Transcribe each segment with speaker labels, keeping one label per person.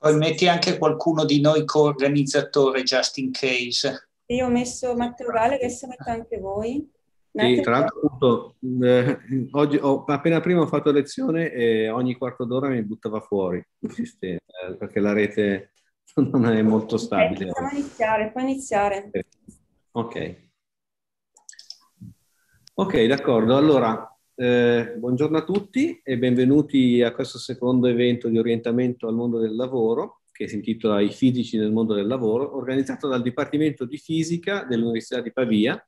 Speaker 1: Poi metti anche qualcuno di noi co-organizzatore, just in case.
Speaker 2: Io ho messo Matteo Vale, adesso metto anche voi. Sì, tra l'altro
Speaker 3: appunto, eh, oggi ho, appena prima ho fatto lezione e ogni quarto d'ora mi buttava fuori il sistema eh, perché la rete non è molto stabile. Eh, possiamo
Speaker 2: iniziare, puoi iniziare.
Speaker 3: Ok. Ok, d'accordo. Allora, eh, buongiorno a tutti e benvenuti a questo secondo evento di orientamento al mondo del lavoro che si intitola I fisici nel mondo del lavoro, organizzato dal Dipartimento di Fisica dell'Università di Pavia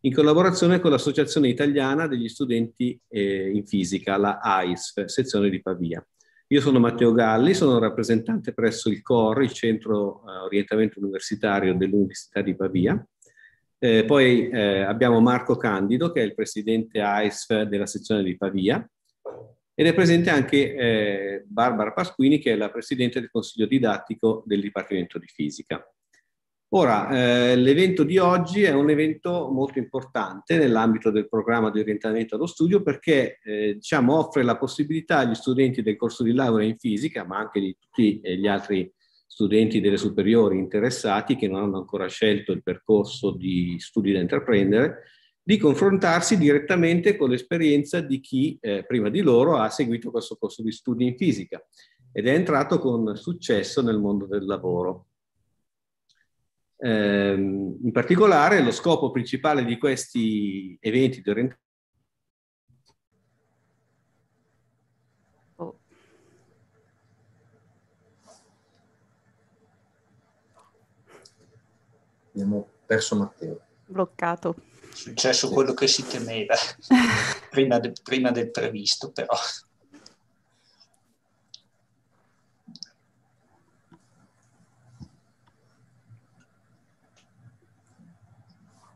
Speaker 3: in collaborazione con l'Associazione Italiana degli Studenti eh, in Fisica, la AISF, sezione di Pavia. Io sono Matteo Galli, sono rappresentante presso il COR, il Centro eh, Orientamento Universitario dell'Università di Pavia, eh, poi eh, abbiamo Marco Candido, che è il presidente AISF della sezione di Pavia, ed è presente anche eh, Barbara Pasquini, che è la presidente del consiglio didattico del Dipartimento di Fisica. Ora, eh, l'evento di oggi è un evento molto importante nell'ambito del programma di orientamento allo studio perché eh, diciamo, offre la possibilità agli studenti del corso di laurea in fisica, ma anche di tutti eh, gli altri studenti delle superiori interessati che non hanno ancora scelto il percorso di studi da intraprendere, di confrontarsi direttamente con l'esperienza di chi eh, prima di loro ha seguito questo corso di studi in fisica ed è entrato con successo nel mondo del lavoro. Eh, in particolare lo scopo principale di questi eventi di orientamento
Speaker 1: abbiamo perso Matteo.
Speaker 2: Bloccato. È
Speaker 1: successo quello che si temeva prima, de, prima del previsto, però.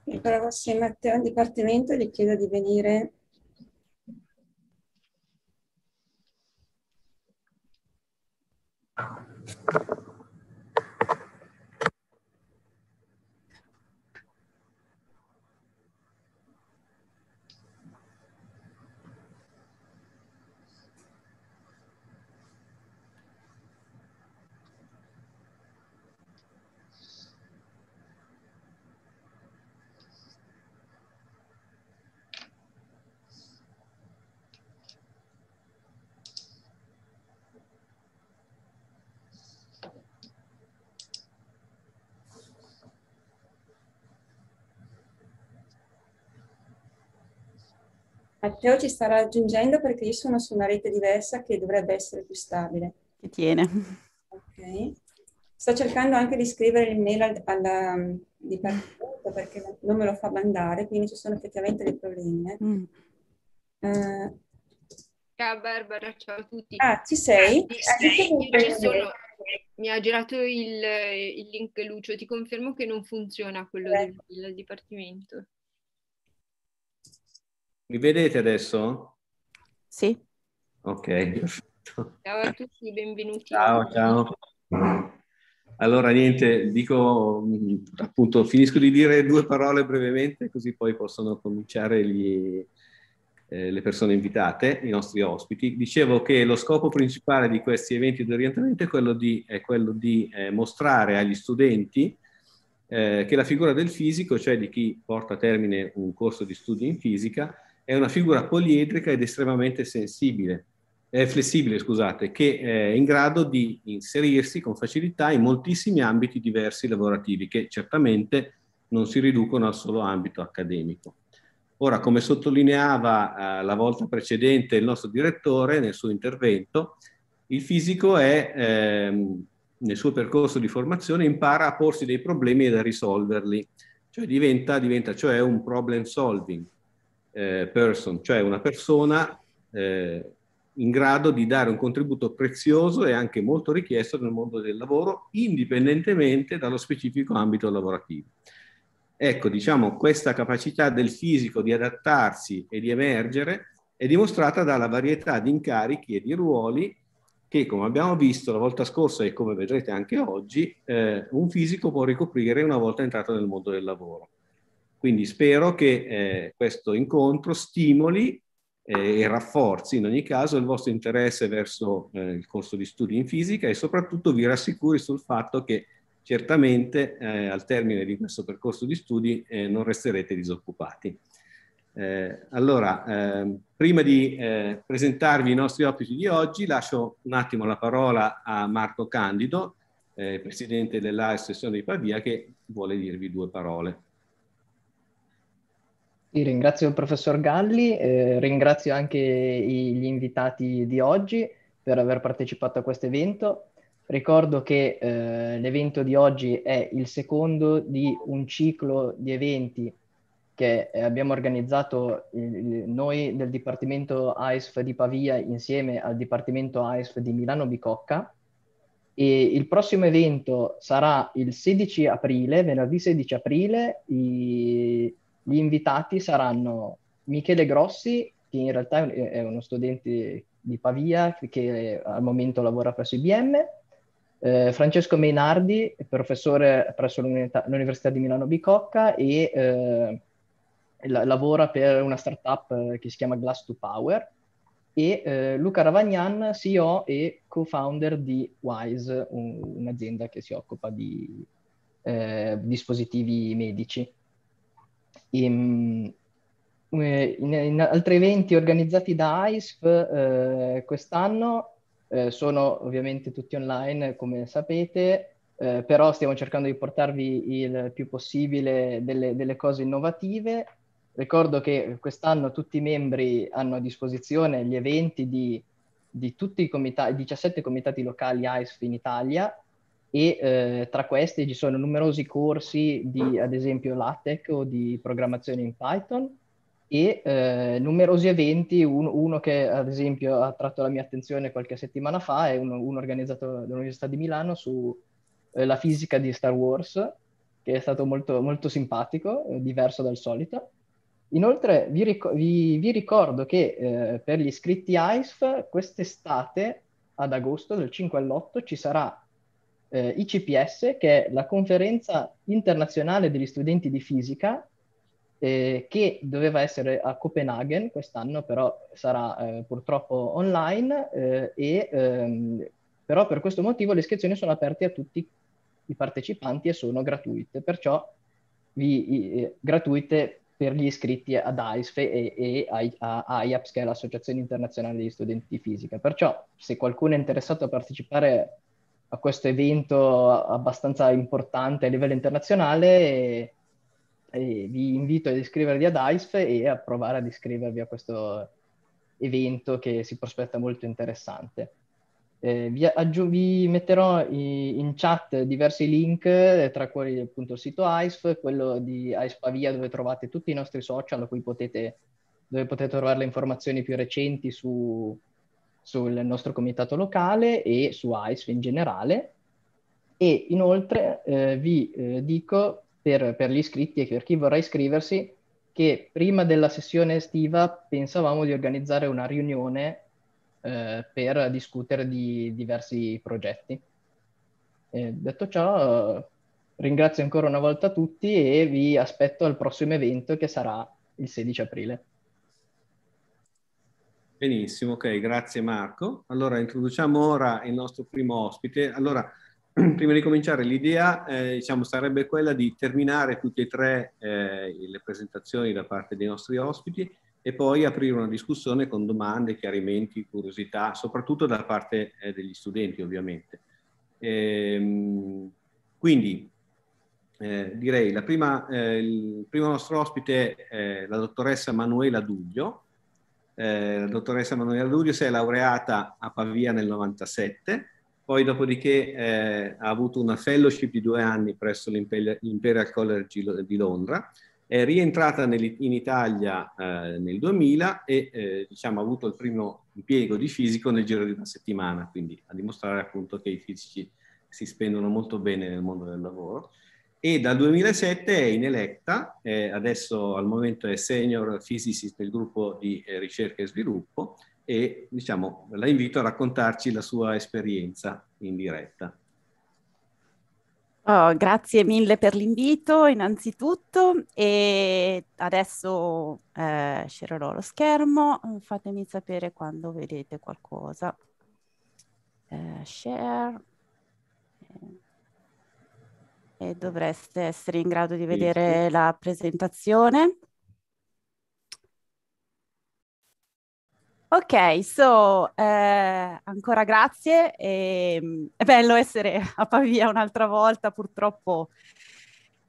Speaker 2: E però se Matteo è dipartimento gli chiedo di venire Matteo ci sta raggiungendo perché io sono su una rete diversa che dovrebbe essere più stabile. Ti tiene. Ok. Sto cercando anche di scrivere l'email al, alla, mm, dipartimento perché non me lo fa mandare, quindi ci sono effettivamente dei problemi. Eh. Mm. Uh,
Speaker 1: ciao Barbara, ciao a tutti. Ah, ci
Speaker 2: sei? Ci sei. Ah, ci
Speaker 3: sono, mi ha girato il, il, link Lucio, ti confermo che non funziona
Speaker 1: quello del, del dipartimento.
Speaker 3: Mi vedete adesso? Sì. Ok, perfetto. Ciao a tutti, benvenuti. Ciao, ciao. Allora, niente, dico appunto, finisco di dire due parole brevemente, così poi possono cominciare gli, eh, le persone invitate, i nostri ospiti. Dicevo che lo scopo principale di questi eventi di orientamento è quello di, è quello di eh, mostrare agli studenti eh, che la figura del fisico, cioè di chi porta a termine un corso di studi in fisica, è una figura poliedrica ed estremamente sensibile, eh, flessibile, scusate, che eh, è in grado di inserirsi con facilità in moltissimi ambiti diversi lavorativi che certamente non si riducono al solo ambito accademico. Ora, come sottolineava eh, la volta precedente il nostro direttore nel suo intervento, il fisico è, ehm, nel suo percorso di formazione impara a porsi dei problemi e a risolverli, cioè diventa, diventa cioè un problem solving, eh, person, cioè una persona eh, in grado di dare un contributo prezioso e anche molto richiesto nel mondo del lavoro, indipendentemente dallo specifico ambito lavorativo. Ecco, diciamo, questa capacità del fisico di adattarsi e di emergere è dimostrata dalla varietà di incarichi e di ruoli che, come abbiamo visto la volta scorsa e come vedrete anche oggi, eh, un fisico può ricoprire una volta entrato nel mondo del lavoro. Quindi spero che eh, questo incontro stimoli eh, e rafforzi in ogni caso il vostro interesse verso eh, il corso di studi in fisica e soprattutto vi rassicuri sul fatto che certamente eh, al termine di questo percorso di studi eh, non resterete disoccupati. Eh, allora, ehm, prima di presentarvi i nostri ospiti di oggi, lascio un attimo la parola a Marco Candido, presidente dell'AES Sessione di Pavia, che vuole dirvi due parole.
Speaker 4: Sì, ringrazio il professor Galli, eh, ringrazio anche i, gli invitati di oggi per aver partecipato a questo evento. Ricordo che eh, l'evento di oggi è il secondo di un ciclo di eventi che abbiamo organizzato il, noi del Dipartimento AISF di Pavia insieme al Dipartimento AISF di Milano Bicocca. E il prossimo evento sarà il 16 aprile, venerdì 16 aprile. I, gli invitati saranno Michele Grossi, che in realtà è uno studente di Pavia che al momento lavora presso IBM, eh, Francesco Meinardi, professore presso l'Università di Milano Bicocca e eh, la- lavora per una startup eh, che si chiama Glass to Power, e eh, Luca Ravagnan, CEO e co-founder di Wise, un- un'azienda che si occupa di eh, dispositivi medici. In, eh, in, in altri eventi organizzati da ISF eh, quest'anno eh, sono ovviamente tutti online, come sapete, eh, però stiamo cercando di portarvi il più possibile delle, delle cose innovative. Ricordo che quest'anno tutti i membri hanno a disposizione gli eventi di, di tutti i comitati, 17 comitati locali ISF in Italia, e eh, tra questi ci sono numerosi corsi di ad esempio LaTeX o di programmazione in Python e eh, numerosi eventi, un, uno che ad esempio ha tratto la mia attenzione qualche settimana fa è uno, uno organizzato dall'Università di Milano sulla eh, fisica di Star Wars, che è stato molto, molto simpatico, eh, diverso dal solito. Inoltre vi, ric- vi, vi ricordo che eh, per gli iscritti AISF quest'estate ad agosto, dal 5 all'8, ci sarà eh, ICPS, che è la conferenza internazionale degli studenti di fisica, eh, che doveva essere a Copenaghen quest'anno, però sarà eh, purtroppo online, eh, e, ehm, però per questo motivo le iscrizioni sono aperte a tutti i partecipanti e sono gratuite, perciò vi, i, eh, gratuite per gli iscritti ad AISFE e, e a, a IAPS, che è l'Associazione Internazionale degli Studenti di Fisica. Perciò se qualcuno è interessato a partecipare a questo evento abbastanza importante a livello internazionale e, e vi invito ad iscrivervi ad ISF e a provare ad iscrivervi a questo evento che si prospetta molto interessante. Eh, vi, aggiung- vi, metterò i- in chat diversi link, eh, tra cui appunto il sito ISF, quello di ICE Pavia dove trovate tutti i nostri social, dove potete, dove potete trovare le informazioni più recenti su, sul nostro comitato locale e su ICE in generale. E inoltre eh, vi eh, dico per, per, gli iscritti e per chi vorrà iscriversi che prima della sessione estiva pensavamo di organizzare una riunione eh, per discutere di diversi progetti. E detto ciò, ringrazio ancora una volta tutti e vi aspetto al prossimo evento che sarà il 16 aprile.
Speaker 3: Benissimo, ok, grazie Marco. Allora introduciamo ora il nostro primo ospite. Allora, prima di cominciare, l'idea eh, diciamo, sarebbe quella di terminare tutte e tre eh, le presentazioni da parte dei nostri ospiti e poi aprire una discussione con domande, chiarimenti, curiosità, soprattutto da parte eh, degli studenti ovviamente. E, ehm, quindi eh, direi la prima, eh, il primo nostro ospite è eh, la dottoressa Manuela Duglio, eh, la dottoressa Manuela Durio si è laureata a Pavia nel 97, poi dopodiché eh, ha avuto una fellowship di due anni presso l'Imperial College di Londra, è rientrata in Italia eh, nel 2000 e eh, diciamo, ha avuto il primo impiego di fisico nel giro di una settimana, quindi a dimostrare appunto che i fisici si spendono molto bene nel mondo del lavoro e dal 2007 è in eletta, eh, adesso al momento è senior physicist del gruppo di eh, ricerca e sviluppo e diciamo, la invito a raccontarci la sua esperienza in diretta.
Speaker 2: Oh, grazie mille per l'invito innanzitutto e adesso eh, scererò lo schermo, fatemi sapere quando vedete qualcosa. Eh, share. Eh e dovreste essere in grado di vedere la presentazione. Ok, so eh, ancora grazie. E, mm, è bello essere a Pavia un'altra volta, purtroppo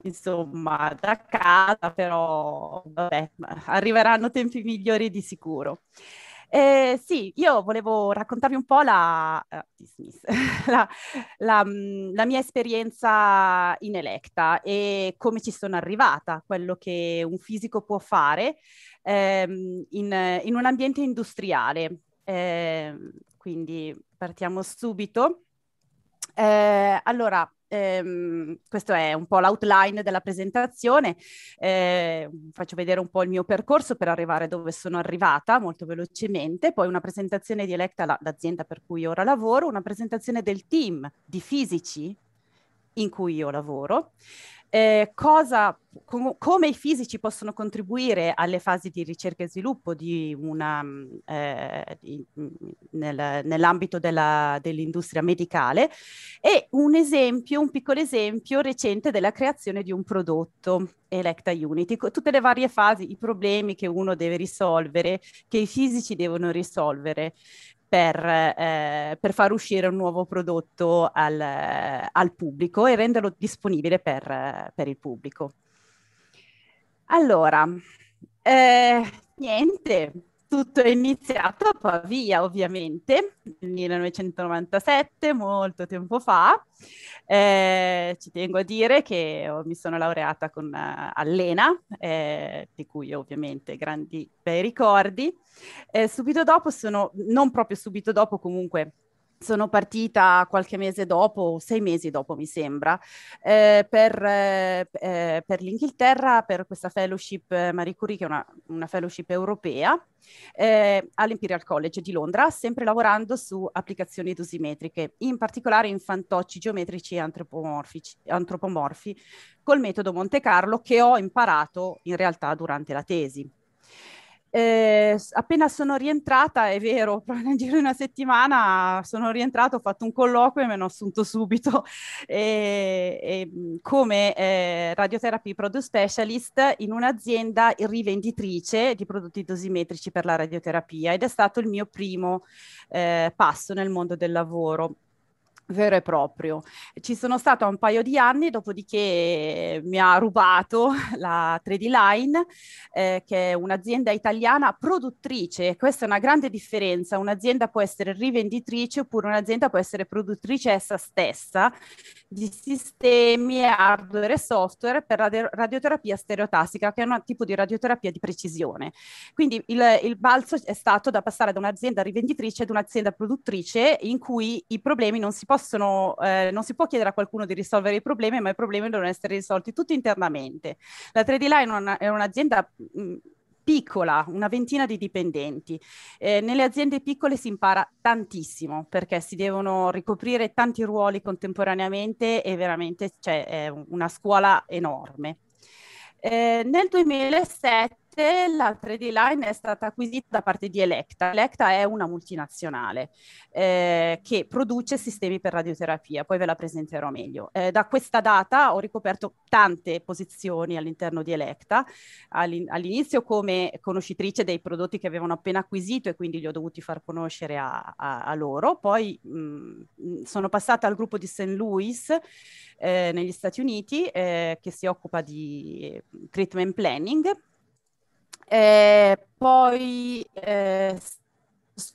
Speaker 2: insomma da casa, però vabbè, arriveranno tempi migliori di sicuro. Eh, sì, io volevo raccontarvi un po' la, uh, la, la, mm, la, mia esperienza in Electa e come ci sono arrivata, quello che un fisico può fare ehm, in, in, un ambiente industriale. Eh, quindi partiamo subito. Eh, allora, ehm, questo è un po' l'outline della presentazione, eh, faccio vedere un po' il mio percorso per arrivare dove sono arrivata molto velocemente, poi una presentazione di Electa, l'azienda per cui ora lavoro, una presentazione del team di fisici in cui io lavoro, eh, cosa, com- come i fisici possono contribuire alle fasi di ricerca e sviluppo di una, mm, eh, di, mm, nel, nell'ambito della, dell'industria medicale e un esempio, un piccolo esempio recente della creazione di un prodotto Electa Unity, tutte le varie fasi, i problemi che uno deve risolvere, che i fisici devono risolvere per, eh, per far uscire un nuovo prodotto al, al pubblico e renderlo disponibile per, per il pubblico. Allora, eh, niente, tutto è iniziato a Pavia, ovviamente, nel 1997, molto tempo fa. Eh, ci tengo a dire che mi sono laureata con uh, Allena, eh, di cui ovviamente grandi bei ricordi. Eh, subito dopo sono, non proprio subito dopo comunque, sono partita qualche mese dopo, sei mesi dopo mi sembra, eh, per, eh, eh per, l'Inghilterra, per questa fellowship eh, Marie Curie, che è una, una fellowship europea, eh, all'Imperial College di Londra, sempre lavorando su applicazioni dosimetriche, in particolare in fantocci geometrici e antropomorfi, col metodo Monte Carlo che ho imparato in realtà durante la tesi. Eh, appena sono rientrata, è vero, nel giro di una settimana sono rientrata, ho fatto un colloquio e me ne ho assunto subito e, e, mm, come eh, radiotherapy product specialist in un'azienda rivenditrice di prodotti dosimetrici per la radioterapia ed è stato il mio primo eh, passo nel mondo del lavoro vero e proprio. Ci sono stata un paio di anni, dopodiché mi ha rubato la 3D Line, eh, che è un'azienda italiana produttrice. Questa è una grande differenza. Un'azienda può essere rivenditrice oppure un'azienda può essere produttrice essa stessa di sistemi hardware e software per radio- radioterapia stereotassica, che è un tipo di radioterapia di precisione. Quindi il, il balzo è stato da passare da un'azienda rivenditrice ad un'azienda produttrice in cui i problemi non si possono possono, eh, non si può chiedere a qualcuno di risolvere i problemi, ma i problemi devono essere risolti tutti internamente. La 3D Line è, una, è un'azienda mh, mm, piccola, una ventina di dipendenti. Eh, nelle aziende piccole si impara tantissimo perché si devono ricoprire tanti ruoli contemporaneamente e veramente c'è cioè, una scuola enorme. Eh, nel 2007 la 3D Line è stata acquisita da parte di Electa. Electa è una multinazionale eh, che produce sistemi per radioterapia, poi ve la presenterò meglio. Eh, da questa data ho ricoperto tante posizioni all'interno di Electa, All'in- all'inizio come conoscitrice dei prodotti che avevano appena acquisito e quindi li ho dovuti far conoscere a, a-, a loro, poi mh, mm, mm, sono passata al gruppo di St. Louis eh, negli Stati Uniti eh, che si occupa di eh, treatment planning e eh, poi eh,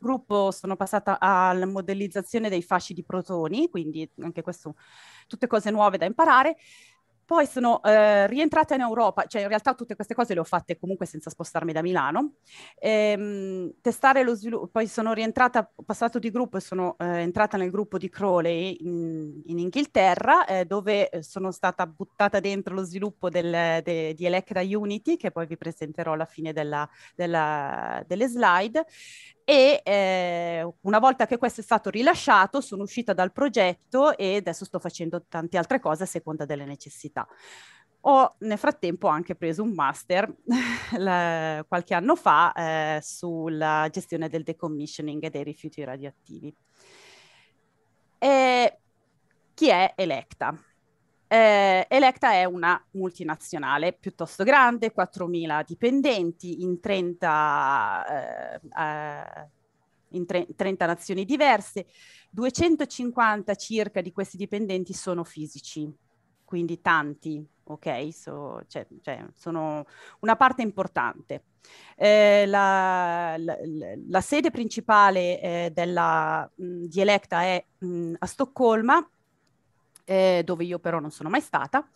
Speaker 2: gruppo sono passata alla modellizzazione dei fasci di protoni, quindi anche questo, tutte cose nuove da imparare. Poi sono eh, rientrata in Europa, cioè in realtà tutte queste cose le ho fatte comunque senza spostarmi da Milano. Ehm, testare lo sviluppo, poi sono rientrata, ho passato di gruppo e sono eh, entrata nel gruppo di Crowley in, in Inghilterra, eh, dove eh, sono stata buttata dentro lo sviluppo del, de, di Electra Unity, che poi vi presenterò alla fine della, della, delle slide e eh, una volta che questo è stato rilasciato sono uscita dal progetto e adesso sto facendo tante altre cose a seconda delle necessità. Ho nel frattempo anche preso un master la, qualche anno fa eh, sulla gestione del decommissioning e dei rifiuti radioattivi. E chi è Electa? Eh, Electa è una multinazionale piuttosto grande, 4.000 dipendenti in 30, eh, eh, in tre- 30 nazioni diverse, 250 circa di questi dipendenti sono fisici, quindi tanti, ok? So, cioè, cioè, sono una parte importante. Eh, la, la, la, sede principale eh, della, mh, di Electa è mh, a Stoccolma eh, dove io però non sono mai stata.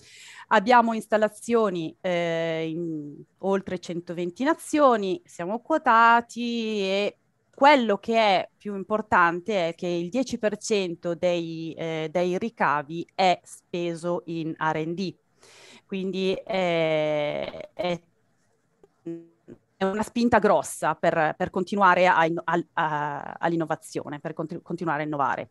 Speaker 2: Abbiamo installazioni eh, in oltre 120 nazioni, siamo quotati e quello che è più importante è che il 10% dei, eh, dei ricavi è speso in RD, quindi eh, è, è una spinta grossa per, per continuare a, a, a, all'innovazione, per continu- continuare a innovare.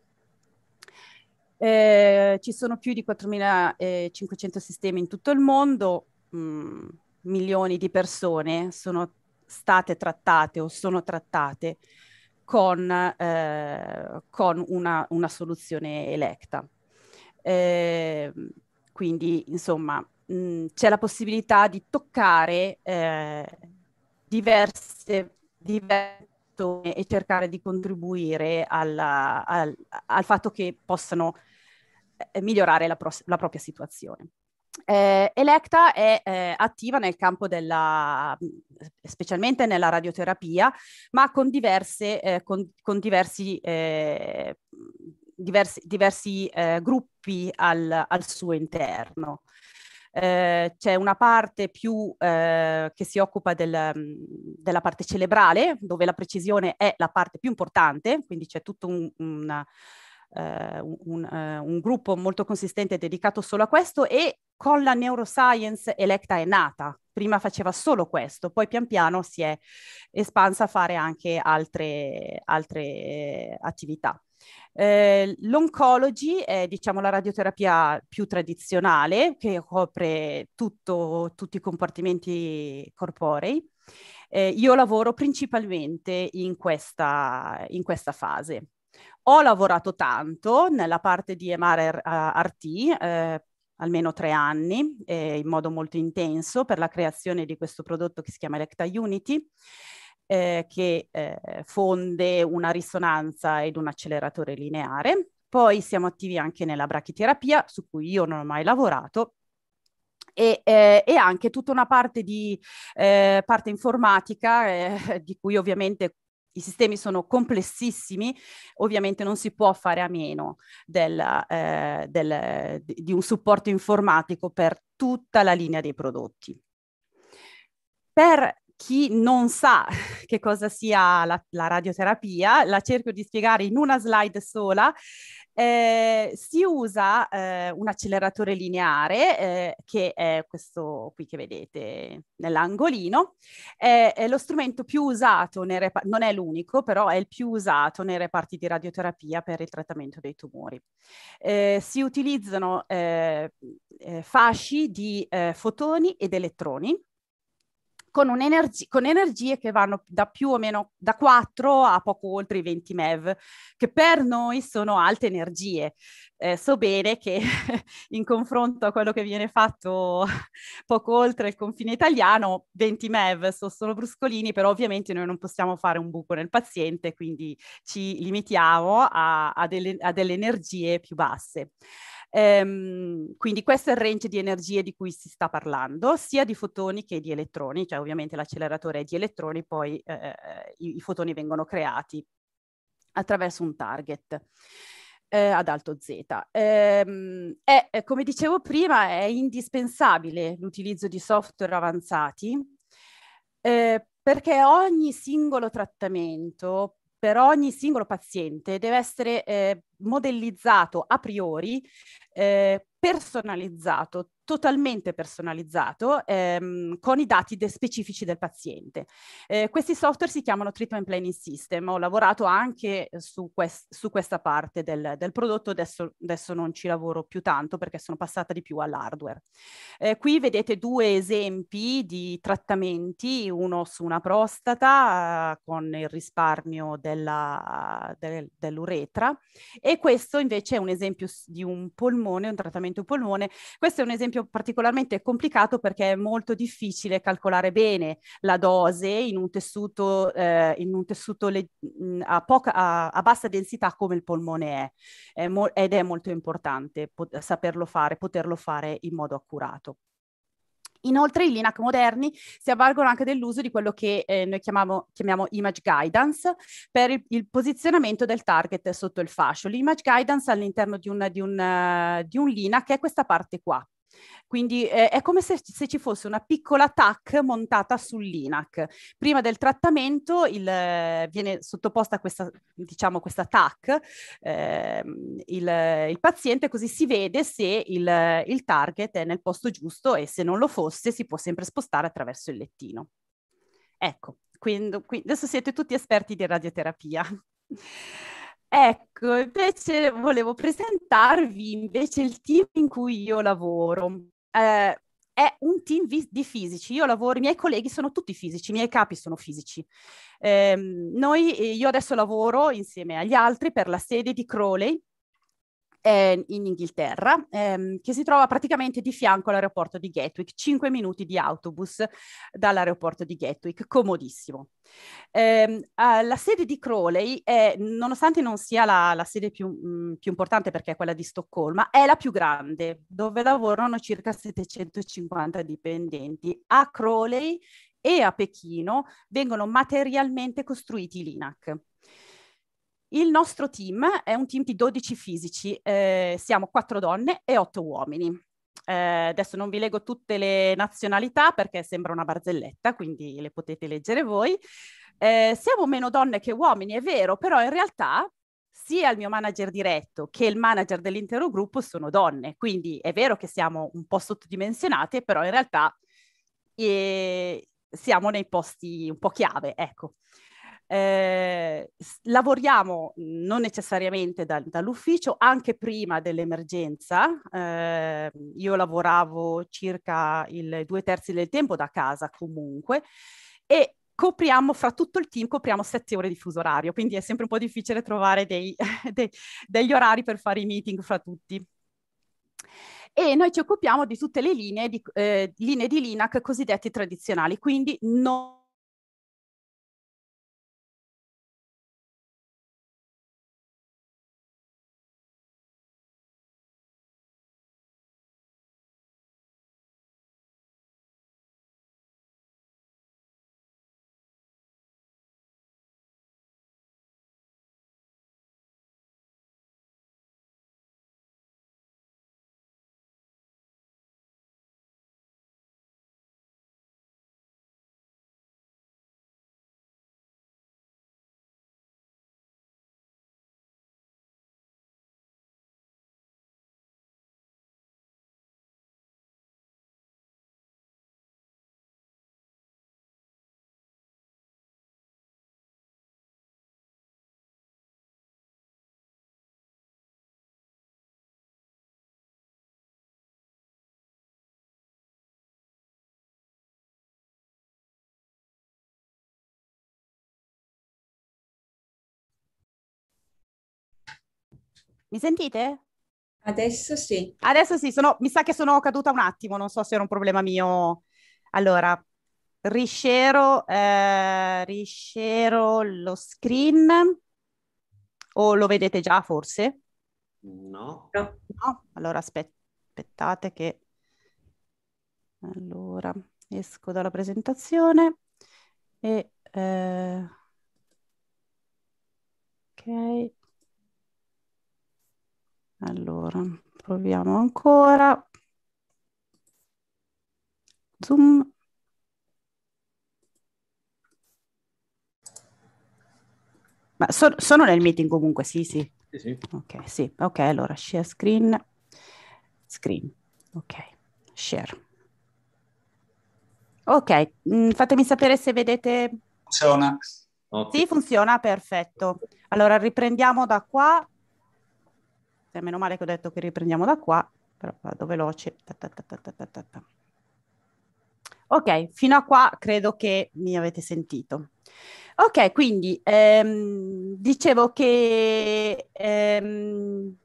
Speaker 2: Eh, ci sono più di 4.500 eh, sistemi in tutto il mondo, mh, mm, milioni di persone sono state trattate o sono trattate con, eh, con una, una, soluzione electa. Eh, quindi, insomma, mh, mm, c'è la possibilità di toccare eh, diverse, diverse e cercare di contribuire alla, al, al, fatto che possano eh, migliorare la, pro- la propria situazione. Eh, Electa è eh, attiva nel campo della, specialmente nella radioterapia, ma con, diverse, eh, con, con diversi, eh, diversi, diversi eh, gruppi al, al, suo interno. c'è una parte più che si occupa del, della parte cerebrale, dove la precisione è la parte più importante, quindi c'è tutto un, una, eh, un, eh, un, gruppo molto consistente dedicato solo a questo e con la neuroscience Electa è nata. Prima faceva solo questo, poi pian piano si è espansa a fare anche altre, altre eh, attività. Eh, l'oncology è diciamo, la radioterapia più tradizionale che copre tutto, tutti i compartimenti corporei. Eh, io lavoro principalmente in questa, in questa fase. Ho lavorato tanto nella parte di MRRT, eh, eh, almeno tre anni, eh, in modo molto intenso, per la creazione di questo prodotto che si chiama Electa Unity, eh, che eh, fonde una risonanza ed un acceleratore lineare. Poi siamo attivi anche nella brachiterapia, su cui io non ho mai lavorato, e, eh, e, anche tutta una parte di eh, parte informatica eh, di cui ovviamente i sistemi sono complessissimi, ovviamente non si può fare a meno del, eh, del, di un supporto informatico per tutta la linea dei prodotti. Per chi non sa che cosa sia la, la radioterapia, la cerco di spiegare in una slide sola. Eh, si usa eh, un acceleratore lineare, eh, che è questo qui che vedete nell'angolino. È, è lo strumento più usato, nel non è l'unico, però è il più usato nei reparti di radioterapia per il trattamento dei tumori. Ehm, si utilizzano ehm, ehm, fasci di fotoni ed elettroni con, energi- con, energie che vanno da più o meno da 4 a poco oltre i 20 MeV, che per noi sono alte energie. Eh, so bene che in confronto a quello che viene fatto poco oltre il confine italiano, 20 MeV sono solo bruscolini, però ovviamente noi non possiamo fare un buco nel paziente, quindi ci limitiamo a, a, delle, a delle energie più basse. Ehm, quindi questo è il range di energie di cui si sta parlando, sia di fotoni che di elettroni, cioè ovviamente l'acceleratore è di elettroni, poi eh, eh i, i fotoni vengono creati attraverso un target eh, ad alto Z. Ehm, è, eh, come dicevo prima, è indispensabile l'utilizzo di software avanzati eh, perché ogni singolo trattamento per ogni singolo paziente deve essere eh, modellizzato a priori, eh, personalizzato, totalmente personalizzato ehm, con i dati de- specifici del paziente. Eh, questi software si chiamano Treatment Planning System, ho lavorato anche su, quest- su questa parte del, del prodotto, adesso, adesso, non ci lavoro più tanto perché sono passata di più all'hardware. Eh, qui vedete due esempi di trattamenti, uno su una prostata eh, con il risparmio della, del, dell'uretra e questo invece è un esempio di un polmone, un trattamento polmone, questo è un esempio esempio particolarmente complicato perché è molto difficile calcolare bene la dose in un tessuto, eh, in un tessuto le- mm, a, poca, a, a, bassa densità come il polmone è, è mo- ed è molto importante pot- saperlo fare, poterlo fare in modo accurato. Inoltre i LINAC moderni si avvalgono anche dell'uso di quello che eh, noi chiamiamo, chiamiamo, image guidance per il, il, posizionamento del target sotto il fascio. L'image guidance all'interno di un, di, un, uh, di un LINAC è questa parte qua. Quindi eh, è come se, se, ci fosse una piccola TAC montata sull'INAC. Prima del trattamento il, eh, viene sottoposta questa, diciamo, questa TAC eh, il, il, paziente, così si vede se il, il target è nel posto giusto e se non lo fosse si può sempre spostare attraverso il lettino. Ecco, quindi, quindi adesso siete tutti esperti di radioterapia. Ecco, invece volevo presentarvi invece il team in cui io lavoro. Eh, è un team vi- di fisici. Io lavoro, i miei colleghi sono tutti fisici, i miei capi sono fisici. Eh, noi, io adesso lavoro insieme agli altri per la sede di Crowley, eh, in Inghilterra, ehm, che si trova praticamente di fianco all'aeroporto di Gatwick, 5 minuti di autobus dall'aeroporto di Gatwick, comodissimo. Eh, la sede di Crowley, è, nonostante non sia la, la sede più, mh, mm, più, importante perché è quella di Stoccolma, è la più grande, dove lavorano circa 750 dipendenti. A Crowley e a Pechino vengono materialmente costruiti i l'INAC. Il nostro team è un team di 12 fisici, eh, siamo 4 donne e 8 uomini. Eh, adesso non vi leggo tutte le nazionalità perché sembra una barzelletta, quindi le potete leggere voi. Eh, siamo meno donne che uomini, è vero, però in realtà sia il mio manager diretto che il manager dell'intero gruppo sono donne, quindi è vero che siamo un po' sottodimensionate, però in realtà eh, siamo nei posti un po' chiave, ecco. Eh, lavoriamo non necessariamente da, dall'ufficio, anche prima dell'emergenza. Eh, io lavoravo circa il due terzi del tempo da casa comunque e copriamo fra tutto il team, copriamo sette ore di fuso orario, quindi è sempre un po' difficile trovare dei, dei, degli orari per fare i meeting fra tutti e noi ci occupiamo di tutte le linee di, eh, linee di, LINAC cosiddette tradizionali, quindi non Mi sentite? Adesso sì. Adesso sì, sono, mi sa che sono caduta un attimo, non so se era un problema mio. Allora, riscero, eh, riscero lo screen o lo vedete già forse?
Speaker 1: No. No,
Speaker 2: allora aspet- aspettate che... Allora, esco dalla presentazione e... Eh... Ok. Allora, proviamo ancora. Zoom. Ma so sono nel meeting comunque, sì, sì. Sì, sì. Ok, sì. Ok, allora share screen. Screen. Ok, share. Ok, mm, fatemi sapere se vedete...
Speaker 1: Funziona. Ottimo.
Speaker 2: Sì, funziona, perfetto. Allora riprendiamo da qua. Cioè, meno male che ho detto che riprendiamo da qua, però vado veloce. Ta, ta, ta, ok, fino a qua credo che mi avete sentito. Ok, quindi ehm, dicevo che ehm,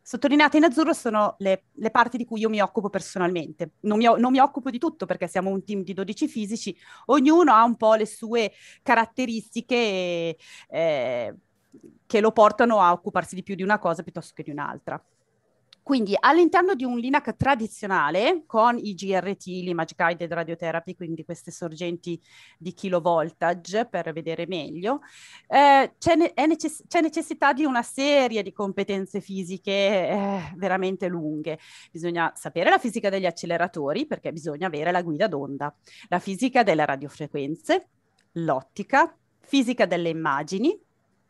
Speaker 2: sottolineate in azzurro sono le, le, parti di cui io mi occupo personalmente. Non mi, non mi, occupo di tutto perché siamo un team di 12 fisici, ognuno ha un po' le sue caratteristiche eh, che lo portano a occuparsi di più di una cosa piuttosto che di un'altra. Quindi all'interno di un LINAC tradizionale con i GRT, l'Image Guided Radiotherapy, quindi queste sorgenti di kilovoltage per vedere meglio, eh, c'è, ne- necess- c'è, necessità di una serie di competenze fisiche eh, veramente lunghe. Bisogna sapere la fisica degli acceleratori perché bisogna avere la guida d'onda, la fisica delle radiofrequenze, l'ottica, fisica delle immagini,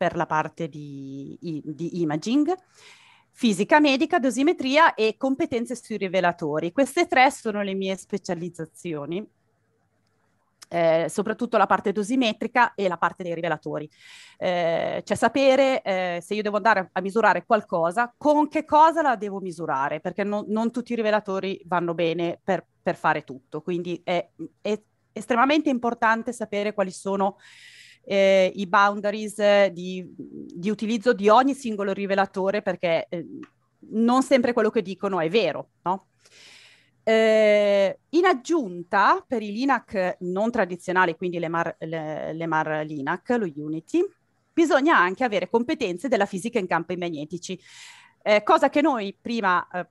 Speaker 2: per la parte di, di imaging fisica medica, dosimetria e competenze sui rivelatori. Queste tre sono le mie specializzazioni, eh, soprattutto la parte dosimetrica e la parte dei rivelatori. Eh, cioè sapere eh, se io devo andare a misurare qualcosa, con che cosa la devo misurare, perché no, non tutti i rivelatori vanno bene per, per fare tutto. Quindi è, è estremamente importante sapere quali sono eh, i boundaries eh, di, di, utilizzo di ogni singolo rivelatore perché eh, non sempre quello che dicono è vero, no? Eh, in aggiunta, per i Linac non tradizionali, quindi le Mar, le, le Mar Linac, lo Unity, bisogna anche avere competenze della fisica in campi magnetici, eh, cosa che noi prima eh,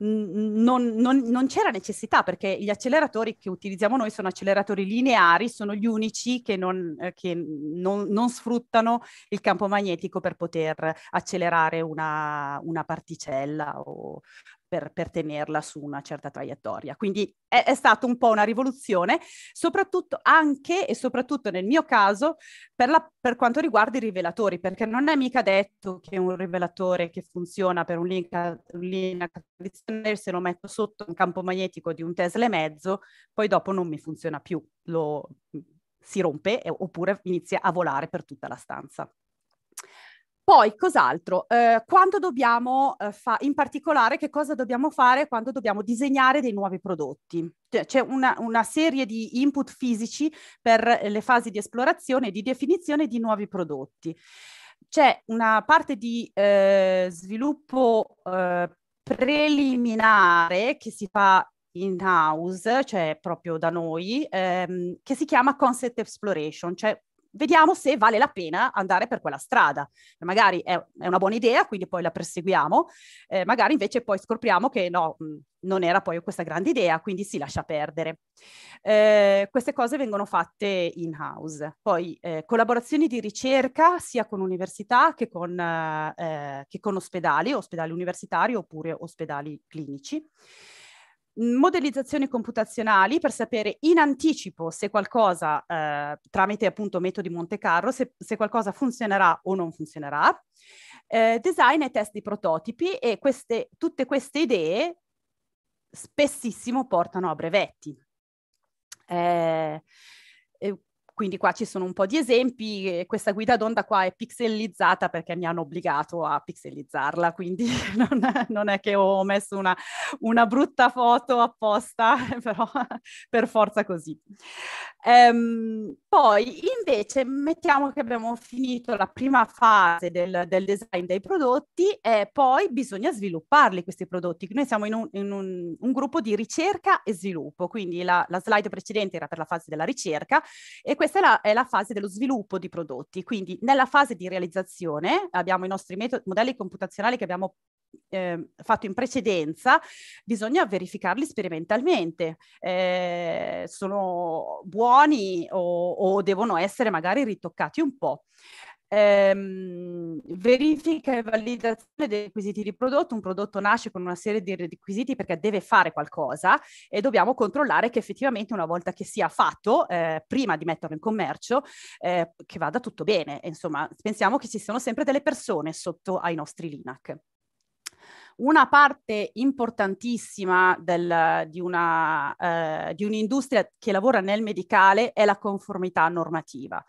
Speaker 2: non, non, non, c'era necessità perché gli acceleratori che utilizziamo noi sono acceleratori lineari, sono gli unici che non, eh, che non sfruttano il campo magnetico per poter accelerare una, una particella o per, per tenerla su una certa traiettoria. Quindi è, è stata un po' una rivoluzione, soprattutto anche e soprattutto nel mio caso per, la, per quanto riguarda i rivelatori, perché non è mica detto che un rivelatore che funziona per un link, un se lo metto sotto un campo magnetico di un Tesla e mezzo, poi dopo non mi funziona più, lo, si rompe eh, oppure inizia a volare per tutta la stanza. Poi, cos'altro? Eh, quando dobbiamo eh, fare, in particolare, che cosa dobbiamo fare quando dobbiamo disegnare dei nuovi prodotti? Cioè, c'è una, una serie di input fisici per eh, le fasi di esplorazione e di definizione di nuovi prodotti. C'è una parte di eh, sviluppo eh, preliminare che si fa in house, cioè proprio da noi, ehm, che si chiama concept exploration, cioè vediamo se vale la pena andare per quella strada. Magari è, è una buona idea, quindi poi la perseguiamo, eh, magari invece poi scopriamo che no, mh, mm, non era poi questa grande idea, quindi si lascia perdere. Eh, queste cose vengono fatte in house. Poi eh, collaborazioni di ricerca sia con università che con, eh, eh che con ospedali, ospedali universitari oppure ospedali clinici modellizzazioni computazionali per sapere in anticipo se qualcosa, eh, tramite appunto metodi Monte Carlo, se, se qualcosa funzionerà o non funzionerà, eh, design e test di prototipi e queste, tutte queste idee spessissimo portano a brevetti. Eh, quindi qua ci sono un po' di esempi, questa guida d'onda qua è pixellizzata perché mi hanno obbligato a pixelizzarla, quindi non è, non è che ho messo una, una brutta foto apposta, però per forza così. Ehm, poi invece mettiamo che abbiamo finito la prima fase del, del, design dei prodotti e poi bisogna svilupparli questi prodotti. Noi siamo in un, in un, un gruppo di ricerca e sviluppo, quindi la, la, slide precedente era per la fase della ricerca e questa è la, è la, fase dello sviluppo di prodotti. Quindi nella fase di realizzazione abbiamo i nostri metodi, modelli computazionali che abbiamo eh, fatto in precedenza, bisogna verificarli sperimentalmente. Eh, sono buoni o, o, devono essere magari ritoccati un po'. Eh, verifica e validazione dei requisiti di prodotto. Un prodotto nasce con una serie di requisiti perché deve fare qualcosa e dobbiamo controllare che effettivamente una volta che sia fatto, eh, prima di metterlo in commercio, eh, che vada tutto bene. Insomma, pensiamo che ci siano sempre delle persone sotto ai nostri LINAC una parte importantissima del, di, una, eh, di un'industria che lavora nel medicale è la conformità normativa.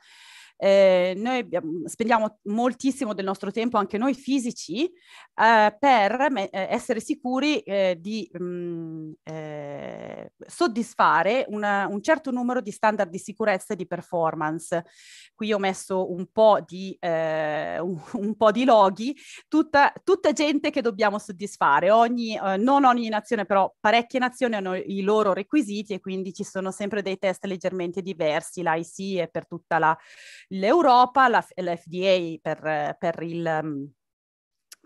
Speaker 2: Eh, noi abbiamo, spendiamo moltissimo del nostro tempo, anche noi fisici, eh, per me- eh, essere sicuri eh, di mh, mm, eh, soddisfare una, un certo numero di standard di sicurezza e di performance. Qui ho messo un po' di, un, un, po' di loghi, tutta, tutta, gente che dobbiamo soddisfare, ogni, non ogni nazione, però parecchie nazioni hanno i loro requisiti e quindi ci sono sempre dei test leggermente diversi, l'IC è per tutta la l'Europa, la, FDA per, per, il, mm,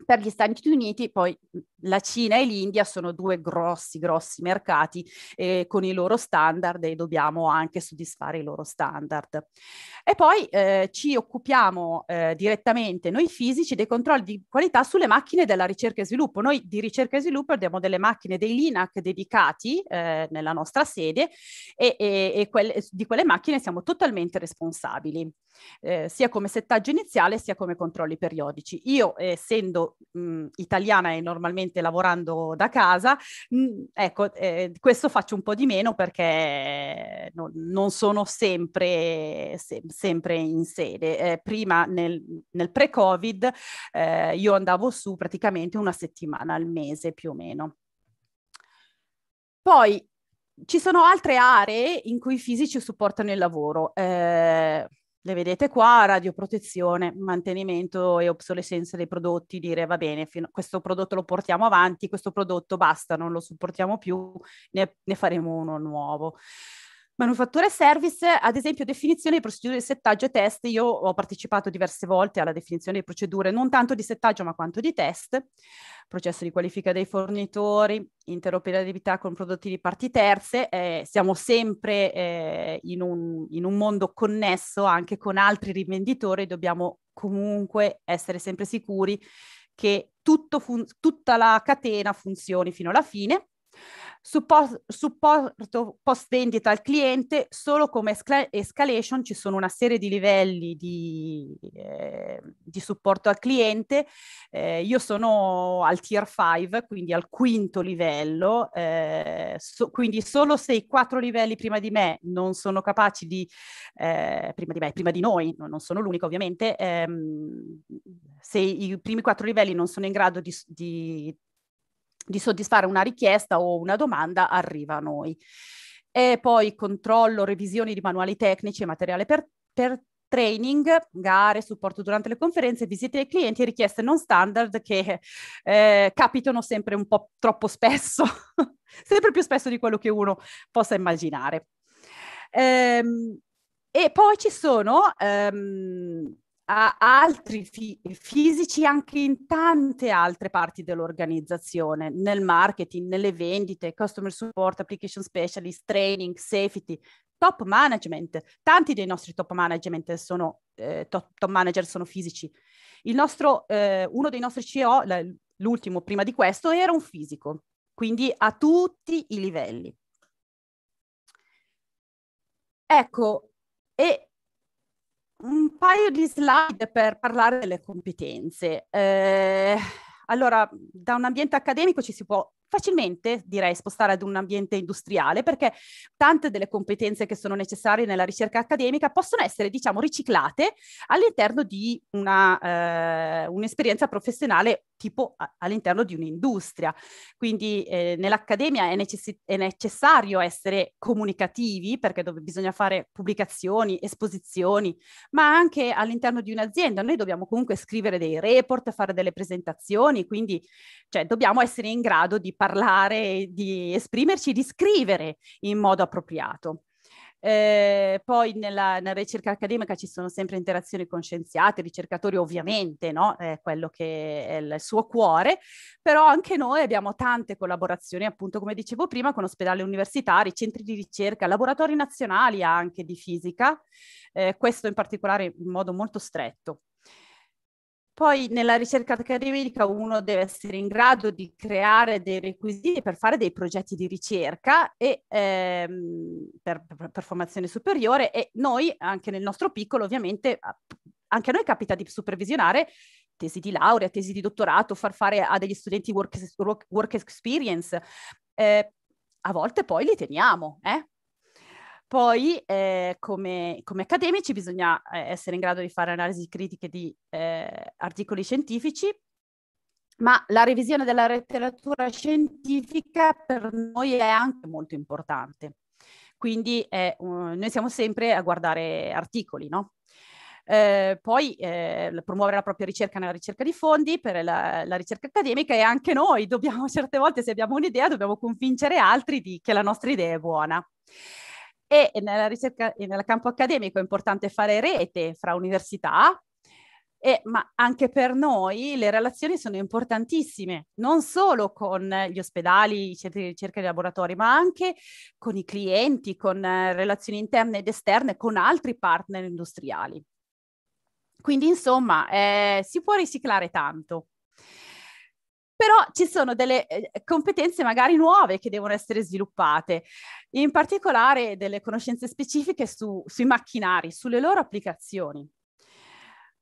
Speaker 2: per gli Stati Uniti, poi mm, la Cina e l'India sono due grossi, grossi mercati eh, con i loro standard e dobbiamo anche soddisfare i loro standard. E poi eh, ci occupiamo eh, direttamente noi fisici dei controlli di qualità sulle macchine della ricerca e sviluppo. Noi di ricerca e sviluppo abbiamo delle macchine, dei LINAC dedicati eh, nella nostra sede e, e, e quelle, di quelle macchine siamo totalmente responsabili, eh, sia come settaggio iniziale sia come controlli periodici. Io essendo mh, italiana e normalmente remotamente lavorando da casa, mh, mm, ecco, eh, questo faccio un po' di meno perché no, non sono sempre, se, sempre in sede. Eh, prima nel, nel pre-Covid eh, io andavo su praticamente una settimana al mese più o meno. Poi ci sono altre aree in cui i fisici supportano il lavoro. Eh, le vedete qua, radioprotezione, mantenimento e obsolescenza dei prodotti, dire va bene, fino, questo prodotto lo portiamo avanti, questo prodotto basta, non lo supportiamo più, ne, ne faremo uno nuovo. Manufattura e service, ad esempio, definizione di procedure di settaggio e test. Io ho partecipato diverse volte alla definizione di procedure, non tanto di settaggio, ma quanto di test, processo di qualifica dei fornitori, interoperabilità con prodotti di parti terze. Eh, siamo sempre eh, in, un, in un mondo connesso anche con altri rivenditori, dobbiamo comunque essere sempre sicuri che tutto fun- tutta la catena funzioni fino alla fine. Support, supporto post vendita al cliente, solo come escal- escalation ci sono una serie di livelli di, eh, di supporto al cliente. Eh, io sono al tier 5, quindi al quinto livello, eh, so, quindi solo se i quattro livelli prima di me non sono capaci di, eh, prima di me, prima di noi, non sono l'unico ovviamente, ehm, se i primi quattro livelli non sono in grado di, di di soddisfare una richiesta o una domanda arriva a noi. E poi controllo, revisioni di manuali tecnici e materiale per, per training, gare, supporto durante le conferenze, visite ai clienti e richieste non standard che eh, capitano sempre un po' troppo spesso, sempre più spesso di quello che uno possa immaginare. Ehm, e poi ci sono ehm, a altri fi- fisici anche in tante altre parti dell'organizzazione, nel marketing, nelle vendite, customer support, application specialist, training, safety, top management. Tanti dei nostri top, management sono, eh, top, top manager sono fisici. Nostro, eh, uno dei nostri CEO, l'ultimo prima di questo, era un fisico, quindi a tutti i livelli. Ecco, e un paio di slide per parlare delle competenze. Eh, allora, da un ambiente accademico ci si può facilmente, direi, spostare ad un ambiente industriale, perché tante delle competenze che sono necessarie nella ricerca accademica possono essere, diciamo, riciclate all'interno di una, eh, un'esperienza professionale tipo a- all'interno di un'industria. Quindi eh, nell'accademia è, necess- è, necessario essere comunicativi perché dove bisogna fare pubblicazioni, esposizioni, ma anche all'interno di un'azienda noi dobbiamo comunque scrivere dei report, fare delle presentazioni, quindi cioè, dobbiamo essere in grado di parlare, di esprimerci, di scrivere in modo appropriato. Eh, poi nella, nella, ricerca accademica ci sono sempre interazioni con scienziati, ricercatori ovviamente, no? è quello che è il suo cuore, però anche noi abbiamo tante collaborazioni appunto come dicevo prima con ospedali universitari, centri di ricerca, laboratori nazionali anche di fisica, eh, questo in particolare in modo molto stretto. Poi nella ricerca accademica uno deve essere in grado di creare dei requisiti per fare dei progetti di ricerca e, ehm, per, per, formazione superiore e noi anche nel nostro piccolo ovviamente anche a noi capita di supervisionare tesi di laurea, tesi di dottorato, far fare a degli studenti work, work, work experience. Eh, a volte poi li teniamo, eh? Poi, eh, come, come, accademici, bisogna eh, essere in grado di fare analisi critiche di eh, articoli scientifici, ma la revisione della letteratura scientifica per noi è anche molto importante. Quindi è, noi siamo sempre a guardare articoli, no? Eh, poi eh, promuovere la propria ricerca nella ricerca di fondi per la, la, ricerca accademica e anche noi dobbiamo certe volte se abbiamo un'idea dobbiamo convincere altri di, che la nostra idea è buona. E nella ricerca e nel campo accademico è importante fare rete fra università, e, ma anche per noi le relazioni sono importantissime, non solo con gli ospedali, i centri di ricerca e i laboratori, ma anche con i clienti, con eh, relazioni interne ed esterne, con altri partner industriali. Quindi, insomma, eh, si può riciclare tanto però ci sono delle eh, competenze magari nuove che devono essere sviluppate, in particolare delle conoscenze specifiche su, sui macchinari, sulle loro applicazioni.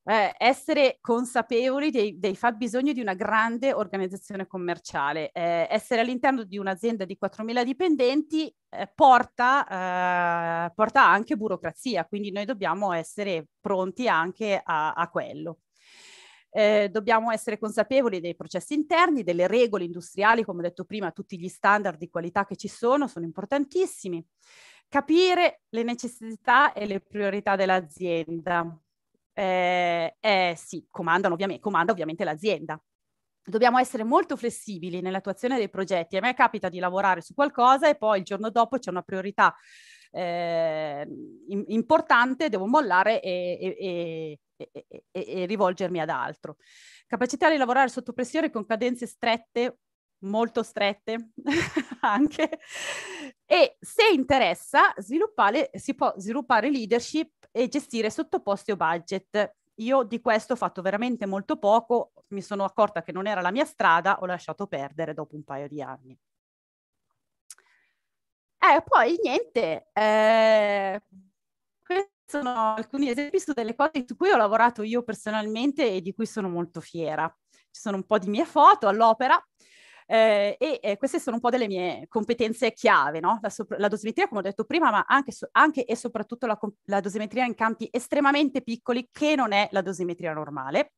Speaker 2: Eh, essere consapevoli dei, dei, fabbisogni di una grande organizzazione commerciale. Eh, essere all'interno di un'azienda di 4.000 dipendenti eh, porta, eh, porta, anche burocrazia, quindi noi dobbiamo essere pronti anche a, a quello eh, dobbiamo essere consapevoli dei processi interni, delle regole industriali, come ho detto prima, tutti gli standard di qualità che ci sono sono importantissimi. Capire le necessità e le priorità dell'azienda. Eh, eh, sì, comandano ovviamente, comanda ovviamente l'azienda. Dobbiamo essere molto flessibili nell'attuazione dei progetti. A me capita di lavorare su qualcosa e poi il giorno dopo c'è una priorità eh, importante, devo mollare e, e, e, e, e rivolgermi ad altro. Capacità di lavorare sotto pressione con cadenze strette molto strette anche e se interessa sviluppare, si può sviluppare leadership e gestire sottoposti o budget. Io di questo ho fatto veramente molto poco, mi sono accorta che non era la mia strada, ho lasciato perdere dopo un paio di anni. E eh, poi niente, eh, sono alcuni esempi su delle cose su cui ho lavorato io personalmente e di cui sono molto fiera. Ci sono un po' di mie foto all'opera. Eh, e eh, queste sono un po' delle mie competenze chiave, no? la, sopra- la, dosimetria, come ho detto prima, ma anche, so- anche e soprattutto la, com- la dosimetria in campi estremamente piccoli, che non è la dosimetria normale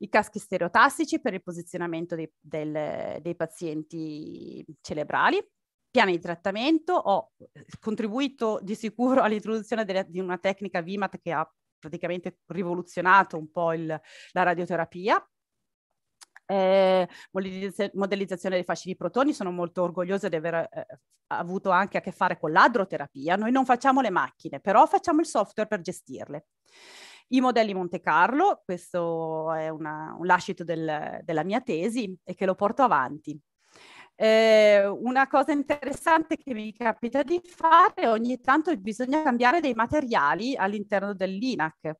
Speaker 2: i caschi stereotassici per il posizionamento dei, del, dei pazienti cerebrali, piani di trattamento, ho eh, contribuito di sicuro all'introduzione delle, di una tecnica VIMAT che ha praticamente rivoluzionato un po' il, la radioterapia. Eh, modellizzazione dei fasci di protoni, sono molto orgogliosa di aver eh, avuto anche a che fare con l'adroterapia. Noi non facciamo le macchine, però facciamo il software per gestirle. I modelli Monte Carlo, questo è una, un lascito del, della mia tesi e che lo porto avanti. Eh, una cosa interessante che mi capita di fare ogni tanto bisogna cambiare dei materiali all'interno dell'INAC.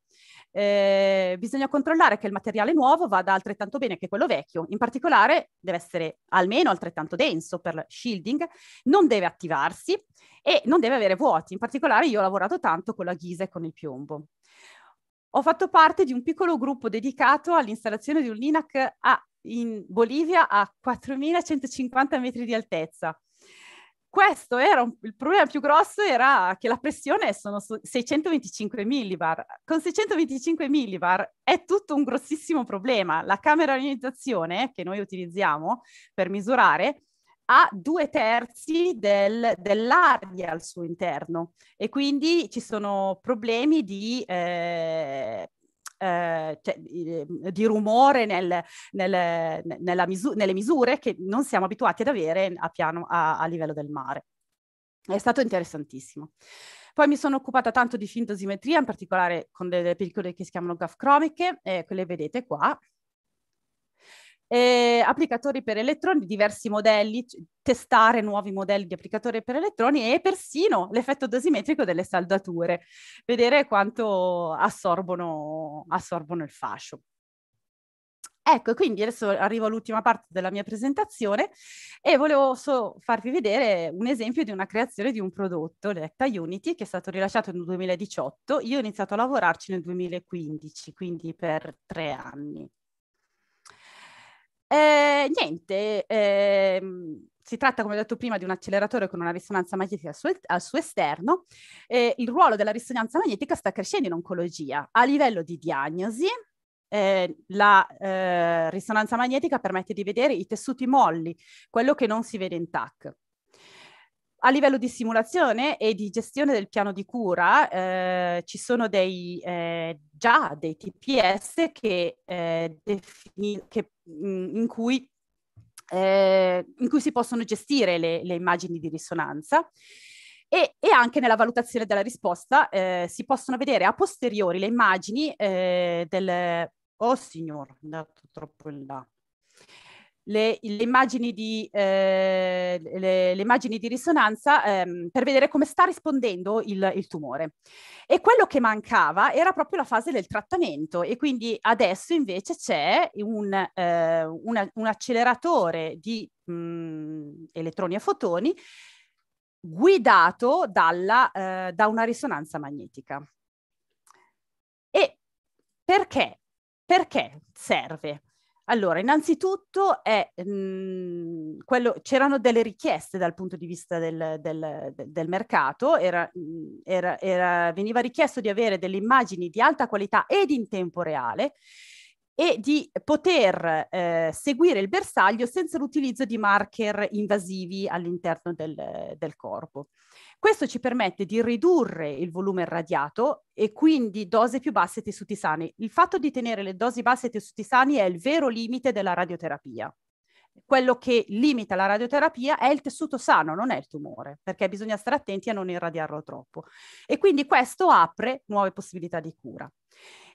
Speaker 2: Eh, bisogna controllare che il materiale nuovo vada altrettanto bene che quello vecchio, in particolare deve essere almeno altrettanto denso per shielding, non deve attivarsi e non deve avere vuoti, in particolare io ho lavorato tanto con la ghisa e con il piombo ho fatto parte di un piccolo gruppo dedicato all'installazione di un LINAC a, in Bolivia a 4.150 metri di altezza. Questo era un, il problema più grosso era che la pressione sono 625 millibar. Con 625 millibar è tutto un grossissimo problema. La camera di ionizzazione che noi utilizziamo per misurare ha due terzi del, dell'aria al suo interno e quindi ci sono problemi di... Eh, eh, cioè, di, rumore nel, nel, nella misu- nelle misure che non siamo abituati ad avere a, piano, a, a livello del mare. È stato interessantissimo. Poi mi sono occupata tanto di fintosimetria, in particolare con delle, pellicole che si chiamano gaf cromiche, eh, quelle vedete qua, eh, applicatori per elettroni, diversi modelli, testare nuovi modelli di applicatori per elettroni e persino l'effetto dosimetrico delle saldature, vedere quanto assorbono, assorbono il fascio. Ecco, quindi adesso arrivo all'ultima parte della mia presentazione e volevo solo farvi vedere un esempio di una creazione di un prodotto, detta Unity, che è stato rilasciato nel 2018. Io ho iniziato a lavorarci nel 2015, quindi per tre anni. Eh, niente, ehm, si tratta, come ho detto prima, di un acceleratore con una risonanza magnetica al suo, al suo esterno. Eh, il ruolo della risonanza magnetica sta crescendo in oncologia a livello di diagnosi. Eh, la eh, risonanza magnetica permette di vedere i tessuti molli, quello che non si vede in TAC. A livello di simulazione e di gestione del piano di cura eh, ci sono dei, eh, già dei TPS che, eh, defini- che, mm, in, cui, eh, in, cui, si possono gestire le, le immagini di risonanza. E, e, anche nella valutazione della risposta eh, si possono vedere a posteriori le immagini eh, del... Oh signor, è andato troppo in là le, le, immagini, di, eh, le, le immagini, di, risonanza ehm, per vedere come sta rispondendo il, il, tumore. E quello che mancava era proprio la fase del trattamento e quindi adesso invece c'è un, eh, una, un acceleratore di mh, mm, elettroni e fotoni guidato dalla, eh, da una risonanza magnetica. E perché? Perché serve? Allora, innanzitutto è, mh, mhmm, quello, c'erano delle richieste dal punto di vista del, del, del mercato, era, mhmm, era, era, veniva richiesto di avere delle immagini di alta qualità ed in tempo reale e di poter eh, seguire il bersaglio senza l'utilizzo di marker invasivi all'interno del, del corpo. Questo ci permette di ridurre il volume irradiato e quindi dose più basse ai tessuti sani. Il fatto di tenere le dosi basse ai tessuti sani è il vero limite della radioterapia. Quello che limita la radioterapia è il tessuto sano, non è il tumore, perché bisogna stare attenti a non irradiarlo troppo. E quindi questo apre nuove possibilità di cura.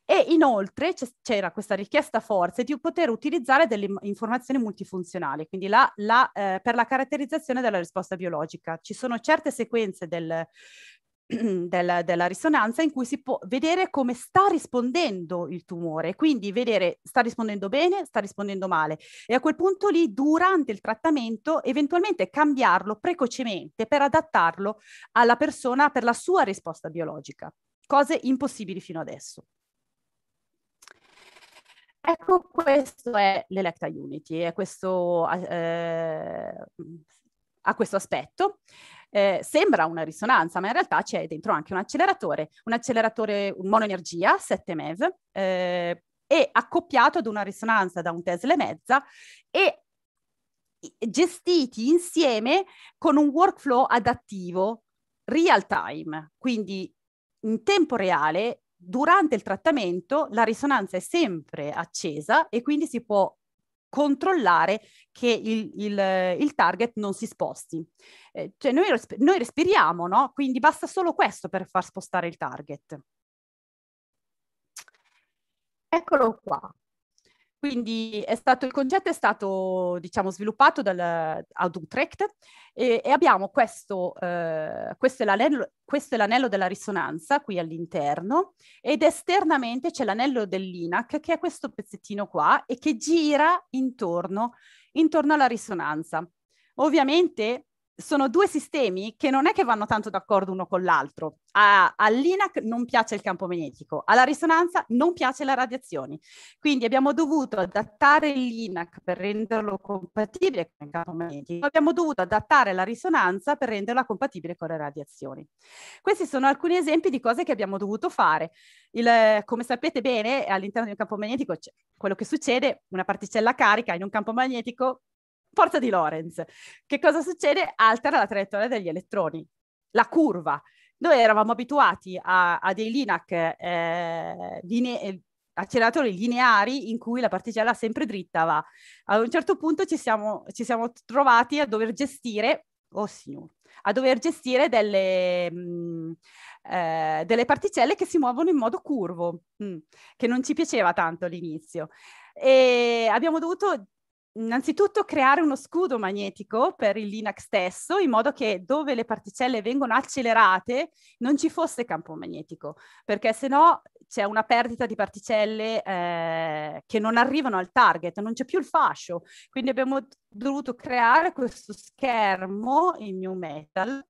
Speaker 2: E inoltre c'era questa richiesta forse di poter utilizzare delle informazioni multifunzionali, quindi la, la, eh, per la caratterizzazione della risposta biologica. Ci sono certe sequenze del, del, della risonanza in cui si può vedere come sta rispondendo il tumore, quindi vedere sta rispondendo bene, sta rispondendo male e a quel punto lì durante il trattamento eventualmente cambiarlo precocemente per adattarlo alla persona per la sua risposta biologica, cose impossibili fino adesso. Ecco, questo è l'Electa Unity, è questo, eh, mm, ha questo aspetto. Eh, sembra una risonanza, ma in realtà c'è dentro anche un acceleratore, un acceleratore monoenergia, 7 MeV, eh, e accoppiato ad una risonanza da un Tesla e mezza e gestiti insieme con un workflow adattivo real time, quindi in tempo reale durante il trattamento la risonanza è sempre accesa e quindi si può controllare che il, il, il target non si sposti. Eh, cioè noi, resp- noi respiriamo, no? Quindi basta solo questo per far spostare il target. Eccolo qua. Quindi stato, il concetto è stato diciamo, sviluppato dal, ad Utrecht e, e abbiamo questo, eh, questo, è l'anello, questo, è l'anello, della risonanza qui all'interno ed esternamente c'è l'anello dell'INAC che è questo pezzettino qua e che gira intorno, intorno alla risonanza. Ovviamente sono due sistemi che non è che vanno tanto d'accordo uno con l'altro. A, all'INAC non piace il campo magnetico, alla risonanza non piace la radiazione. Quindi abbiamo dovuto adattare l'INAC per renderlo compatibile con il campo magnetico, abbiamo dovuto adattare la risonanza per renderla compatibile con le radiazioni. Questi sono alcuni esempi di cose che abbiamo dovuto fare. Il, come sapete bene, all'interno di un campo magnetico c'è quello che succede, una particella carica in un campo magnetico forza di Lorentz. Che cosa succede? Altera la traiettoria degli elettroni, la curva. Noi eravamo abituati a, a dei LINAC eh, linee, eh, acceleratori lineari in cui la particella sempre dritta va. A un certo punto ci siamo, ci siamo trovati a dover gestire, oh signor, a dover gestire delle, mh, mm, eh, delle particelle che si muovono in modo curvo, mh, mm, che non ci piaceva tanto all'inizio. E abbiamo dovuto Innanzitutto creare uno scudo magnetico per il Linux stesso, in modo che dove le particelle vengono accelerate non ci fosse campo magnetico, perché se no c'è una perdita di particelle eh, che non arrivano al target, non c'è più il fascio. Quindi abbiamo dovuto creare questo schermo in New Metal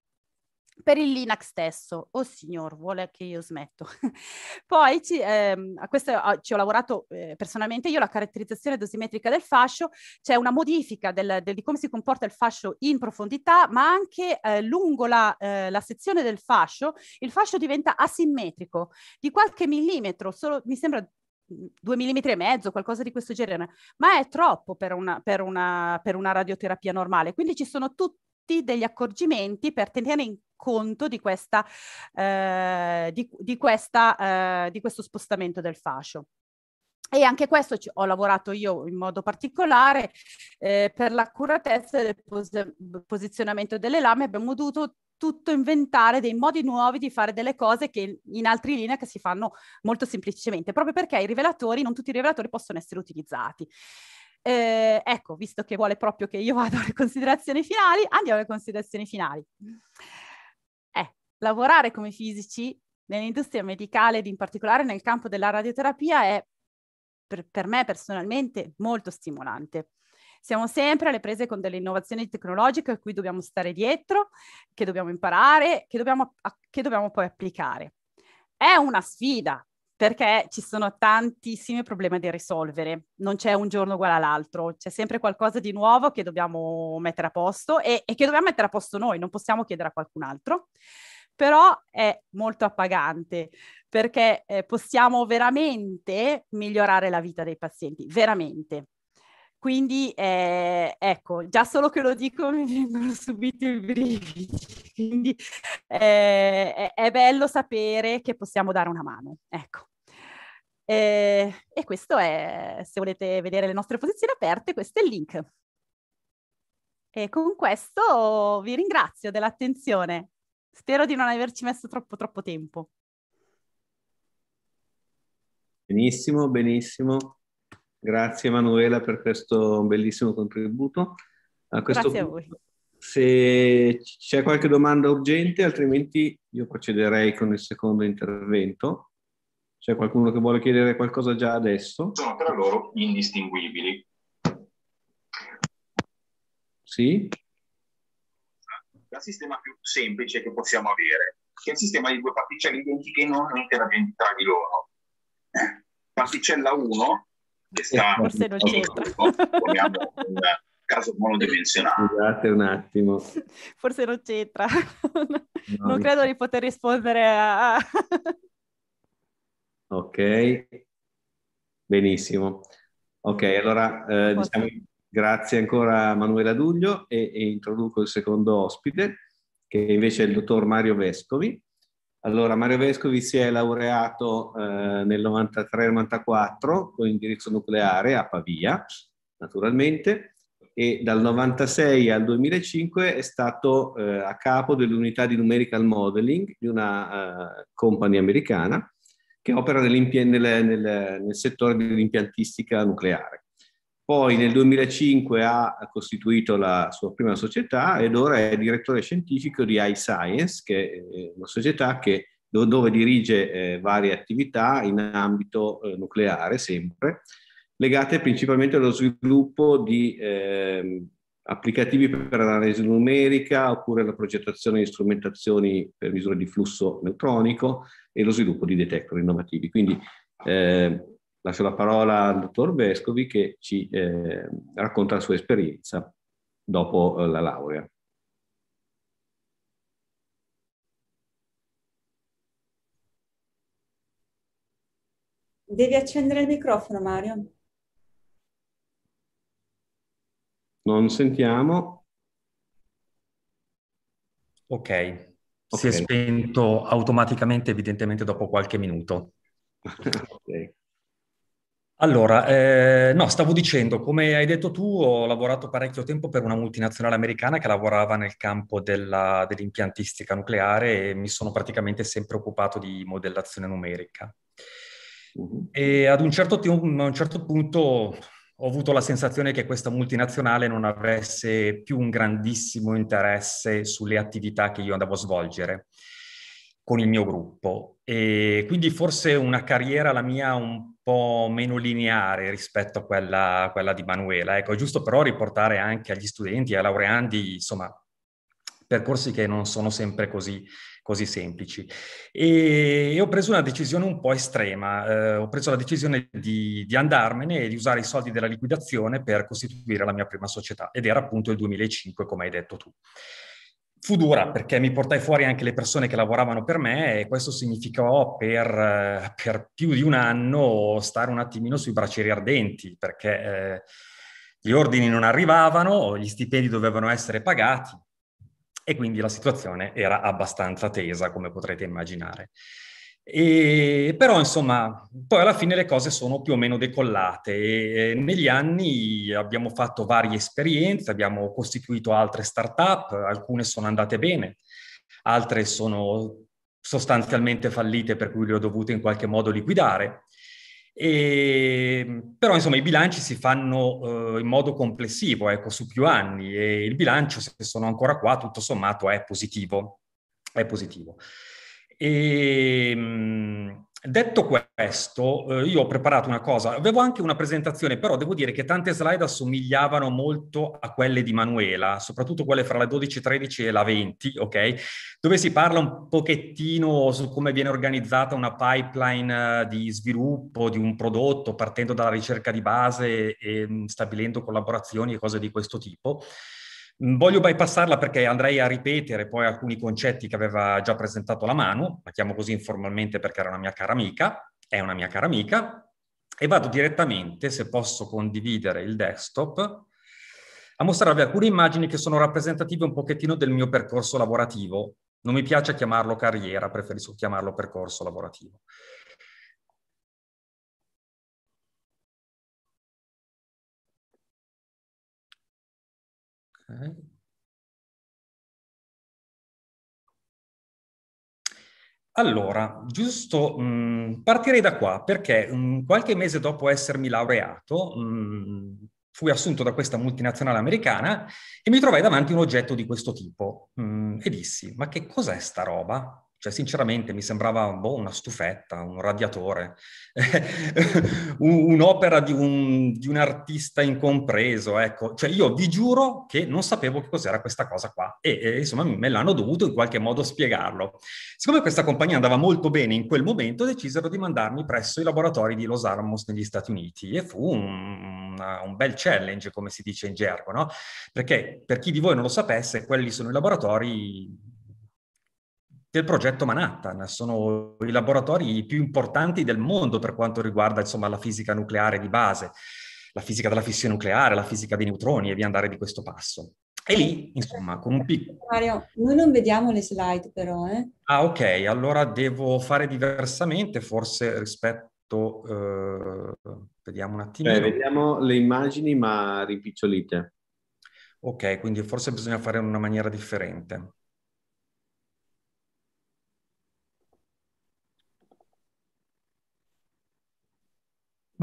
Speaker 2: per il Linux stesso, oh signor, vuole che io smetto. Poi ci, ehm, a questo a, ci ho lavorato eh, personalmente io, la caratterizzazione dosimetrica del fascio, c'è una modifica del, del, di come si comporta il fascio in profondità, ma anche eh, lungo la, eh, la, sezione del fascio, il fascio diventa asimmetrico di qualche millimetro, solo, mi sembra mm, due millimetri e mezzo, qualcosa di questo genere, ma è troppo per una, per una, per una radioterapia normale. Quindi ci sono tutti tutti degli accorgimenti per tenere in conto di, questa, eh, di, di, questa, eh, di questo spostamento del fascio. E anche questo ci, ho lavorato io in modo particolare eh, per l'accuratezza del pos- posizionamento delle lame. Abbiamo dovuto tutto inventare dei modi nuovi di fare delle cose che in altri linee si fanno molto semplicemente, proprio perché i rivelatori, non tutti i rivelatori possono essere utilizzati. Eh, ecco, visto che vuole proprio che io vada alle considerazioni finali, andiamo alle considerazioni finali. Eh, lavorare come fisici nell'industria medicale ed in particolare nel campo della radioterapia è per, per me personalmente molto stimolante. Siamo sempre alle prese con delle innovazioni tecnologiche a cui dobbiamo stare dietro, che dobbiamo imparare, che dobbiamo, che dobbiamo poi applicare. È una sfida, perché ci sono tantissimi problemi da risolvere, non c'è un giorno uguale all'altro, c'è sempre qualcosa di nuovo che dobbiamo mettere a posto e, e che dobbiamo mettere a posto noi, non possiamo chiedere a qualcun altro però è molto appagante perché eh, possiamo veramente migliorare la vita dei pazienti, veramente. Quindi eh, ecco, già solo che lo dico mi vengono subito i brividi, quindi eh, è, è bello sapere che possiamo dare una mano, ecco. Eh, e questo è, se volete vedere le nostre posizioni aperte, questo è il link. E con questo vi ringrazio dell'attenzione. Spero di non averci messo troppo troppo tempo.
Speaker 3: Benissimo, benissimo. Grazie Emanuela per questo bellissimo contributo. A questo Grazie punto, a voi. Se c'è qualche domanda urgente, altrimenti io procederei con il secondo intervento. C'è qualcuno che vuole chiedere qualcosa già adesso? Sono tra loro indistinguibili. Sì? Il sistema più semplice che possiamo avere, che è il sistema di due particelle identiche non interagenti tra di loro. Particella 1, che eh, sta... Forse non c'entra.
Speaker 2: un caso
Speaker 3: monodimensionale. Scusate un attimo.
Speaker 2: Forse non c'entra. No, non credo di poter rispondere a...
Speaker 3: Ok, benissimo. Ok, allora eh, diciamo grazie ancora a Manuela Duglio e, e, introduco il secondo ospite che invece è il dottor Mario Vescovi. Allora, Mario Vescovi si è laureato eh, nel 93-94 con indirizzo nucleare a Pavia, naturalmente, e dal 96 al 2005 è stato eh, a capo dell'unità di numerical modeling di una uh, company americana che opera nel, nel, nel settore dell'impiantistica nucleare. Poi nel 2005 ha costituito la sua prima società ed ora è direttore scientifico di iScience, che è una società che, dove dirige eh, varie attività in ambito eh, nucleare sempre, legate principalmente allo sviluppo di eh, applicativi per analisi numerica oppure la progettazione di strumentazioni per misura di flusso neutronico, e lo sviluppo di detector innovativi. Quindi eh, lascio la parola al dottor Vescovi che ci eh, racconta la sua esperienza dopo eh, la laurea.
Speaker 2: Devi accendere il microfono, Mario.
Speaker 3: Non sentiamo. Ok, Okay. Si è spento
Speaker 5: automaticamente, evidentemente, dopo qualche minuto. okay. Allora, eh, no, stavo dicendo, come hai detto tu, ho lavorato parecchio tempo per una multinazionale americana che lavorava nel campo della, dell'impiantistica nucleare e mi sono praticamente sempre occupato di modellazione numerica. Uh-huh. E ad un certo, t- un certo punto ho avuto la sensazione che questa multinazionale non avesse più un grandissimo interesse sulle attività che io andavo a svolgere con il mio gruppo e quindi forse una carriera la mia un po' meno lineare rispetto a quella, quella di Manuela. Ecco, è giusto però riportare anche agli studenti e ai laureandi, insomma, percorsi che non sono sempre così, così semplici. E, e, ho preso una decisione un po' estrema, eh, ho preso la decisione di, di, andarmene e di usare i soldi della liquidazione per costituire la mia prima società ed era appunto il 2005 come hai detto tu. Fu dura perché mi portai fuori anche le persone che lavoravano per me e questo significò per, eh, per più di un anno stare un attimino sui braccieri ardenti perché... Eh, gli ordini non arrivavano, gli stipendi dovevano essere pagati, e quindi la situazione era abbastanza tesa, come potrete immaginare. E, però insomma, poi alla fine le cose sono più o meno decollate e, e negli anni abbiamo fatto varie esperienze, abbiamo costituito altre start-up, alcune sono andate bene, altre sono sostanzialmente fallite per cui le ho dovute in qualche modo liquidare. E, ehm, però insomma i bilanci si fanno eh, in modo complessivo, ecco, su più anni e il bilancio, se sono ancora qua, tutto sommato è positivo. È positivo. E, ehm, mh, Detto questo, eh, io ho preparato una cosa, avevo anche una presentazione, però devo dire che tante slide assomigliavano molto a quelle di Manuela, soprattutto quelle fra la 12.13 e la 20, ok? Dove si parla un pochettino su come viene organizzata una pipeline eh, di sviluppo di un prodotto partendo dalla ricerca di base e mm, stabilendo collaborazioni e cose di questo tipo. Voglio bypassarla perché andrei a ripetere poi alcuni concetti che aveva già presentato la Manu, la chiamo così informalmente perché era una mia cara amica, è una mia cara amica, e vado direttamente, se posso condividere il desktop, a mostrarvi alcune immagini che sono rappresentative un pochettino del mio percorso lavorativo. Non mi piace chiamarlo carriera, preferisco
Speaker 1: chiamarlo percorso lavorativo. Allora, giusto, mh, mm, partirei da qua perché mh, mm, qualche mese dopo essermi
Speaker 5: laureato mh, mm, fui assunto da questa multinazionale americana e mi trovai davanti un oggetto di questo tipo e dissi, ma che cos'è sta roba? Cioè, sinceramente, mi sembrava boh, una stufetta, un radiatore, un'opera di un, di un, artista incompreso, ecco. Cioè, io vi giuro che non sapevo che cos'era questa cosa qua e, e insomma me l'hanno dovuto in qualche modo spiegarlo. Siccome questa compagnia andava molto bene in quel momento, decisero di mandarmi presso i laboratori di Los Alamos negli Stati Uniti e fu un, un bel challenge, come si dice in gergo, no? Perché per chi di voi non lo sapesse, quelli sono i laboratori del progetto Manhattan. Sono i laboratori più importanti del mondo per quanto riguarda insomma, la fisica nucleare di base, la fisica della fissione nucleare, la fisica dei neutroni e via andare di questo passo. E lì, insomma, con un piccolo...
Speaker 2: Mario, noi non vediamo le slide però, eh?
Speaker 5: Ah, ok, allora devo fare diversamente forse rispetto... Eh, vediamo un attimo. Cioè, eh,
Speaker 3: vediamo le immagini ma rimpicciolite. Ok, quindi
Speaker 5: forse bisogna fare in una maniera differente.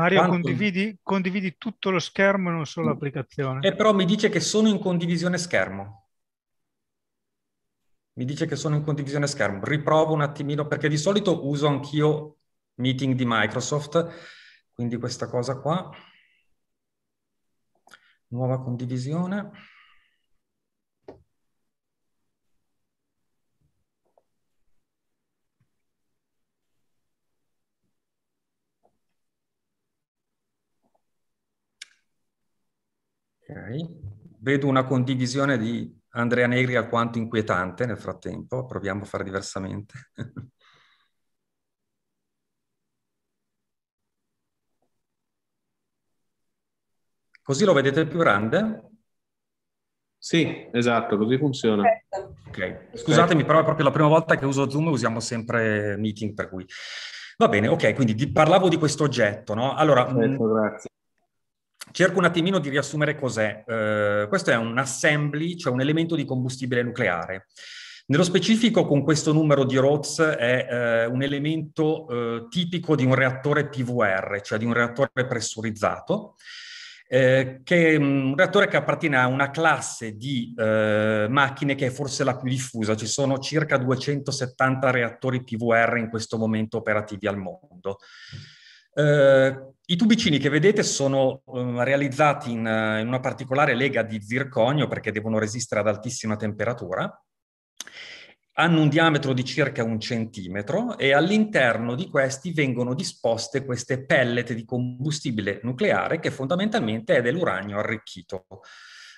Speaker 1: Mario, Quanto... condividi, condividi, tutto lo schermo e non solo mm. l'applicazione. E eh, però mi dice che sono in condivisione
Speaker 5: schermo. Mi dice che sono in condivisione schermo. Riprovo un attimino, perché di solito uso anch'io meeting di Microsoft, quindi questa cosa qua. Nuova condivisione. Okay. Vedo una condivisione di Andrea Negri alquanto inquietante nel frattempo, proviamo a fare diversamente.
Speaker 3: Così lo vedete più grande? Sì, esatto, così funziona. Okay. Scusatemi, però è proprio la
Speaker 5: prima volta che uso Zoom, e usiamo sempre Meeting, per cui... Va bene, ok, quindi di, parlavo di questo oggetto, no? Allora, certo, grazie cerco un attimino di riassumere cos'è. Eh, questo è un assembly, cioè un elemento di combustibile nucleare. Nello specifico, con questo numero di ROTS è eh, un elemento eh, tipico di un reattore PVR, cioè di un reattore pressurizzato, eh, che è un reattore che appartiene a una classe di eh, macchine che è forse la più diffusa. Ci sono circa 270 reattori PVR in questo momento operativi al mondo. Eh, i tubicini che vedete sono um, realizzati in, in, una particolare lega di zirconio perché devono resistere ad altissima temperatura, hanno un diametro di circa un centimetro e all'interno di questi vengono disposte queste pellet di combustibile nucleare che fondamentalmente è dell'uranio arricchito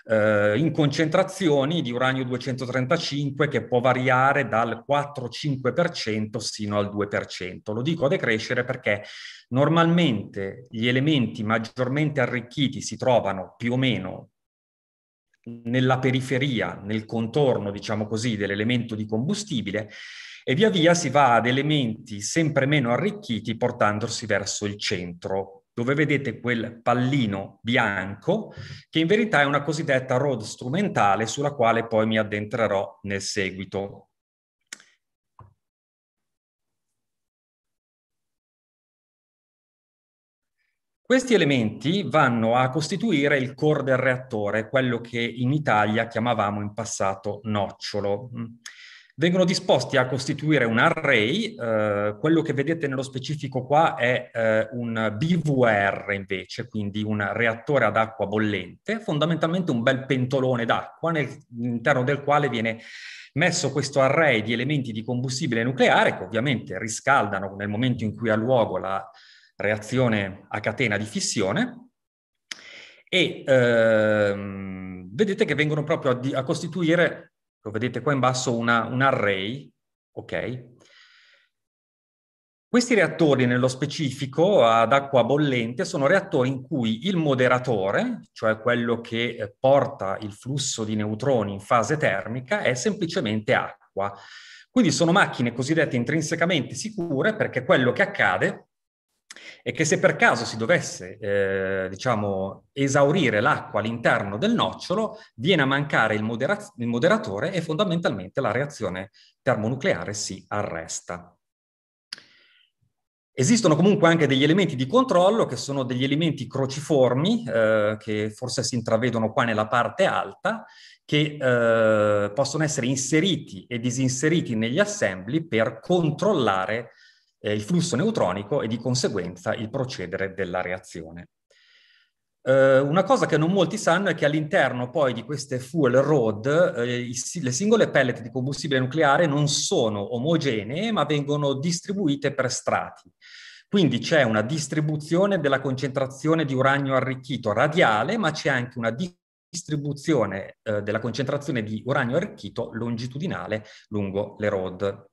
Speaker 5: eh, in concentrazioni di uranio 235 che può variare dal 4-5% sino al 2%. Lo dico a decrescere perché normalmente gli elementi maggiormente arricchiti si trovano più o meno nella periferia, nel contorno, diciamo così, dell'elemento di combustibile e via via si va ad elementi sempre meno arricchiti portandosi verso il centro dove vedete quel pallino bianco, che in verità è una cosiddetta road strumentale
Speaker 3: sulla quale poi mi addentrerò nel seguito. Questi
Speaker 5: elementi vanno a costituire il core del reattore, quello che in Italia chiamavamo in passato nocciolo vengono disposti a costituire un array, eh, quello che vedete nello specifico qua è eh, un BVR invece, quindi un reattore ad acqua bollente, fondamentalmente un bel pentolone d'acqua all'interno del quale viene messo questo array di elementi di combustibile nucleare che ovviamente riscaldano nel momento in cui ha luogo la reazione a catena di fissione e ehm, vedete che vengono proprio a, a costituire lo vedete qua in basso, una, un array, ok? Questi reattori nello specifico ad acqua bollente sono reattori in cui il moderatore, cioè quello che eh, porta il flusso di neutroni in fase termica, è semplicemente acqua. Quindi sono macchine cosiddette intrinsecamente sicure perché quello che accade e che se per caso si dovesse, eh, diciamo, esaurire l'acqua all'interno del nocciolo, viene a mancare il, modera- il moderatore e fondamentalmente la reazione termonucleare si arresta. Esistono comunque anche degli elementi di controllo che sono degli elementi crociformi eh, che forse si intravedono qua nella parte alta che eh, possono essere inseriti e disinseriti negli assembli per controllare eh, il flusso neutronico e di conseguenza il procedere della reazione. Eh, una cosa che non molti sanno è che all'interno poi di queste fuel road eh, i, le singole pellet di combustibile nucleare non sono omogenee ma vengono distribuite per strati. Quindi c'è una distribuzione della concentrazione di uranio arricchito radiale ma c'è anche una distribuzione eh, della concentrazione di uranio arricchito longitudinale lungo le road.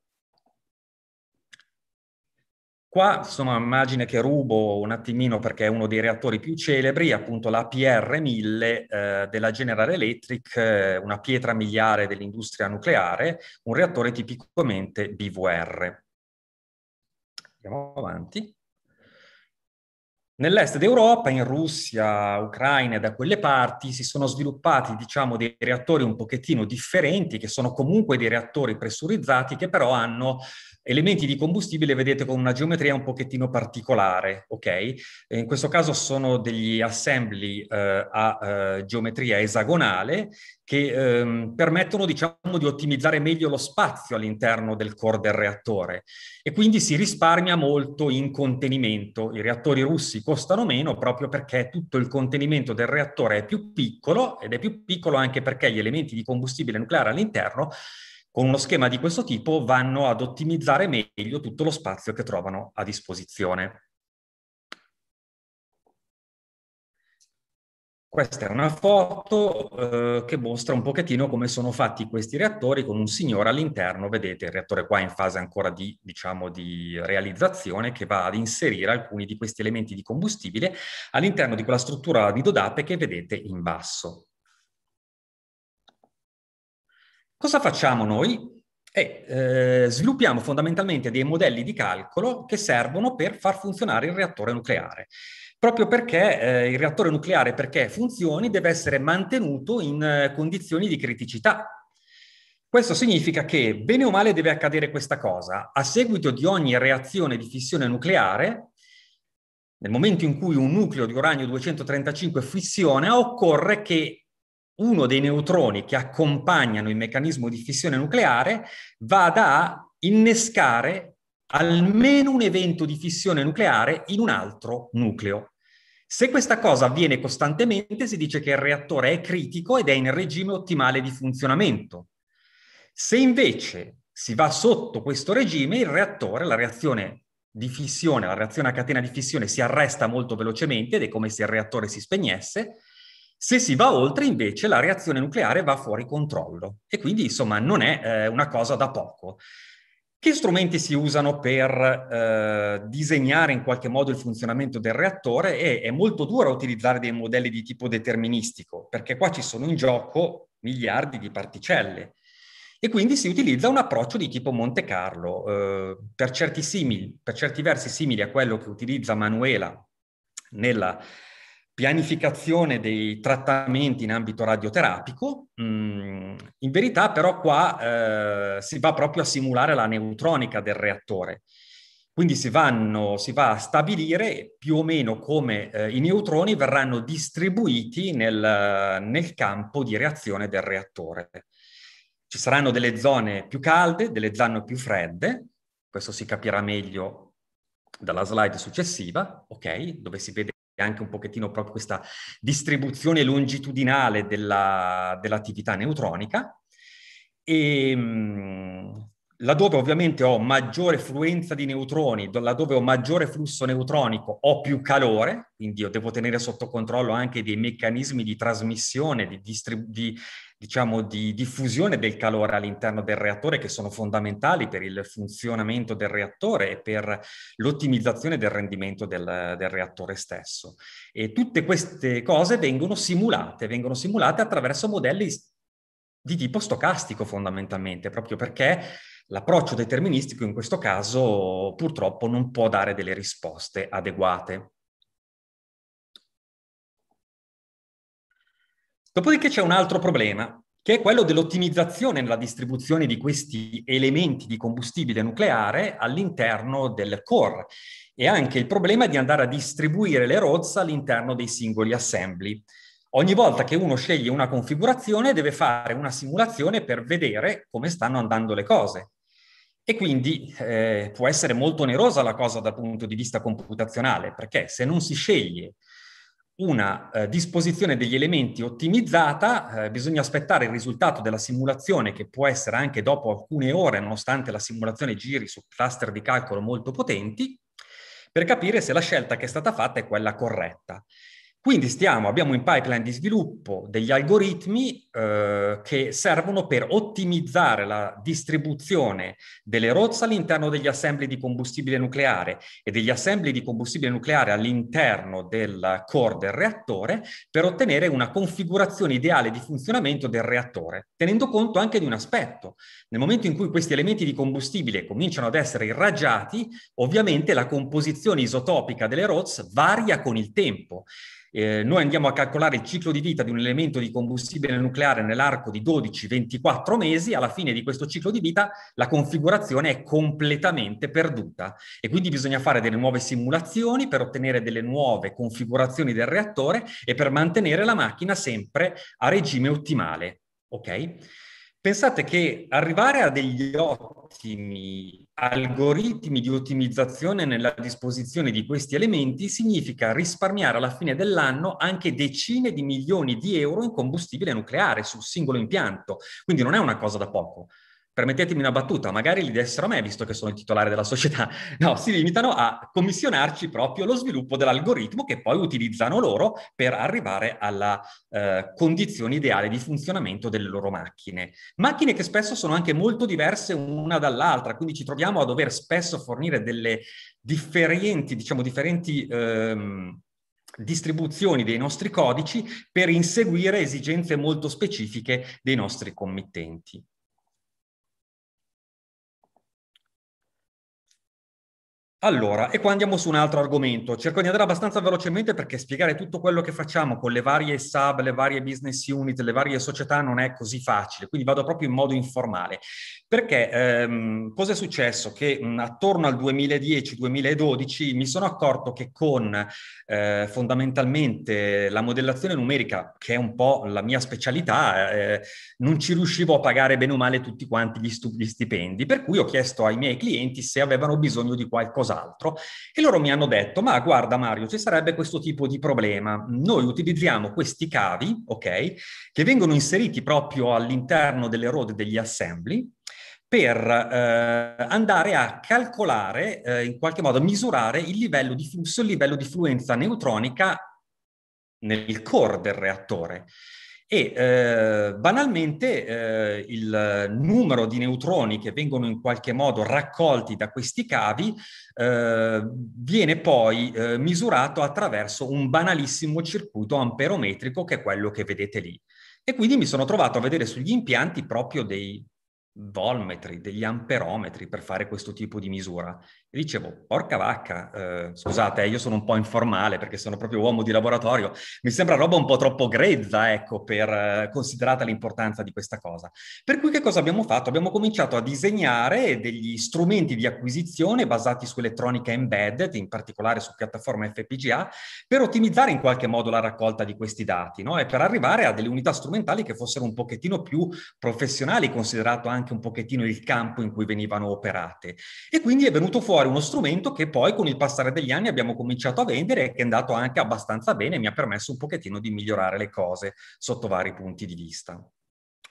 Speaker 5: Qua sono immagine che rubo un attimino perché è uno dei reattori più celebri, appunto la PR1000 eh, della General Electric, eh, una pietra miliare dell'industria nucleare, un reattore tipicamente BVR. Andiamo avanti. Nell'est d'Europa, in Russia, Ucraina e da quelle parti si sono sviluppati diciamo, dei reattori un pochettino differenti, che sono comunque dei reattori pressurizzati che però hanno elementi di combustibile vedete con una geometria un pochettino particolare, ok? In questo caso sono degli assembly eh, a eh, geometria esagonale che ehm, permettono diciamo, di ottimizzare meglio lo spazio all'interno del core del reattore e quindi si risparmia molto in contenimento. I reattori russi costano meno proprio perché tutto il contenimento del reattore è più piccolo ed è più piccolo anche perché gli elementi di combustibile nucleare all'interno con uno schema di questo tipo vanno ad ottimizzare meglio tutto lo spazio che trovano a disposizione. Questa è una foto eh, che mostra un pochettino come sono fatti questi reattori con un signore all'interno, vedete il reattore qua in fase ancora di, diciamo, di realizzazione che va ad inserire alcuni di questi elementi di combustibile all'interno di quella struttura di dodate che vedete in basso. Cosa facciamo noi? E, eh, eh, sviluppiamo fondamentalmente dei modelli di calcolo che servono per far funzionare il reattore nucleare. Proprio perché eh, il reattore nucleare, perché funzioni, deve essere mantenuto in eh, condizioni di criticità, questo significa che, bene o male, deve accadere questa cosa. A seguito di ogni reazione di fissione nucleare, nel momento in cui un nucleo di uranio 235 fissiona, occorre che uno dei neutroni che accompagnano il meccanismo di fissione nucleare vada a innescare almeno un evento di fissione nucleare in un altro nucleo. Se questa cosa avviene costantemente, si dice che il reattore è critico ed è in regime ottimale di funzionamento. Se invece si va sotto questo regime, il reattore, la reazione di fissione, la reazione a catena di fissione si arresta molto velocemente ed è come se il reattore si spegnesse se si va oltre, invece, la reazione nucleare va fuori controllo e quindi, insomma, non è eh, una cosa da poco. Che strumenti si usano per eh, disegnare in qualche modo il funzionamento del reattore? E è molto duro utilizzare dei modelli di tipo deterministico, perché qua ci sono in gioco miliardi di particelle. E quindi si utilizza un approccio di tipo Monte Carlo, eh, per, certi simili, per certi versi simili a quello che utilizza Manuela nella pianificazione dei trattamenti in ambito radioterapico. Mm, in verità però qua eh, si va proprio a simulare la neutronica del reattore. Quindi si, vanno, si va a stabilire più o meno come eh, i neutroni verranno distribuiti nel, nel, campo di reazione del reattore. Ci saranno delle zone più calde, delle zone più fredde, questo si capirà meglio dalla slide successiva, okay, Dove si vede anche un pochettino proprio questa distribuzione longitudinale della, dell'attività neutronica. E, ehm, laddove ovviamente ho maggiore fluenza di neutroni, laddove ho maggiore flusso neutronico, ho più calore, quindi io devo tenere sotto controllo anche dei meccanismi di trasmissione, di, distrib- di, diciamo, di diffusione del calore all'interno del reattore che sono fondamentali per il funzionamento del reattore e per l'ottimizzazione del rendimento del, del reattore stesso. E tutte queste cose vengono simulate, vengono simulate attraverso modelli di tipo stocastico fondamentalmente, proprio perché l'approccio deterministico in questo caso purtroppo non può dare delle risposte adeguate. Dopodiché c'è un altro problema, che è quello dell'ottimizzazione nella distribuzione di questi elementi di combustibile nucleare all'interno del core e anche il problema di andare a distribuire le rozze all'interno dei singoli assembly. Ogni volta che uno sceglie una configurazione deve fare una simulazione per vedere come stanno andando le cose. E quindi eh, può essere molto onerosa la cosa dal punto di vista computazionale, perché se non si sceglie una eh, disposizione degli elementi ottimizzata, eh, bisogna aspettare il risultato della simulazione che può essere anche dopo alcune ore, nonostante la simulazione giri su cluster di calcolo molto potenti, per capire se la scelta che è stata fatta è quella corretta. Quindi stiamo, abbiamo in pipeline di sviluppo degli algoritmi eh, che servono per ottimizzare la distribuzione delle rozze all'interno degli assembli di combustibile nucleare e degli assembli di combustibile nucleare all'interno del core del reattore per ottenere una configurazione ideale di funzionamento del reattore, tenendo conto anche di un aspetto. Nel momento in cui questi elementi di combustibile cominciano ad essere irraggiati, ovviamente la composizione isotopica delle rozze varia con il tempo eh, noi andiamo a calcolare il ciclo di vita di un elemento di combustibile nucleare nell'arco di 12-24 mesi, alla fine di questo ciclo di vita la configurazione è completamente perduta e quindi bisogna fare delle nuove simulazioni per ottenere delle nuove configurazioni del reattore e per mantenere la macchina sempre a regime ottimale. Okay? Pensate che arrivare a degli ottimi algoritmi di ottimizzazione nella disposizione di questi elementi significa risparmiare alla fine dell'anno anche decine di milioni di euro in combustibile nucleare sul singolo impianto. Quindi non è una cosa da poco permettetemi una battuta, magari li dessero a me visto che sono il titolare della società. No, si limitano a commissionarci proprio lo sviluppo dell'algoritmo che poi utilizzano loro per arrivare alla eh, condizione ideale di funzionamento delle loro macchine. Macchine che spesso sono anche molto diverse una dall'altra, quindi ci troviamo a dover spesso fornire delle differenti, diciamo, differenti ehm, distribuzioni dei nostri codici per inseguire esigenze molto specifiche dei nostri committenti. Allora, e qua andiamo su un altro argomento. Cerco di andare abbastanza velocemente perché spiegare tutto quello che facciamo con le varie sub, le varie business unit, le varie società non è così facile, quindi vado proprio in modo informale. Perché ehm, cosa è successo? Che mh, attorno al 2010-2012 mi sono accorto che con eh, fondamentalmente la modellazione numerica, che è un po' la mia specialità, eh, non ci riuscivo a pagare bene o male tutti quanti gli, stu- gli stipendi, per cui ho chiesto ai miei clienti se avevano bisogno di qualcosa qualcos'altro e loro mi hanno detto ma guarda Mario ci sarebbe questo tipo di problema, noi utilizziamo questi cavi, ok, che vengono inseriti proprio all'interno delle rode degli assembly per eh, andare a calcolare, eh, in qualche modo misurare il livello di flusso, il livello di fluenza neutronica nel core del reattore e eh, banalmente eh, il numero di neutroni che vengono in qualche modo raccolti da questi cavi eh, viene poi eh, misurato attraverso un banalissimo circuito amperometrico che è quello che vedete lì. E quindi mi sono trovato a vedere sugli impianti proprio dei volmetri, degli amperometri per fare questo tipo di misura. E dicevo, porca vacca, eh, scusate, eh, io sono un po' informale perché sono proprio uomo di laboratorio, mi sembra roba un po' troppo grezza, ecco, per eh, considerata l'importanza di questa cosa. Per cui che cosa abbiamo fatto? Abbiamo cominciato a disegnare degli strumenti di acquisizione basati su elettronica embedded, in particolare su piattaforma FPGA, per ottimizzare in qualche modo la raccolta di questi dati, no? E per arrivare a delle unità strumentali che fossero un pochettino più professionali, considerato anche un pochettino il campo in cui venivano operate. E quindi è venuto fuori fuori uno strumento che poi con il passare degli anni abbiamo cominciato a vendere e che è andato anche abbastanza bene e mi ha permesso un pochettino di migliorare le cose sotto vari punti di vista.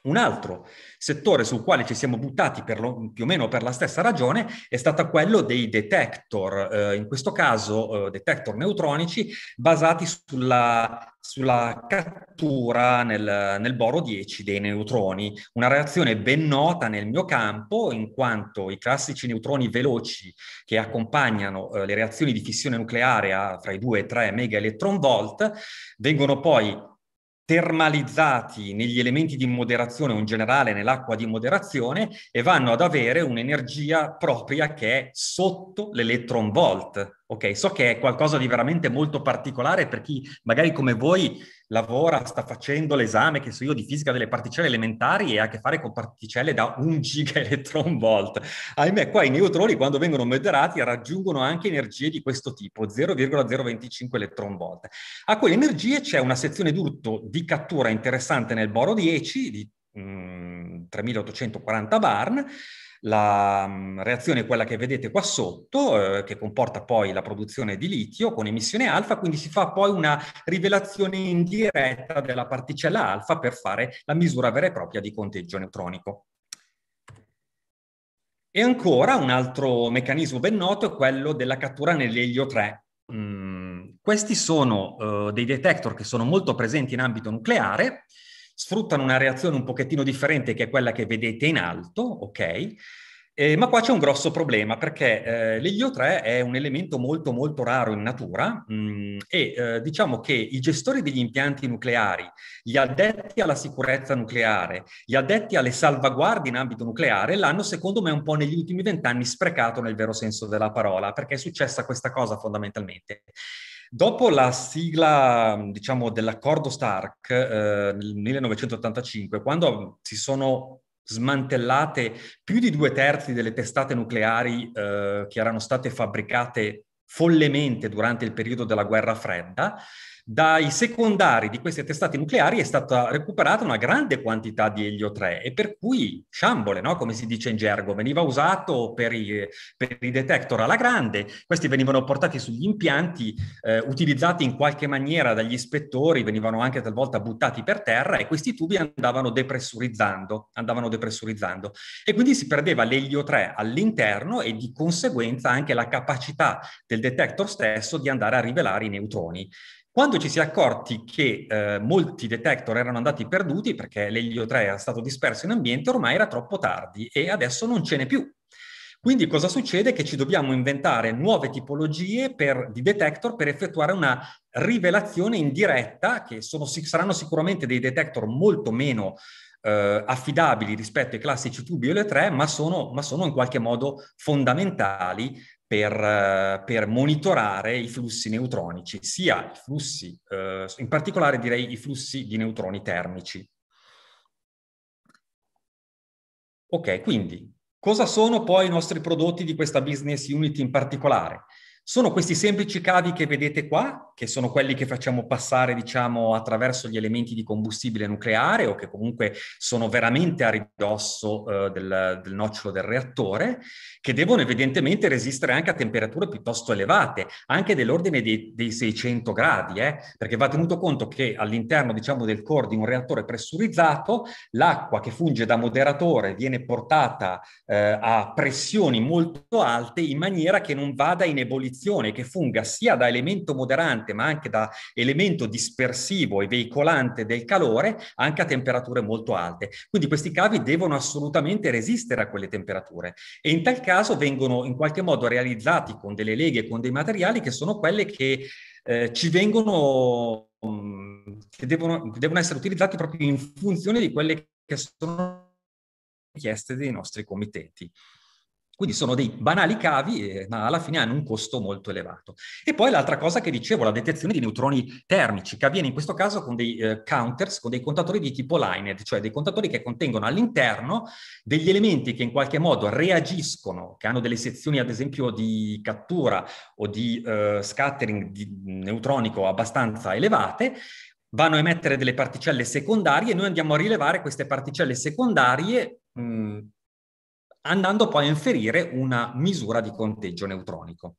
Speaker 5: Un altro settore sul quale ci siamo buttati lo, più o meno per la stessa ragione è stato quello dei detector, eh, in questo caso eh, detector neutronici basati sulla, sulla cattura nel, nel, boro 10 dei neutroni, una reazione ben nota nel mio campo in quanto i classici neutroni veloci che accompagnano eh, le reazioni di fissione nucleare a fra i 2 e 3 volt vengono poi termalizzati negli elementi di moderazione o in generale nell'acqua di moderazione e vanno ad avere un'energia propria che è sotto l'elettron volt Ok, so che è qualcosa di veramente molto particolare per chi magari come voi lavora, sta facendo l'esame, che so io, di fisica delle particelle elementari e ha a che fare con particelle da 1 gigaelectron volt. Ahimè, qua i neutroni quando vengono moderati raggiungono anche energie di questo tipo, 0,025 elettron volt. A quelle energie c'è una sezione d'urto di cattura interessante nel boro 10 di 3840 mm, barn la reazione è quella che vedete qua sotto, eh, che comporta poi la produzione di litio con emissione alfa, quindi si fa poi una rivelazione indiretta della particella alfa per fare la misura vera e propria di conteggio neutronico. E ancora un altro meccanismo ben noto è quello della cattura nell'elio 3. Mm, questi sono uh, dei detector che sono molto presenti in ambito nucleare, sfruttano una reazione un pochettino differente che è quella che vedete in alto, ok? Eh, ma qua c'è un grosso problema perché eh, l'elio 3 è un elemento molto molto raro in natura mh, mm, e eh, diciamo che i gestori degli impianti nucleari, gli addetti alla sicurezza nucleare, gli addetti alle salvaguardie in ambito nucleare l'hanno secondo me un po' negli ultimi vent'anni sprecato nel vero senso della parola perché è successa questa cosa fondamentalmente. Dopo la sigla, diciamo, dell'accordo Stark eh, nel 1985, quando si sono smantellate più di due terzi delle testate nucleari eh, che erano state fabbricate follemente durante il periodo della guerra fredda, dai secondari di queste testate nucleari è stata recuperata una grande quantità di elio 3 e per cui sciambole, no? come si dice in gergo, veniva usato per i, per i detector alla grande, questi venivano portati sugli impianti, eh, utilizzati in qualche maniera dagli ispettori, venivano anche talvolta buttati per terra e questi tubi andavano depressurizzando, andavano depressurizzando. e quindi si perdeva l'elio 3 all'interno e di conseguenza anche la capacità del detector stesso di andare a rivelare i neutroni. Quando ci si è accorti che eh, molti detector erano andati perduti perché l'Elio 3 era stato disperso in ambiente, ormai era troppo tardi e adesso non ce n'è più. Quindi cosa succede? Che ci dobbiamo inventare nuove tipologie per, di detector per effettuare una rivelazione in diretta, che sono, saranno sicuramente dei detector molto meno eh, affidabili rispetto ai classici tubi o le 3, ma sono, ma sono in qualche modo fondamentali per, per, monitorare i flussi neutronici, sia i flussi, eh, in particolare direi i flussi di neutroni termici. Ok, quindi cosa sono poi i nostri prodotti di questa business unit in particolare? sono questi semplici cavi che vedete qua, che sono quelli che facciamo passare, diciamo, attraverso gli elementi di combustibile nucleare o che comunque sono veramente a ridosso eh, del, del, nocciolo del reattore, che devono evidentemente resistere anche a temperature piuttosto elevate, anche dell'ordine dei, dei 600 gradi, eh? perché va tenuto conto che all'interno, diciamo, del core di un reattore pressurizzato, l'acqua che funge da moderatore viene portata eh, a pressioni molto alte in maniera che non vada in ebollizione funzione che funga sia da elemento moderante ma anche da elemento dispersivo e veicolante del calore anche a temperature molto alte. Quindi questi cavi devono assolutamente resistere a quelle temperature e in tal caso vengono in qualche modo realizzati con delle leghe, con dei materiali che sono quelle che eh, ci vengono, mm, che devono, devono essere utilizzati proprio in funzione di quelle che sono richieste dei nostri committenti. Quindi sono dei banali cavi, eh, ma alla fine hanno un costo molto elevato. E poi l'altra cosa che dicevo, la detezione di neutroni termici, che avviene in questo caso con dei eh, counters, con dei contatori di tipo lined, cioè dei contatori che contengono all'interno degli elementi che in qualche modo reagiscono, che hanno delle sezioni ad esempio di cattura o di eh, scattering di neutronico abbastanza elevate, vanno a emettere delle particelle secondarie e noi andiamo a rilevare queste particelle secondarie
Speaker 3: mh,
Speaker 1: andando poi a inferire una misura di conteggio neutronico.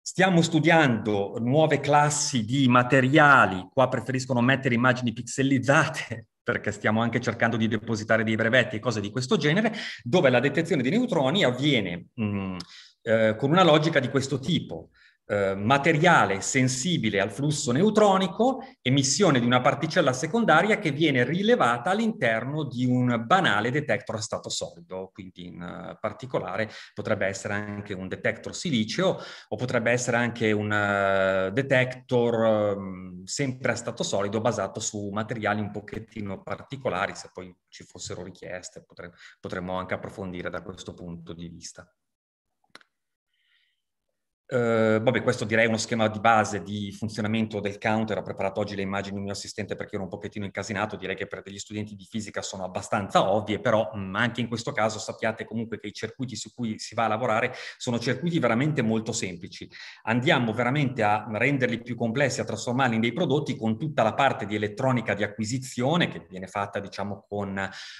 Speaker 5: Stiamo studiando nuove classi di materiali, qua preferiscono mettere immagini pixellizzate perché stiamo anche cercando di depositare dei brevetti e cose di questo genere, dove la detezione di neutroni avviene mh, mm, eh, con una logica di questo tipo. Eh, materiale sensibile al flusso neutronico, emissione di una particella secondaria che viene rilevata all'interno di un banale detector a stato solido, quindi in eh, particolare potrebbe essere anche un detector siliceo o potrebbe essere anche un eh, detector ehm, sempre a stato solido basato su materiali un pochettino particolari, se poi ci fossero richieste potremmo anche approfondire da questo punto di vista. Uh, vabbè, questo direi è uno schema di base di funzionamento del counter. Ho preparato oggi le immagini del mio assistente perché ero un pochettino incasinato. Direi che per degli studenti di fisica sono abbastanza ovvie, però mh, anche in questo caso sappiate comunque che i circuiti su cui si va a lavorare sono circuiti veramente molto semplici. Andiamo veramente a renderli più complessi, a trasformarli in dei prodotti con tutta la parte di elettronica di acquisizione che viene fatta, diciamo, con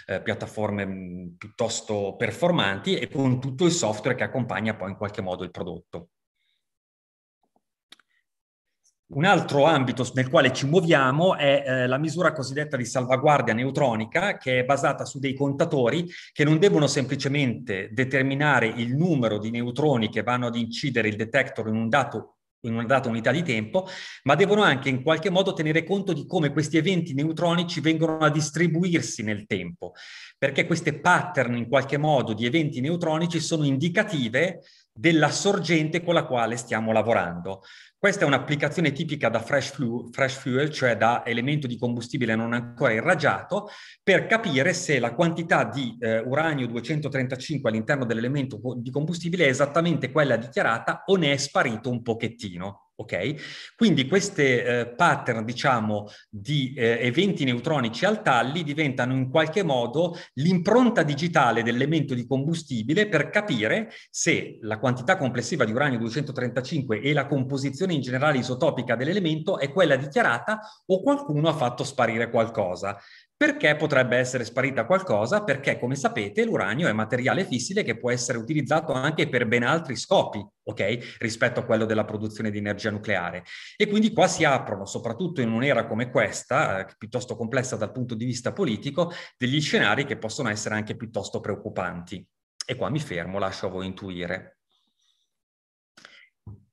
Speaker 5: eh, piattaforme mh, piuttosto performanti e con tutto il software che accompagna poi in qualche modo il prodotto. Un altro ambito nel quale ci muoviamo è eh, la misura cosiddetta di salvaguardia neutronica, che è basata su dei contatori che non devono semplicemente determinare il numero di neutroni che vanno ad incidere il detector in un dato in una data unità di tempo, ma devono anche in qualche modo tenere conto di come questi eventi neutronici vengono a distribuirsi nel tempo, perché queste pattern in qualche modo di eventi neutronici sono indicative della sorgente con la quale stiamo lavorando. Questa è un'applicazione tipica da fresh, flu, fresh fuel, cioè da elemento di combustibile non ancora irraggiato, per capire se la quantità di eh, uranio 235 all'interno dell'elemento di combustibile è esattamente quella dichiarata o ne è sparito un pochettino. Ok? Quindi questi eh, pattern, diciamo, di eh, eventi neutronici al talli diventano in qualche modo l'impronta digitale dell'elemento di combustibile per capire se la quantità complessiva di uranio 235 e la composizione in generale isotopica dell'elemento è quella dichiarata o qualcuno ha fatto sparire qualcosa. Perché potrebbe essere sparita qualcosa? Perché, come sapete, l'uranio è materiale fissile che può essere utilizzato anche per ben altri scopi, ok? Rispetto a quello della produzione di energia nucleare. E quindi qua si aprono, soprattutto in un'era come questa, eh, piuttosto complessa dal punto di vista politico, degli scenari che possono essere anche piuttosto preoccupanti. E qua mi fermo, lascio a voi intuire.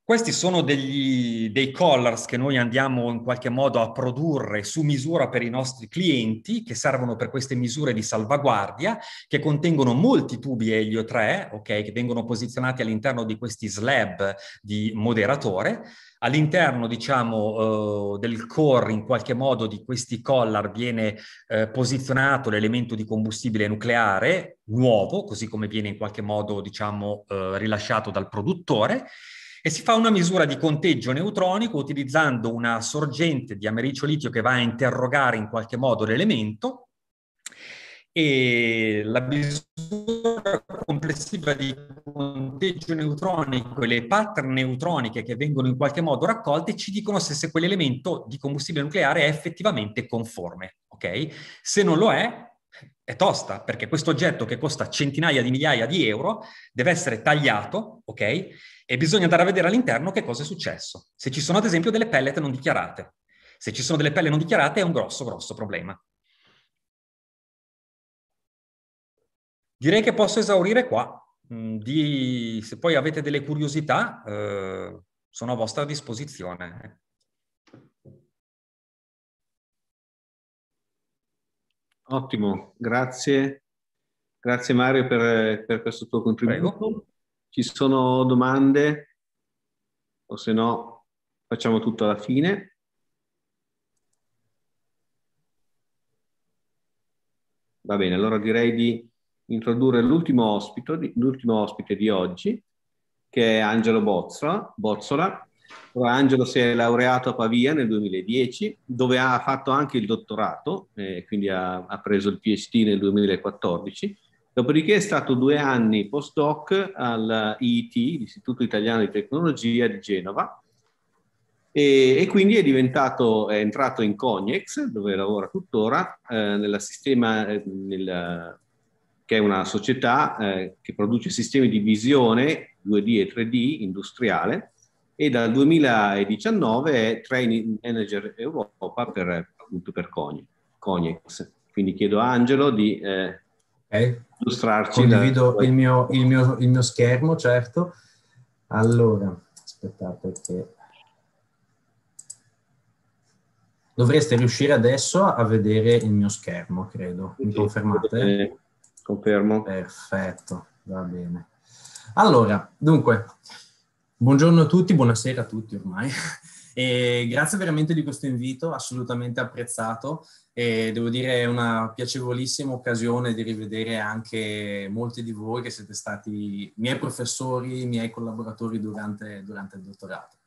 Speaker 5: Questi sono degli, dei collars che noi andiamo in qualche modo a produrre su misura per i nostri clienti, che servono per queste misure di salvaguardia, che contengono molti tubi Elio 3, okay, che vengono posizionati all'interno di questi slab di moderatore. All'interno, diciamo, eh, del core, in qualche modo, di questi collar viene eh, posizionato l'elemento di combustibile nucleare nuovo, così come viene in qualche modo, diciamo, eh, rilasciato dal produttore e si fa una misura di conteggio neutronico utilizzando una sorgente di americio litio che va a interrogare in qualche modo l'elemento e la misura complessiva di conteggio neutronico e le pattern neutroniche che vengono in qualche modo raccolte ci dicono se, se quell'elemento di combustibile nucleare è effettivamente conforme. Okay? Se non lo è, è tosta, perché questo oggetto che costa centinaia di migliaia di euro deve essere tagliato, okay? e bisogna andare a vedere all'interno che cosa è successo. Se ci sono ad esempio delle pellet non dichiarate. Se ci sono delle pelle non dichiarate è un grosso, grosso problema. Direi che posso esaurire qua. Mm, di, se poi avete delle curiosità, eh, sono a vostra disposizione. Eh.
Speaker 3: Ottimo, grazie. Grazie Mario per, per questo tuo contributo. Prego. Ci sono domande? O se no facciamo tutto alla fine. Va bene, allora direi di introdurre l'ultimo ospite di oggi, che è Angelo Bozzola. Bozzola. Angelo si è laureato a Pavia nel 2010, dove ha fatto anche il dottorato, eh, quindi ha, ha, preso il PhD nel 2014 Dopodiché è stato due anni postdoc all'IIT, l'Istituto Italiano di Tecnologia di Genova, e, e quindi è, è entrato in Cognex, dove lavora tuttora, eh, nella sistema, eh, nel, che è una società eh, che produce sistemi di visione 2D e 3D industriale, e dal 2019 è Training Manager Europa per, appunto per Cognex. Quindi chiedo a Angelo di eh, Ok, illustrarci. Condivido da... il,
Speaker 6: mio, il, mio, il mio schermo, certo. Allora, aspettate che... Dovreste riuscire adesso a vedere il mio schermo, credo. Mi confermate?
Speaker 3: confermo.
Speaker 6: Perfetto, va bene. Allora, dunque, buongiorno a tutti, buonasera a tutti ormai. E grazie veramente di questo invito, assolutamente apprezzato e devo dire è una piacevolissima occasione di rivedere anche molti di voi che siete stati miei professori, miei collaboratori durante, durante il dottorato.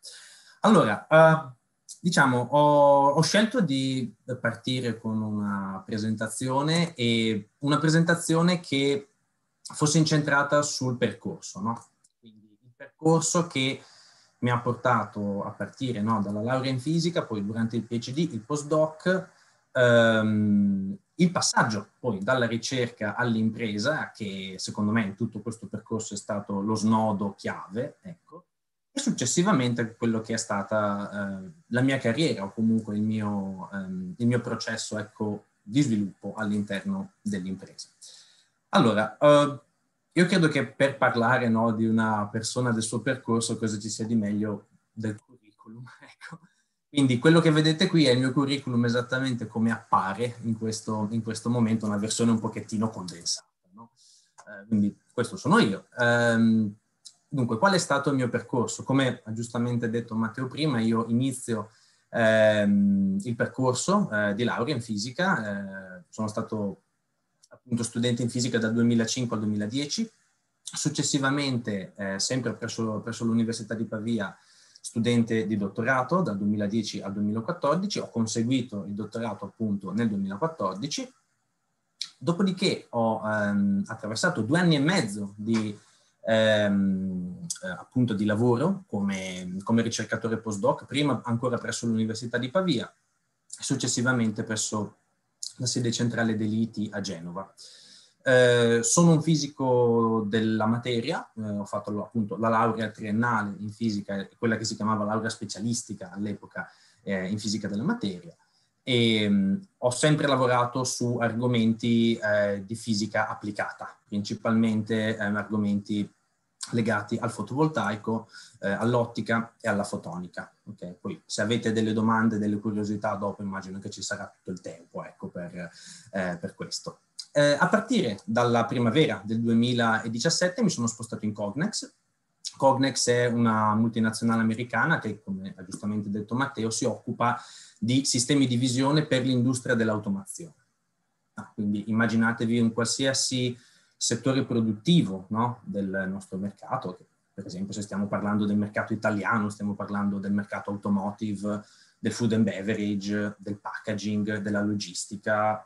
Speaker 6: Allora, uh, diciamo, ho, ho, scelto di partire con una presentazione e una presentazione che fosse incentrata sul percorso, no? Quindi il percorso che mi ha portato a partire no, dalla laurea in fisica, poi durante il PhD, il postdoc, ehm, il passaggio poi dalla ricerca all'impresa, che secondo me in tutto questo percorso è stato lo snodo chiave, ecco, e successivamente quello che è stata eh, la mia carriera o comunque il mio, ehm, il mio processo ecco, di sviluppo all'interno dell'impresa. Allora, eh, io credo che per parlare no, di una persona, del suo percorso, cosa ci sia di meglio del curriculum, ecco. Quindi quello che vedete qui è il mio curriculum esattamente come appare in questo, in questo momento, una versione un pochettino condensata. No? Eh, quindi questo sono io. Ehm, dunque, qual è stato il mio percorso? Come ha giustamente detto Matteo prima, io inizio ehm, il percorso eh, di laurea in fisica, eh, sono stato appunto studente in fisica dal 2005 al 2010, successivamente eh, sempre presso, presso l'Università di Pavia studente di dottorato dal 2010 al 2014, ho conseguito il dottorato appunto nel 2014, dopodiché ho ehm, attraversato due anni e mezzo di, ehm, eh, appunto di lavoro come, come ricercatore postdoc, prima ancora presso l'Università di Pavia, e successivamente presso la sede centrale dell'IT a Genova. Eh, sono un fisico della materia, eh, ho fatto appunto la laurea triennale in fisica, quella che si chiamava laurea specialistica all'epoca eh, in fisica della materia e mh, mm, ho sempre lavorato su argomenti eh, di fisica applicata, principalmente ehm, argomenti legati al fotovoltaico, eh, all'ottica e alla fotonica. Okay? Poi se avete delle domande, delle curiosità, dopo immagino che ci sarà tutto il tempo ecco, per, per questo. Eh, a partire dalla primavera del 2017 mi sono spostato in Cognex. Cognex è una multinazionale americana che, come ha giustamente detto Matteo, si occupa di sistemi di visione per l'industria dell'automazione. Ah, quindi immaginatevi un qualsiasi settore produttivo no, del nostro mercato, per esempio se stiamo parlando del mercato italiano, stiamo parlando del mercato automotive, del food and beverage, del packaging, della logistica,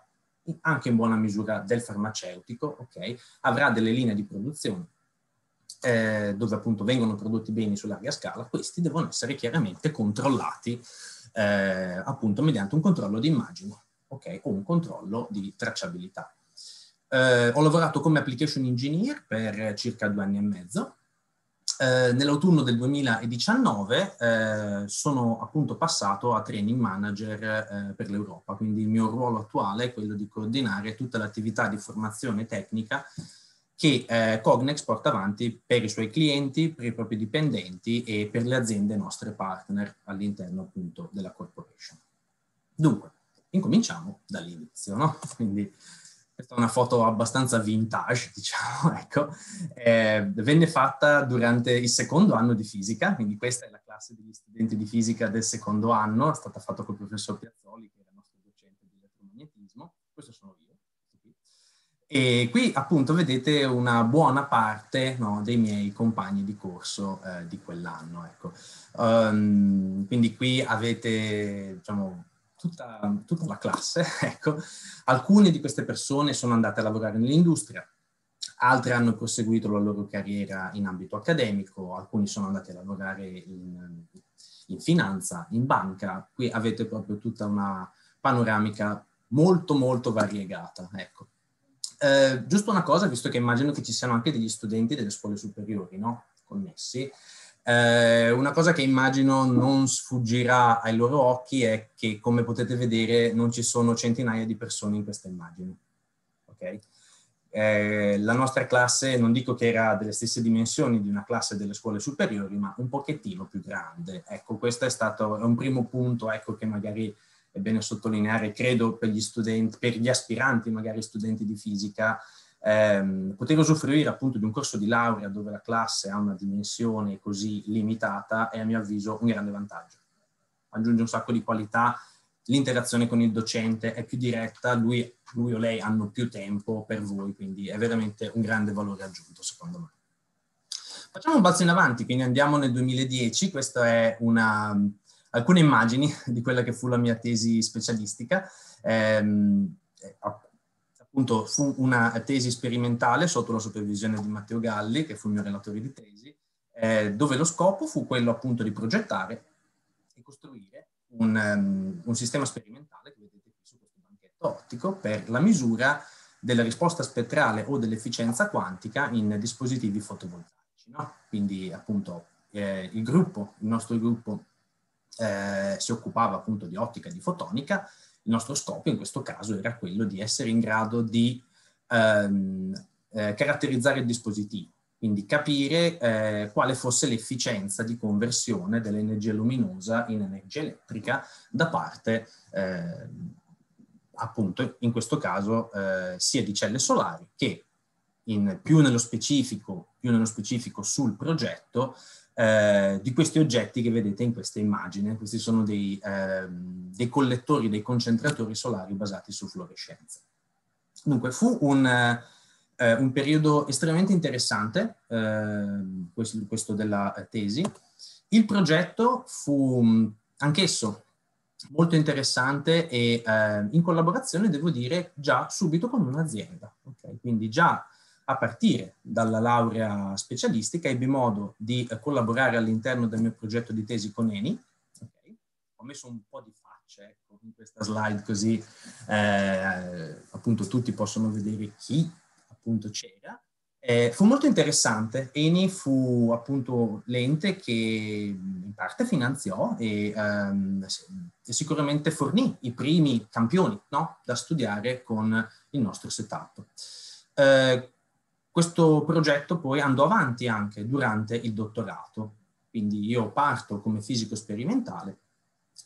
Speaker 6: anche in buona misura del farmaceutico, okay? avrà delle linee di produzione eh, dove appunto vengono prodotti beni su larga scala, questi devono essere chiaramente controllati eh, appunto mediante un controllo di immagine okay? o un controllo di tracciabilità. Eh, ho lavorato come application engineer per circa due anni e mezzo, eh, nell'autunno del 2019 eh, sono appunto passato a training manager eh, per l'Europa, quindi il mio ruolo attuale è quello di coordinare tutta l'attività di formazione tecnica che eh, Cognex porta avanti per i suoi clienti, per i propri dipendenti e per le aziende nostre partner all'interno appunto della corporation. Dunque, incominciamo dall'inizio, no? Quindi, questa è una foto abbastanza vintage, diciamo, ecco, eh, venne fatta durante il secondo anno di fisica, quindi questa è la classe degli studenti di fisica del secondo anno, è stata fatta col professor Piazzoli, che era il nostro docente di elettromagnetismo, questo sono io, E qui appunto vedete una buona parte no, dei miei compagni di corso eh, di quell'anno, ecco. Um, quindi qui avete, diciamo, tutta, tutta la classe, ecco. Alcune di queste persone sono andate a lavorare nell'industria, altre hanno proseguito la loro carriera in ambito accademico, alcuni sono andati a lavorare in, in finanza, in banca, qui avete proprio tutta una panoramica molto molto variegata, ecco. Eh, giusto una cosa, visto che immagino che ci siano anche degli studenti delle scuole superiori, no? Connessi. Eh, una cosa che immagino non sfuggirà ai loro occhi è che, come potete vedere, non ci sono centinaia di persone in questa immagine. Okay? Eh, la nostra classe, non dico che era delle stesse dimensioni di una classe delle scuole superiori, ma un pochettino più grande. Ecco, questo è stato un primo punto ecco, che magari è bene sottolineare, credo, per gli studenti, per gli aspiranti, magari studenti di fisica, ehm, poter usufruire appunto di un corso di laurea dove la classe ha una dimensione così limitata è a mio avviso un grande vantaggio. Aggiunge un sacco di qualità, l'interazione con il docente è più diretta, lui, lui o lei hanno più tempo per voi, quindi è veramente un grande valore aggiunto secondo me. Facciamo un balzo in avanti, quindi andiamo nel 2010, questa è una, alcune immagini di quella che fu la mia tesi specialistica. Ehm, eh, appunto fu una tesi sperimentale sotto la supervisione di Matteo Galli, che fu il mio relatore di tesi, eh, dove lo scopo fu quello appunto di progettare e costruire un, um, un sistema sperimentale che vedete qui su questo banchetto ottico per la misura della risposta spettrale o dell'efficienza quantica in dispositivi fotovoltaici. No? Quindi appunto eh, il gruppo, il nostro gruppo eh, si occupava appunto di ottica e di fotonica il nostro scopo in questo caso era quello di essere in grado di ehm, eh, caratterizzare il dispositivo, quindi capire eh, quale fosse l'efficienza di conversione dell'energia luminosa in energia elettrica da parte, eh, appunto, in questo caso eh, sia di celle solari che in, più, nello più nello specifico sul progetto eh, di questi oggetti che vedete in questa immagine. Questi sono dei, eh, dei collettori, dei concentratori solari basati su fluorescenza. Dunque, fu un, eh, un periodo estremamente interessante, ehm, questo, questo, della tesi. Il progetto fu mm, anch'esso molto interessante e ehm, in collaborazione, devo dire, già subito con un'azienda. Okay? Quindi già a partire dalla laurea specialistica ebbi modo di eh, collaborare all'interno del mio progetto di tesi con Eni. Okay. Ho messo un po' di facce ecco, in questa slide così eh, appunto tutti possono vedere chi appunto c'era. Eh, fu molto interessante. Eni fu appunto l'ente che in parte finanziò e, ehm, sicuramente fornì i primi campioni no? da studiare con il nostro setup. Eh, questo progetto poi andò avanti anche durante il dottorato, quindi io parto come fisico sperimentale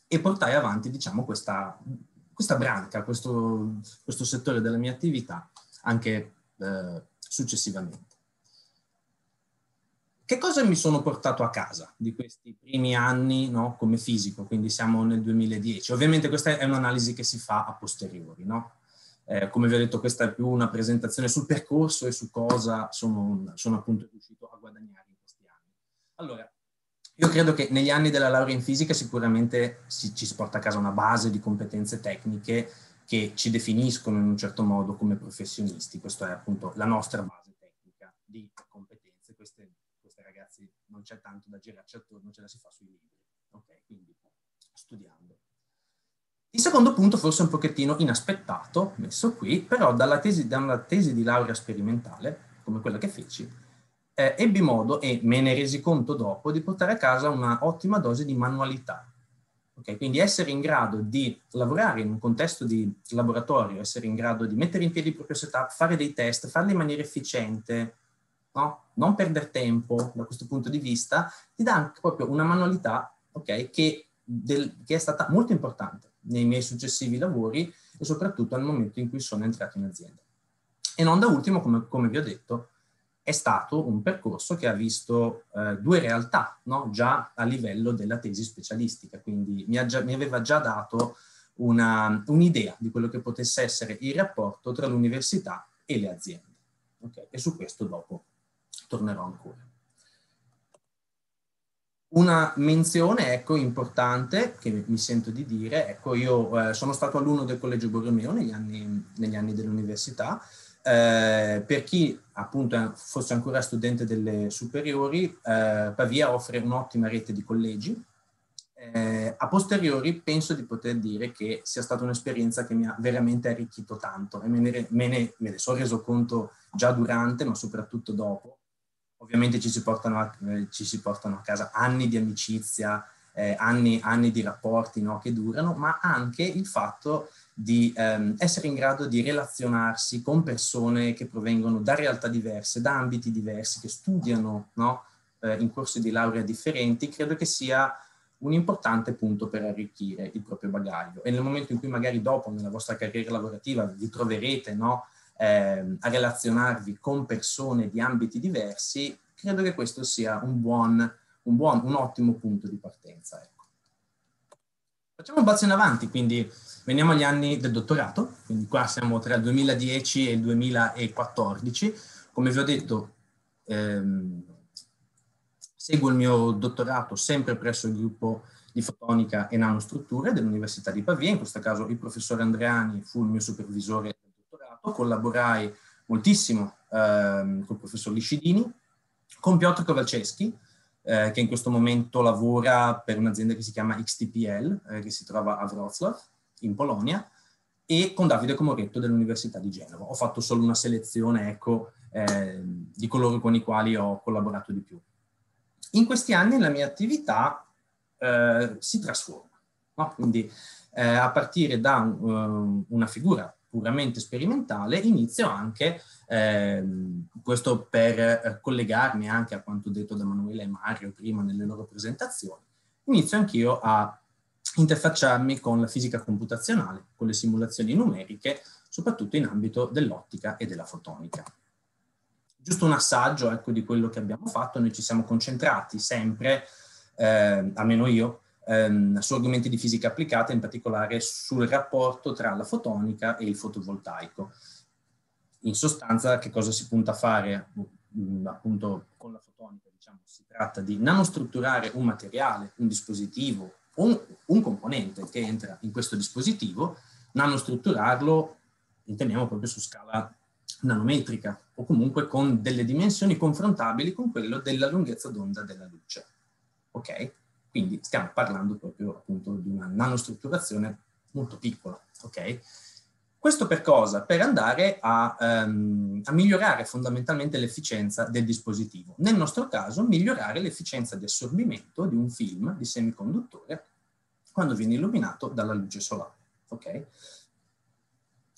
Speaker 6: e portai avanti diciamo, questa, questa branca, questo, questo, settore della mia attività anche eh, successivamente. Che cosa mi sono portato a casa di questi primi anni no, come fisico? Quindi siamo nel 2010. Ovviamente questa è un'analisi che si fa a posteriori, no? Eh, come vi ho detto, questa è più una presentazione sul percorso e su cosa sono, sono appunto riuscito a guadagnare in questi anni. Allora, io credo che negli anni della laurea in fisica sicuramente si, ci si porta a casa una base di competenze tecniche che ci definiscono in un certo modo come professionisti. Questa è appunto la nostra base tecnica di competenze. Queste, queste ragazzi non c'è tanto da girarci attorno, ce la si fa sui libri. Ok, quindi studiando. Il secondo punto, forse un pochettino inaspettato, messo qui, però dalla tesi, da tesi di laurea sperimentale, come quella che feci, eh, ebbi modo, e me ne resi conto dopo, di portare a casa una ottima dose di manualità. Okay? Quindi essere in grado di lavorare in un contesto di laboratorio, essere in grado di mettere in piedi il proprio setup, fare dei test, farli in maniera efficiente, no? non perdere tempo da questo punto di vista, ti dà anche proprio una manualità okay, che, del, che è stata molto importante nei miei successivi lavori e soprattutto al momento in cui sono entrato in azienda. E non da ultimo, come, come vi ho detto, è stato un percorso che ha visto eh, due realtà, no? già a livello della tesi specialistica, quindi mi, già, mi aveva già dato una, un'idea di quello che potesse essere il rapporto tra l'università e le aziende. Okay? E su questo dopo tornerò ancora. Una menzione ecco, importante che mi sento di dire, ecco, io eh, sono stato alunno del Collegio Borromeo negli anni, negli anni dell'università, eh, per chi appunto fosse ancora studente delle superiori, eh, Pavia offre un'ottima rete di collegi. Eh, a posteriori penso di poter dire che sia stata un'esperienza che mi ha veramente arricchito tanto e me ne, me ne, me ne sono reso conto già durante, ma soprattutto dopo, ovviamente ci si portano a, eh, ci si portano a casa anni di amicizia, eh, anni, anni, di rapporti no, che durano, ma anche il fatto di ehm, essere in grado di relazionarsi con persone che provengono da realtà diverse, da ambiti diversi, che studiano no, eh, in corsi di laurea differenti, credo che sia un importante punto per arricchire il proprio bagaglio. E nel momento in cui magari dopo nella vostra carriera lavorativa vi troverete no, eh, a relazionarvi con persone di ambiti diversi, credo che questo sia un buon, un, buon, un ottimo punto di partenza. Ecco. Facciamo un passo in avanti, quindi veniamo agli anni del dottorato, quindi qua siamo tra il 2010 e il 2014. Come vi ho detto, ehm, seguo il mio dottorato sempre presso il gruppo di fotonica e nanostrutture dell'Università di Pavia, in questo caso il professore Andreani fu il mio supervisore fatto, collaborai moltissimo ehm, con il professor Liscidini, con Piotr Kowalczewski, eh, che in questo momento lavora per un'azienda che si chiama XTPL, eh, che si trova a Wrocław, in Polonia, e con Davide Comoretto dell'Università di Genova. Ho fatto solo una selezione, ecco, eh, di coloro con i quali ho collaborato di più. In questi anni la mia attività eh, si trasforma, no? quindi eh, a partire da un, eh, una figura puramente sperimentale, inizio anche, eh, questo per eh, collegarmi anche a quanto detto da Manuela e Mario prima nelle loro presentazioni, inizio anch'io a interfacciarmi con la fisica computazionale, con le simulazioni numeriche, soprattutto in ambito dell'ottica e della fotonica. Giusto un assaggio ecco, di quello che abbiamo fatto, noi ci siamo concentrati sempre, eh, almeno io, ehm, su argomenti di fisica applicata, in particolare sul rapporto tra la fotonica e il fotovoltaico. In sostanza, che cosa si punta a fare mm, appunto con la fotonica? Diciamo, si tratta di nanostrutturare un materiale, un dispositivo, un, un componente che entra in questo dispositivo, nanostrutturarlo, intendiamo proprio su scala nanometrica o comunque con delle dimensioni confrontabili con quello della lunghezza d'onda della luce. Ok? Quindi stiamo parlando proprio appunto di una nanostrutturazione molto piccola, ok? Questo per cosa? Per andare a, um, a, migliorare fondamentalmente l'efficienza del dispositivo. Nel nostro caso, migliorare l'efficienza di assorbimento di un film di semiconduttore quando viene illuminato dalla luce solare. Okay?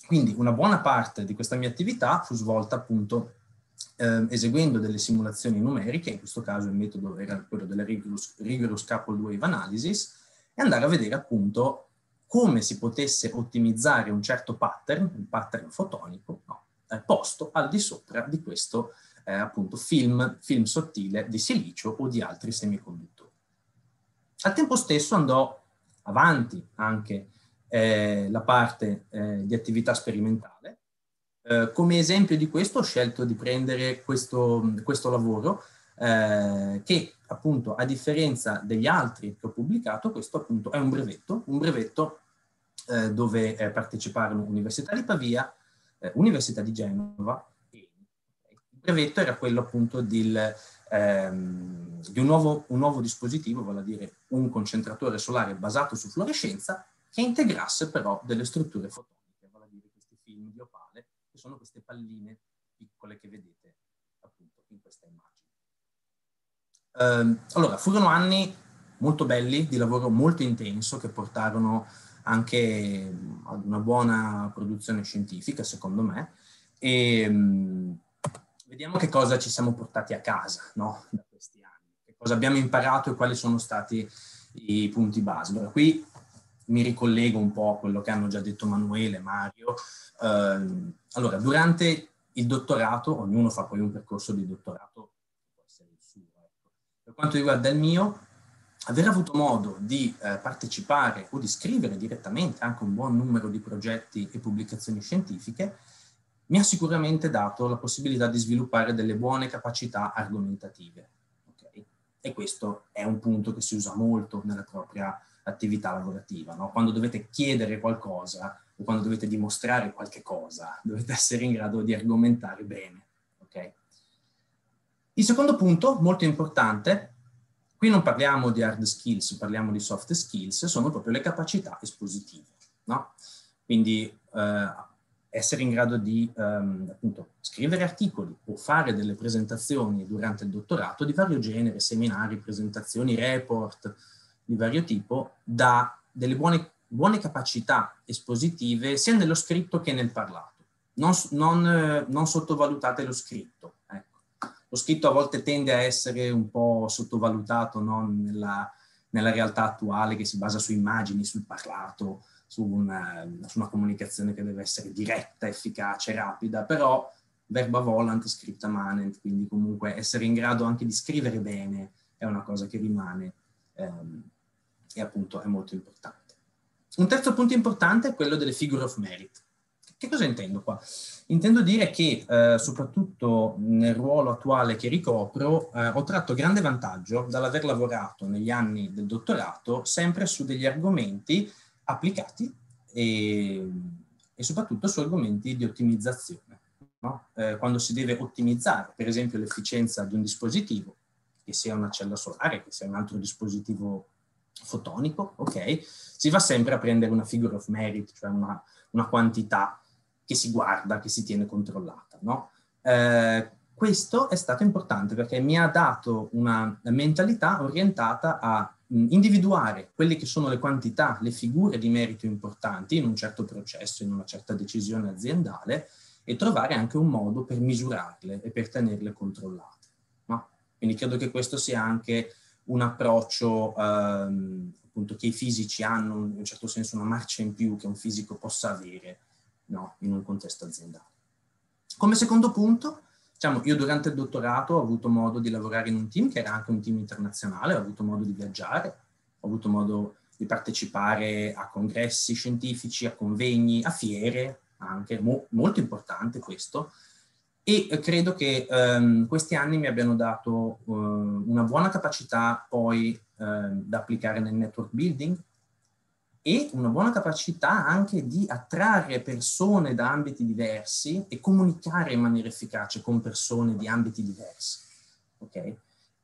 Speaker 6: Quindi una buona parte di questa mia attività fu svolta appunto eh, eseguendo delle simulazioni numeriche, in questo caso il metodo era quello della rigorous, rigorous coupled wave analysis, e andare a vedere appunto come si potesse ottimizzare un certo pattern, un pattern fotonico, no, posto al di sopra di questo eh, appunto film, film sottile di silicio o di altri semiconduttori. Al tempo stesso andò avanti anche eh, la parte eh, di attività sperimentale eh, come esempio di questo ho scelto di prendere questo, questo lavoro eh, che appunto a differenza degli altri che ho pubblicato, questo appunto è un brevetto, un brevetto eh, dove eh, parteciparono Università di Pavia, eh, Università di Genova e il brevetto era quello appunto del, ehm, di un nuovo, un nuovo dispositivo, vale a dire un concentratore solare basato su fluorescenza che integrasse però delle strutture fotoniche sono queste palline piccole che vedete appunto in questa immagine. Um, allora, furono anni molto belli, di lavoro molto intenso, che portarono anche ad una buona produzione scientifica, secondo me, e um, vediamo che cosa ci siamo portati a casa no? da questi anni, che cosa abbiamo imparato e quali sono stati i punti base. Allora, qui mi ricollego un po' a quello che hanno già detto Manuele, e Mario. Eh, allora, durante il dottorato, ognuno fa poi un percorso di dottorato, può essere il suo. Ecco. Per quanto riguarda il mio, aver avuto modo di eh, partecipare o di scrivere direttamente anche un buon numero di progetti e pubblicazioni scientifiche mi ha sicuramente dato la possibilità di sviluppare delle buone capacità argomentative. Okay? E questo è un punto che si usa molto nella propria attività lavorativa, no? quando dovete chiedere qualcosa o quando dovete dimostrare qualche cosa, dovete essere in grado di argomentare bene. Okay? Il secondo punto, molto importante, qui non parliamo di hard skills, parliamo di soft skills, sono proprio le capacità espositive. No? Quindi eh, essere in grado di ehm, appunto, scrivere articoli o fare delle presentazioni durante il dottorato di vario genere, seminari, presentazioni, report, di vario tipo dà delle buone, buone capacità espositive sia nello scritto che nel parlato. Non, non, eh, non sottovalutate lo scritto. Ecco. Lo scritto a volte tende a essere un po' sottovalutato no? nella, nella, realtà attuale che si basa su immagini, sul parlato, su una, su una comunicazione che deve essere diretta, efficace, rapida, però verba volant, scritta manent, quindi comunque essere in grado anche di scrivere bene è una cosa che rimane ehm, e appunto è molto importante. Un terzo punto importante è quello delle figure of merit. Che cosa intendo qua? Intendo dire che eh, soprattutto nel ruolo attuale che ricopro eh, ho tratto grande vantaggio dall'aver lavorato negli anni del dottorato sempre su degli argomenti applicati e, e soprattutto su argomenti di ottimizzazione. No? Eh, quando si deve ottimizzare, per esempio, l'efficienza di un dispositivo, che sia una cella solare, che sia un altro dispositivo fotonico, ok? Si va sempre a prendere una figure of merit, cioè una, una quantità che si guarda, che si tiene controllata, no? Eh, questo è stato importante perché mi ha dato una mentalità orientata a mm, individuare quelle che sono le quantità, le figure di merito importanti in un certo processo, in una certa decisione aziendale e trovare anche un modo per misurarle e per tenerle controllate. No? Quindi credo che questo sia anche un approccio ehm, appunto che i fisici hanno in un certo senso una marcia in più che un fisico possa avere no, in un contesto aziendale. Come secondo punto, diciamo, io durante il dottorato ho avuto modo di lavorare in un team che era anche un team internazionale, ho avuto modo di viaggiare, ho avuto modo di partecipare a congressi scientifici, a convegni, a fiere, anche mo- molto importante questo, e eh, credo che ehm, questi anni mi abbiano dato eh, una buona capacità poi eh, da applicare nel network building e una buona capacità anche di attrarre persone da ambiti diversi e comunicare in maniera efficace con persone di ambiti diversi. Okay?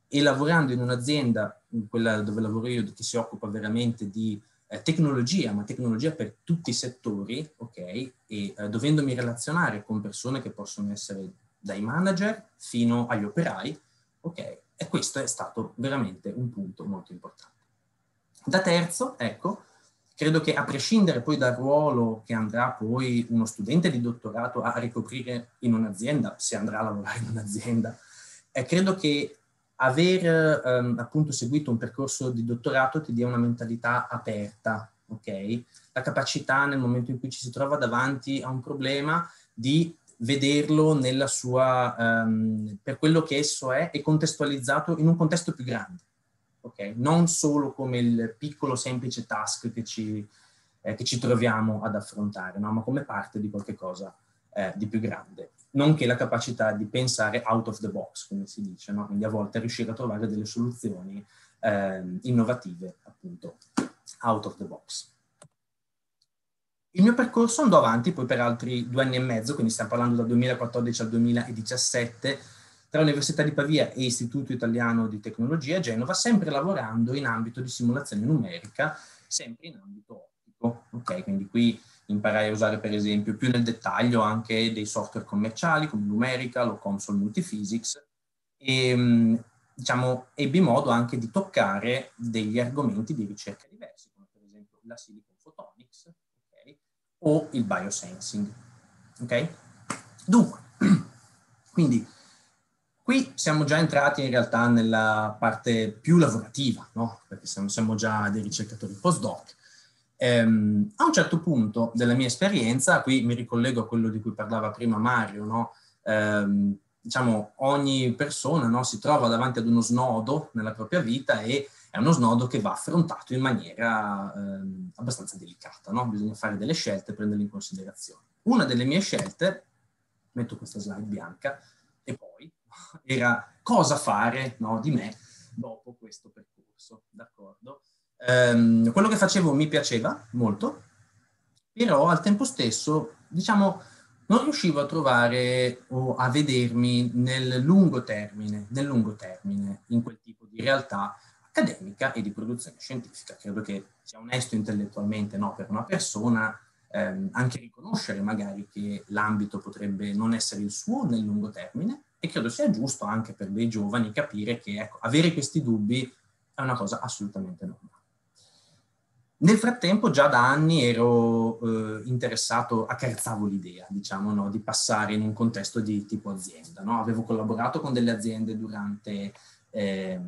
Speaker 6: E lavorando in un'azienda, quella dove lavoro io, che si occupa veramente di eh, tecnologia, ma tecnologia per tutti i settori, ok? E eh, dovendomi relazionare con persone che possono essere dai manager fino agli operai, ok? E questo è stato veramente un punto molto importante. Da terzo, ecco, credo che a prescindere poi dal ruolo che andrà poi uno studente di dottorato a ricoprire in un'azienda, se andrà a lavorare in un'azienda, eh, credo che aver ehm, appunto seguito un percorso di dottorato ti dia una mentalità aperta, ok? La capacità nel momento in cui ci si trova davanti a un problema di vederlo nella sua, ehm, per quello che esso è e contestualizzato in un contesto più grande, ok? Non solo come il piccolo semplice task che ci, eh, che ci troviamo ad affrontare, no? ma come parte di qualche cosa eh, di più grande nonché la capacità di pensare out of the box, come si dice, no? quindi a volte riuscire a trovare delle soluzioni eh, innovative, appunto, out of the box. Il mio percorso andò avanti poi per altri due anni e mezzo, quindi stiamo parlando dal 2014 al 2017, tra Università di Pavia e Istituto Italiano di Tecnologia a Genova, sempre lavorando in ambito di simulazione numerica, sempre in ambito ottico. Ok, quindi qui Imparai a usare per esempio più nel dettaglio anche dei software commerciali come Numerical o Console Multiphysics e mm, diciamo, ebbi modo anche di toccare degli argomenti di ricerca diversi come per esempio la silicon photonics okay, o il biosensing. ok? Dunque, quindi Qui siamo già entrati in realtà nella parte più lavorativa, no? perché siamo, siamo, già dei ricercatori postdoc Ehm, a un certo punto della mia esperienza, qui mi ricollego a quello di cui parlava prima Mario, no? ehm, diciamo ogni persona no, si trova davanti ad uno snodo nella propria vita e è uno snodo che va affrontato in maniera ehm, abbastanza delicata, no? bisogna fare delle scelte e prenderle in considerazione. Una delle mie scelte, metto questa slide bianca, e poi era cosa fare no, di me dopo questo percorso, d'accordo? Ehm, quello che facevo mi piaceva molto, però al tempo stesso, diciamo, non riuscivo a trovare o a vedermi nel lungo termine, nel lungo termine in quel tipo di realtà accademica e di produzione scientifica. Credo che sia onesto intellettualmente no, per una persona ehm, anche riconoscere magari che l'ambito potrebbe non essere il suo nel lungo termine e credo sia giusto anche per dei giovani capire che ecco, avere questi dubbi è una cosa assolutamente normale. Nel frattempo già da anni ero eh, interessato, accarezzavo l'idea, diciamo, no, di passare in un contesto di tipo azienda. No? Avevo collaborato con delle aziende durante eh,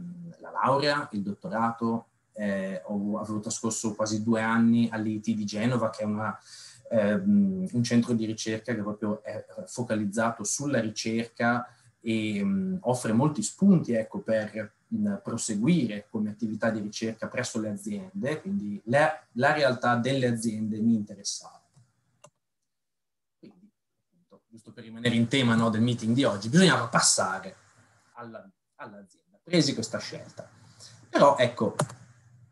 Speaker 6: la laurea, il dottorato, eh, ho, avevo trascorso quasi due anni all'IT di Genova, che è una, ehm, un centro di ricerca che proprio è focalizzato sulla ricerca e mh, mm, offre molti spunti ecco, per in proseguire come attività di ricerca presso le aziende, quindi la, la realtà delle aziende mi interessava. Quindi, appunto, giusto per rimanere in tema no, del meeting di oggi, bisognava passare alla, all'azienda, presi questa scelta. Però ecco,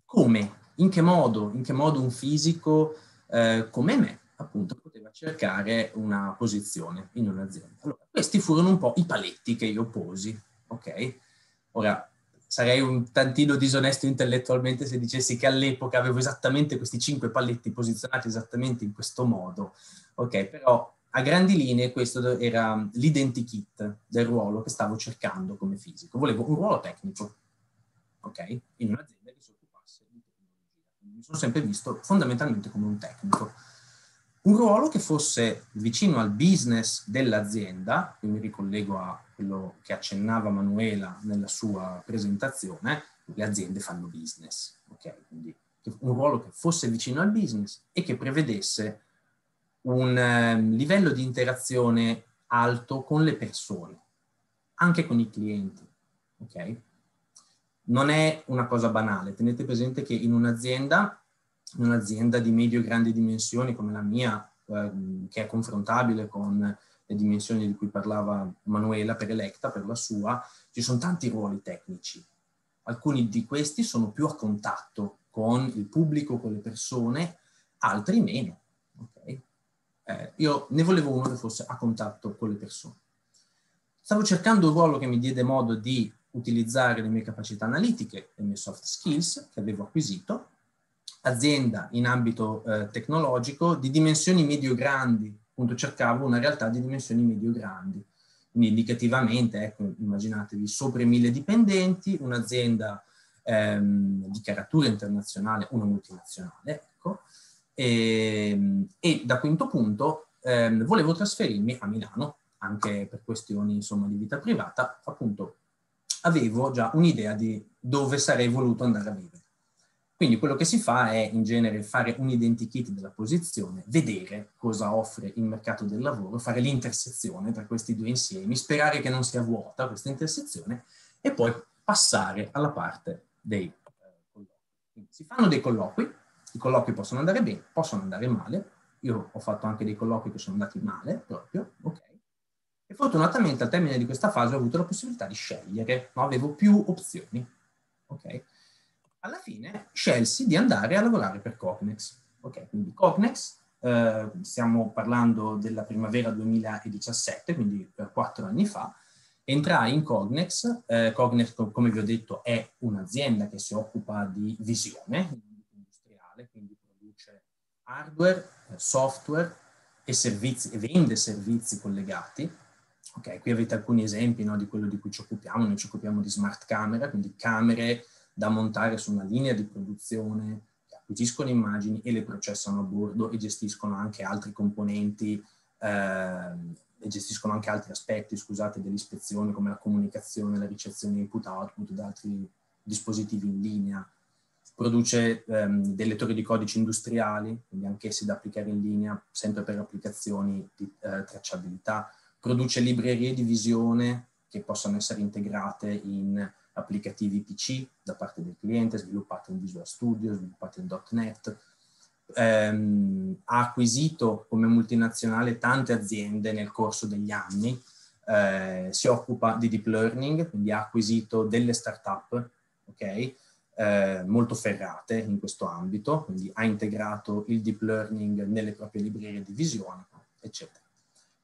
Speaker 6: come, in che modo, in che modo un fisico eh, come me, appunto, poteva cercare una posizione in un'azienda? Allora, questi furono un po' i paletti che io posi, ok? Ora, sarei un tantino disonesto intellettualmente se dicessi che all'epoca avevo esattamente questi cinque paletti posizionati esattamente in questo modo. Ok, però a grandi linee questo era l'identikit del ruolo che stavo cercando come fisico. Volevo un ruolo tecnico, ok? In un'azienda che si occupasse di tecnologia. Mi sono sempre visto fondamentalmente come un tecnico un ruolo che fosse vicino al business dell'azienda, e mi ricollego a quello che accennava Manuela nella sua presentazione, le aziende fanno business, ok? Quindi un ruolo che fosse vicino al business e che prevedesse un ehm, livello di interazione alto con le persone, anche con i clienti, ok? Non è una cosa banale, tenete presente che in un'azienda in un'azienda di medio-grandi dimensioni come la mia, eh, che è confrontabile con le dimensioni di cui parlava Manuela per Electa, per la sua, ci sono tanti ruoli tecnici. Alcuni di questi sono più a contatto con il pubblico, con le persone, altri meno. Okay? Eh, io ne volevo uno che fosse a contatto con le persone. Stavo cercando un ruolo che mi diede modo di utilizzare le mie capacità analitiche, le mie soft skills che avevo acquisito, azienda in ambito eh, tecnologico di dimensioni medio-grandi, appunto cercavo una realtà di dimensioni medio-grandi. Quindi indicativamente, ecco, immaginatevi, sopra i mille dipendenti, un'azienda ehm, di caratura internazionale, una multinazionale, ecco, e, ehm, e da quinto punto ehm, volevo trasferirmi a Milano, anche per questioni insomma, di vita privata, appunto avevo già un'idea di dove sarei voluto andare a vivere. Quindi quello che si fa è in genere fare un identikit della posizione, vedere cosa offre il mercato del lavoro, fare l'intersezione tra questi due insiemi, sperare che non sia vuota questa intersezione e poi passare alla parte dei eh, colloqui. Quindi si fanno dei colloqui, i colloqui possono andare bene, possono andare male, io ho fatto anche dei colloqui che sono andati male proprio, ok? E fortunatamente al termine di questa fase ho avuto la possibilità di scegliere, no? avevo più opzioni, ok? alla fine scelsi di andare a lavorare per Cognex. Ok, quindi Cognex, eh, stiamo parlando della primavera 2017, quindi per quattro anni fa, entrai in Cognex. Eh, Cognex, come vi ho detto, è un'azienda che si occupa di visione industriale, quindi produce hardware, eh, software e, servizi, e vende servizi collegati. Ok, qui avete alcuni esempi no, di quello di cui ci occupiamo. Noi ci occupiamo di smart camera, quindi camere da montare su una linea di produzione, che acquisiscono immagini e le processano a bordo e gestiscono anche altri componenti eh, e gestiscono anche altri aspetti, scusate, dell'ispezione come la comunicazione, la ricezione input-output da altri dispositivi in linea. Produce ehm, dei lettori di codici industriali, quindi anch'essi da applicare in linea, sempre per applicazioni di eh, tracciabilità. Produce librerie di visione che possono essere integrate in applicativi PC da parte del cliente, sviluppati in Visual Studio, sviluppati in .NET. Ehm, ha acquisito come multinazionale tante aziende nel corso degli anni, eh, si occupa di deep learning, quindi ha acquisito delle start-up, ok? Eh, molto ferrate in questo ambito, quindi ha integrato il deep learning nelle proprie librerie di visione, eccetera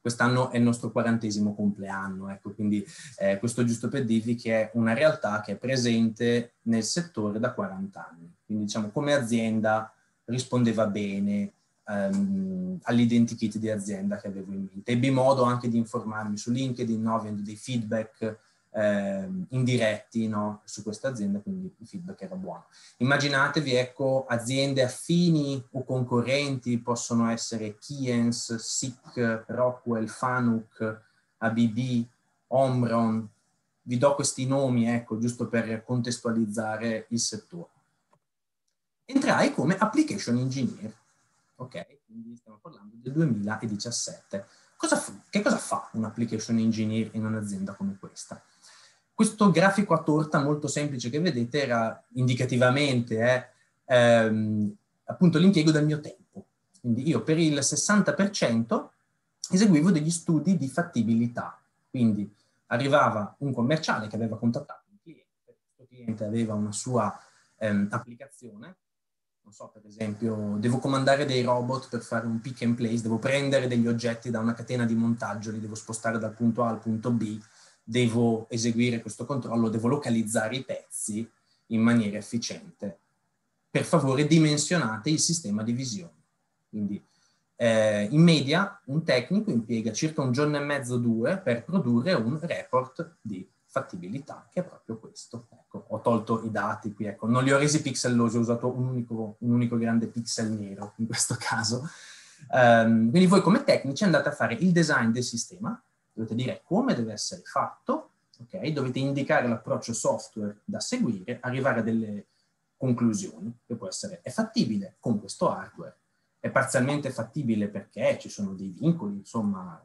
Speaker 6: quest'anno è il nostro quarantesimo compleanno, ecco, quindi eh, questo giusto per dirvi che è una realtà che è presente nel settore da 40 anni, quindi diciamo come azienda rispondeva bene ehm, all'identikit di azienda che avevo in mente. Ebbi modo anche di informarmi su LinkedIn, no, avendo dei feedback eh, indiretti no, su questa azienda, quindi il feedback era buono. Immaginatevi, ecco, aziende affini o concorrenti, possono essere Kiens, SIC, Rockwell, Fanuc, ABB, Omron, vi do questi nomi, ecco, giusto per contestualizzare il settore. Entrai come application engineer, ok? Quindi stiamo parlando del 2017. Cosa che cosa fa un application engineer in un'azienda come questa? Questo grafico a torta molto semplice che vedete era indicativamente eh, ehm, appunto l'impiego del mio tempo. Quindi io per il 60% eseguivo degli studi di fattibilità. Quindi arrivava un commerciale che aveva contattato un cliente,
Speaker 3: questo cliente
Speaker 6: aveva una sua ehm, applicazione, non so, per esempio, devo comandare dei robot per fare un pick and place, devo prendere degli oggetti da una catena di montaggio, li devo spostare dal punto A al punto B, devo eseguire questo controllo, devo localizzare i pezzi in maniera efficiente. Per favore dimensionate il sistema di visione. Quindi eh, in media un tecnico impiega circa un giorno e mezzo, due, per produrre un report di fattibilità, che è proprio questo. Ecco, ho tolto i dati qui, ecco, non li ho resi pixellosi, ho usato un unico, un unico grande pixel nero in questo caso. Um, quindi voi come tecnici andate a fare il design del sistema, dovete dire come deve essere fatto, okay? dovete indicare l'approccio software da seguire, arrivare a delle conclusioni, che può essere è fattibile con questo hardware, è parzialmente fattibile perché ci sono dei vincoli, insomma,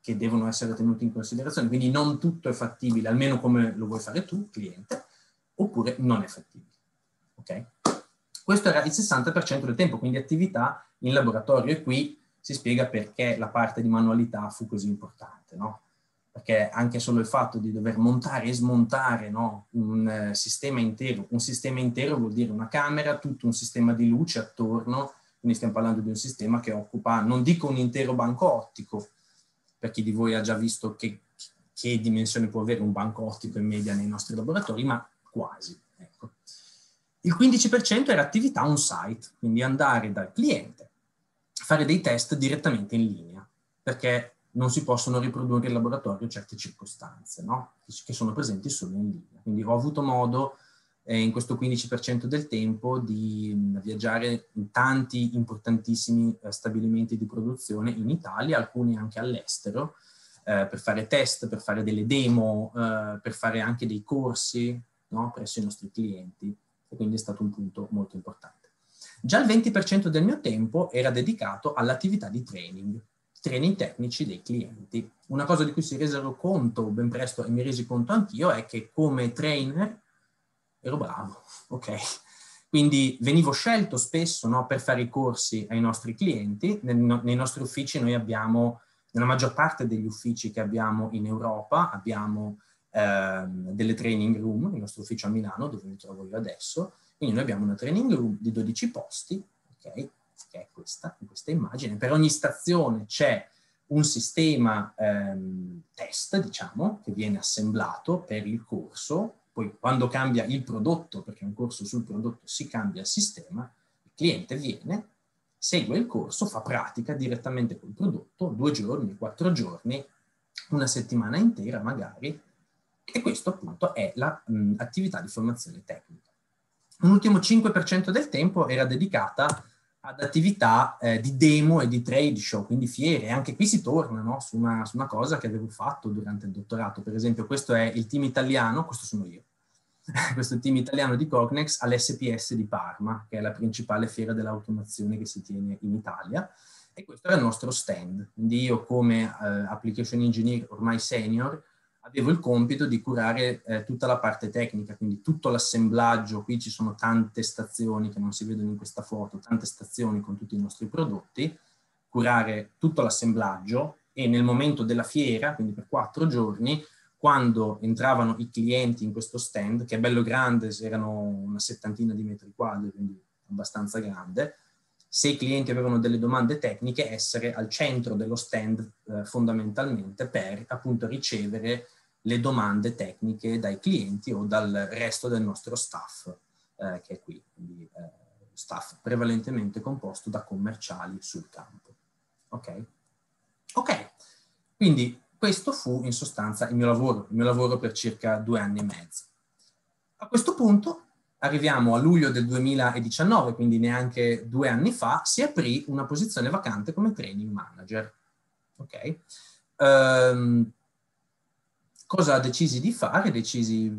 Speaker 6: che devono essere tenuti in considerazione, quindi non tutto è fattibile, almeno come lo vuoi fare tu, cliente, oppure non è fattibile. Okay? Questo era il 60% del tempo, quindi attività in laboratorio e qui si spiega perché la parte di manualità fu così importante, no? perché anche solo il fatto di dover montare e smontare no? un eh, sistema intero, un sistema intero vuol dire una camera, tutto un sistema di luce attorno, quindi stiamo parlando di un sistema che occupa, non dico un intero banco ottico, per chi di voi ha già visto che, che dimensione può avere un banco ottico in media nei nostri laboratori, ma quasi. Ecco. Il 15% era attività on site, quindi andare dal cliente fare dei test direttamente in linea, perché non si possono riprodurre in laboratorio certe circostanze no? che sono presenti solo in linea. Quindi ho avuto modo eh, in questo 15% del tempo di mh, mm, viaggiare in tanti importantissimi eh, stabilimenti di produzione in Italia, alcuni anche all'estero, eh, per fare test, per fare delle demo, eh, per fare anche dei corsi no? presso i nostri clienti e quindi è stato un punto molto importante. Già il 20% del mio tempo era dedicato all'attività di training, training tecnici dei clienti. Una cosa di cui si resero conto ben presto e mi resi conto anch'io è che come trainer ero bravo, ok? Quindi venivo scelto spesso no, per fare i corsi ai nostri clienti. Nel, no, nei nostri uffici noi abbiamo, nella maggior parte degli uffici che abbiamo in Europa, abbiamo eh, delle training room, il nostro ufficio a Milano, dove mi trovo io adesso, quindi noi abbiamo una training room di 12 posti, okay, che è questa, questa immagine. Per ogni stazione c'è un sistema ehm, test, diciamo, che viene assemblato per il corso, poi quando cambia il prodotto, perché è un corso sul prodotto, si cambia il sistema, il cliente viene, segue il corso, fa pratica direttamente col prodotto, due giorni, quattro giorni, una settimana intera magari, e questo appunto è l'attività la, di formazione tecnica un ultimo 5% del tempo era dedicata ad attività eh, di demo e di trade show, quindi fiere. Anche qui si torna no? su, una, su, una, cosa che avevo fatto durante il dottorato. Per esempio, questo è il team italiano, questo sono io, questo è il team italiano di Cognex all'SPS di Parma, che è la principale fiera dell'automazione che si tiene in Italia. E questo era il nostro stand. Quindi io come eh, application engineer ormai senior avevo il compito di curare eh, tutta la parte tecnica, quindi tutto l'assemblaggio, qui ci sono tante stazioni che non si vedono in questa foto, tante stazioni con tutti i nostri prodotti, curare tutto l'assemblaggio e nel momento della fiera, quindi per quattro giorni, quando entravano i clienti in questo stand, che è bello grande, erano una settantina di metri quadri, quindi abbastanza grande, se i clienti avevano delle domande tecniche, essere al centro dello stand eh, fondamentalmente per appunto ricevere le domande tecniche dai clienti o dal resto del nostro staff eh, che è qui, quindi eh, staff prevalentemente composto da commerciali sul campo. Ok? Ok, quindi questo fu in sostanza il mio lavoro, il mio lavoro per circa due anni e mezzo. A questo punto arriviamo a luglio del 2019, quindi neanche due anni fa, si aprì una posizione vacante come training manager. Ok? Um, cosa decisi di fare? Decisi,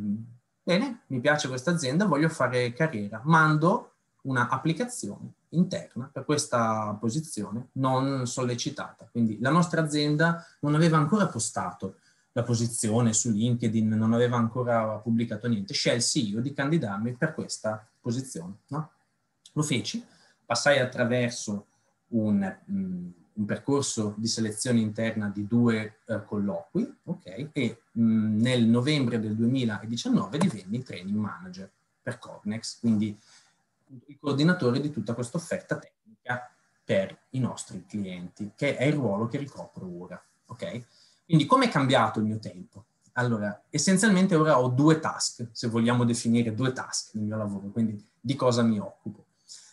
Speaker 6: bene, mi piace questa azienda, voglio fare carriera, mando un'applicazione interna per questa posizione non sollecitata. Quindi la nostra azienda non aveva ancora postato la posizione su LinkedIn, non aveva ancora pubblicato niente, scelsi io di candidarmi per questa posizione. No? Lo feci, passai attraverso un, um, un, percorso di selezione interna di due uh, colloqui ok, e um, nel novembre del 2019 divenni training manager per Cognex, quindi il coordinatore di tutta questa offerta
Speaker 1: tecnica
Speaker 6: per i nostri clienti, che è il ruolo che ricopro ora. ok? Quindi come è cambiato il mio tempo? Allora, essenzialmente ora ho due task, se vogliamo definire due task nel mio lavoro, quindi di cosa mi occupo.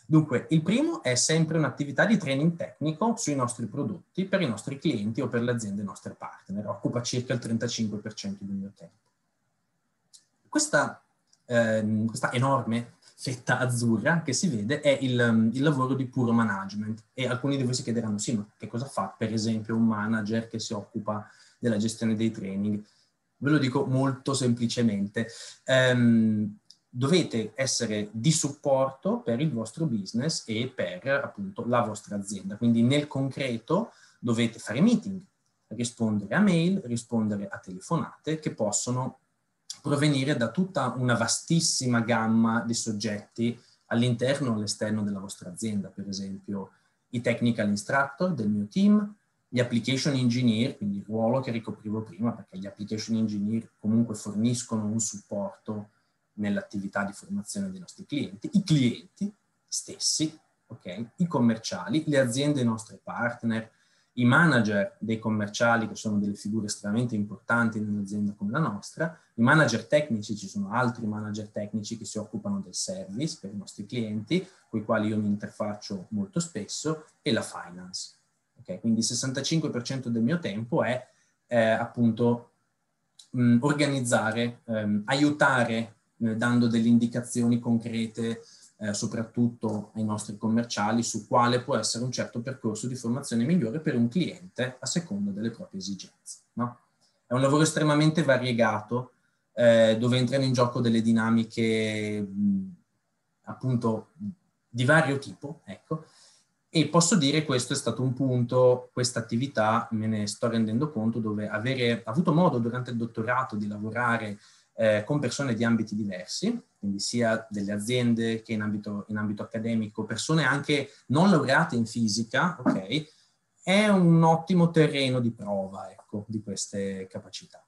Speaker 6: Dunque, il primo è sempre un'attività di training tecnico sui nostri prodotti per i nostri clienti o per le aziende nostre partner, occupa circa il 35% del mio tempo. Questa, eh, questa enorme fetta azzurra che si vede è il, mm, il, lavoro di puro management e alcuni di voi si chiederanno sì ma che cosa fa per esempio un manager che si occupa della gestione dei training? Ve lo dico molto semplicemente, um, dovete essere di supporto per il vostro business e per appunto la vostra azienda, quindi nel concreto dovete fare meeting, rispondere a mail, rispondere a telefonate che possono provenire da tutta una vastissima gamma di soggetti all'interno e all'esterno della vostra azienda, per esempio i technical instructor del mio team, gli application engineer, quindi il ruolo che ricoprivo prima, perché gli application engineer comunque forniscono un supporto nell'attività di formazione dei nostri clienti, i clienti stessi, okay? i commerciali, le aziende i nostri partner, i manager dei commerciali, che sono delle figure estremamente importanti in un'azienda come la nostra, i manager tecnici, ci sono altri manager tecnici che si occupano del service per i nostri clienti, con i quali io mi interfaccio molto spesso, e la finance. Okay? Quindi il 65% del mio tempo è eh, appunto mh, mm, organizzare, ehm, aiutare eh, dando delle indicazioni concrete eh, soprattutto ai nostri commerciali su quale può essere un certo percorso di formazione migliore per un cliente a seconda delle proprie esigenze. No? È un lavoro estremamente variegato eh, dove entrano in gioco delle dinamiche mh, appunto di vario tipo, ecco, e posso dire che questo è stato un punto, questa attività me ne sto rendendo conto, dove avere avuto modo durante il dottorato di lavorare eh, con persone di ambiti diversi, quindi sia delle aziende che in ambito, in ambito accademico, persone anche non laureate in fisica, ok? è un ottimo terreno di prova ecco, di queste capacità.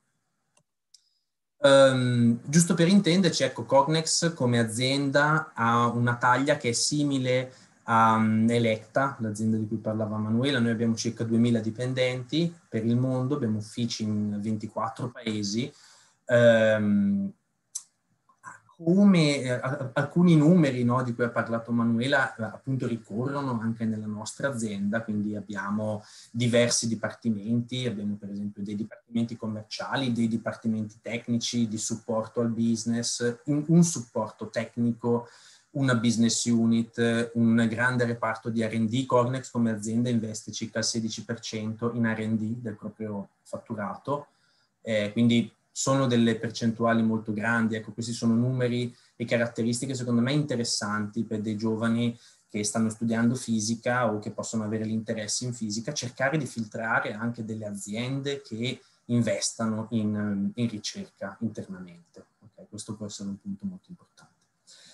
Speaker 6: Um, giusto per intenderci, ecco, Cognex come azienda ha una taglia che è simile a um, Electa, l'azienda di cui parlava Manuela, noi abbiamo circa 2000 dipendenti per il mondo, abbiamo uffici in 24 paesi, um, come eh, alcuni numeri no, di cui ha parlato Manuela eh, appunto ricorrono anche nella nostra azienda, quindi abbiamo diversi dipartimenti, abbiamo per esempio dei dipartimenti commerciali, dei dipartimenti tecnici di supporto al business, un, un supporto tecnico, una business unit, un grande reparto di RD. Cornex come azienda investe circa il 16% in RD del proprio fatturato, eh, quindi sono delle percentuali molto grandi, ecco questi sono numeri e caratteristiche secondo me interessanti per dei giovani che stanno studiando fisica o che possono avere l'interesse in fisica, cercare di filtrare anche delle aziende che investano in, in ricerca internamente. Okay? Questo può essere un punto molto importante.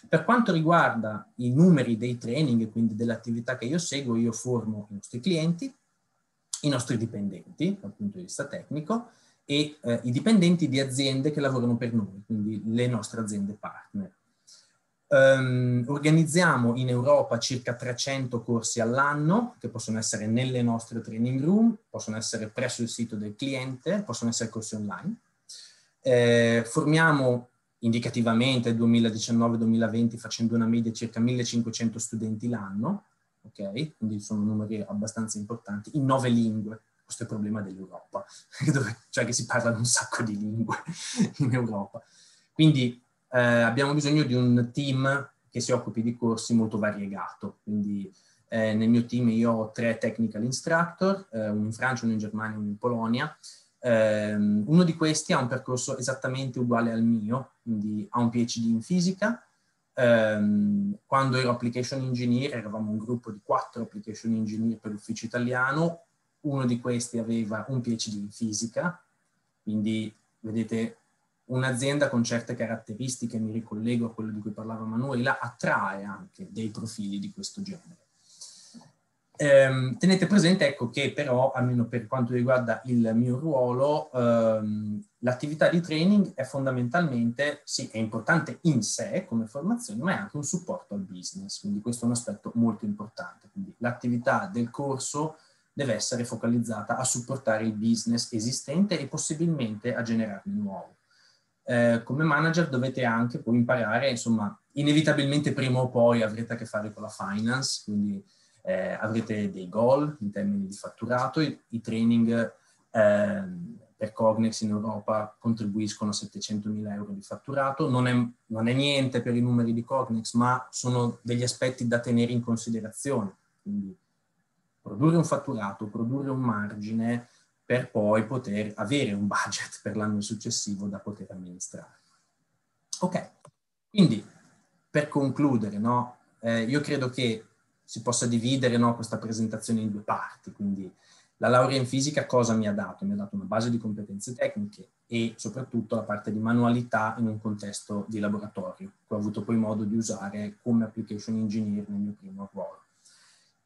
Speaker 6: Per quanto riguarda i numeri dei training, quindi dell'attività che io seguo, io formo i nostri clienti, i nostri dipendenti dal punto di vista tecnico, e eh, i dipendenti di aziende che lavorano per noi, quindi le nostre aziende partner. Um, organizziamo in Europa circa 300 corsi all'anno che possono essere nelle nostre training room, possono essere presso il sito del cliente, possono essere corsi online. Eh, formiamo indicativamente 2019-2020 facendo una media circa 1500 studenti l'anno, ok? Quindi sono numeri abbastanza importanti, in nove lingue, questo è il problema dell'Europa, dove, cioè che si parlano un sacco di lingue in Europa. Quindi eh, abbiamo bisogno di un team che si occupi di corsi molto variegato, quindi eh, nel mio team io ho tre technical instructor, eh, uno in Francia, uno in Germania, uno in Polonia. Eh, uno di questi ha un percorso esattamente uguale al mio, quindi ha un PhD in fisica. Ehm, quando ero application engineer, eravamo un gruppo di quattro application engineer per l'ufficio italiano, uno di questi aveva un PhD in fisica, quindi vedete un'azienda con certe caratteristiche, mi ricollego a quello di cui parlava Manuela, attrae anche dei profili di questo genere. Ehm, tenete presente ecco, che però, almeno per quanto riguarda il mio ruolo, ehm, l'attività di training è fondamentalmente, sì, è importante in sé come formazione, ma è anche un supporto al business, quindi questo è un aspetto molto importante. Quindi l'attività del corso deve essere focalizzata a supportare il business esistente e possibilmente a generarne nuovo. Eh, come manager dovete anche poi imparare, insomma, inevitabilmente prima o poi avrete a che fare con la finance, quindi eh, avrete dei goal in termini di fatturato, i, i training eh, per Cognex in Europa contribuiscono a 700.000 euro di fatturato, non è, non è niente per i numeri di Cognex, ma sono degli aspetti da tenere in considerazione, quindi produrre un fatturato, produrre un margine per poi poter avere un budget per l'anno successivo da poter amministrare. Ok, quindi per concludere, no, eh, io credo che si possa dividere no, questa presentazione in due parti, quindi la laurea in fisica cosa mi ha dato? Mi ha dato una base di competenze tecniche e soprattutto la parte di manualità in un contesto di laboratorio, che ho avuto poi modo di usare come application engineer nel mio primo ruolo.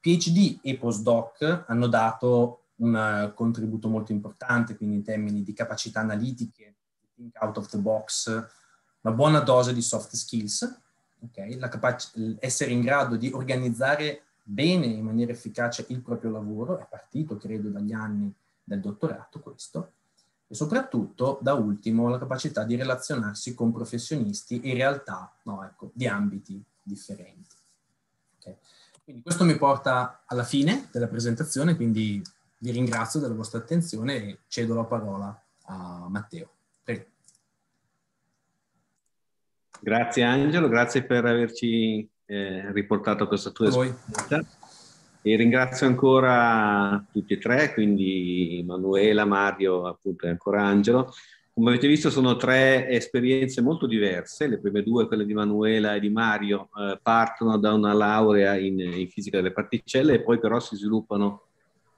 Speaker 6: PhD e postdoc hanno dato un eh, contributo molto importante, quindi in termini di capacità analitiche, think out of the box, una buona dose di soft skills, okay? capac- essere in grado di organizzare bene in maniera efficace il proprio lavoro, è partito credo dagli anni del dottorato questo, e soprattutto, da ultimo, la capacità di relazionarsi con professionisti e realtà no, ecco, di ambiti differenti. Okay? Quindi questo mi porta alla fine della presentazione, quindi vi ringrazio della vostra attenzione e cedo la parola a Matteo. Prego.
Speaker 3: Grazie Angelo, grazie per averci eh, riportato questa tua esperienza. E ringrazio ancora tutti e tre, quindi Emanuela, Mario appunto, e ancora Angelo, come avete visto sono tre esperienze molto diverse, le prime due, quelle di Manuela e di Mario, eh, partono da una laurea in, in, fisica delle particelle e poi però si sviluppano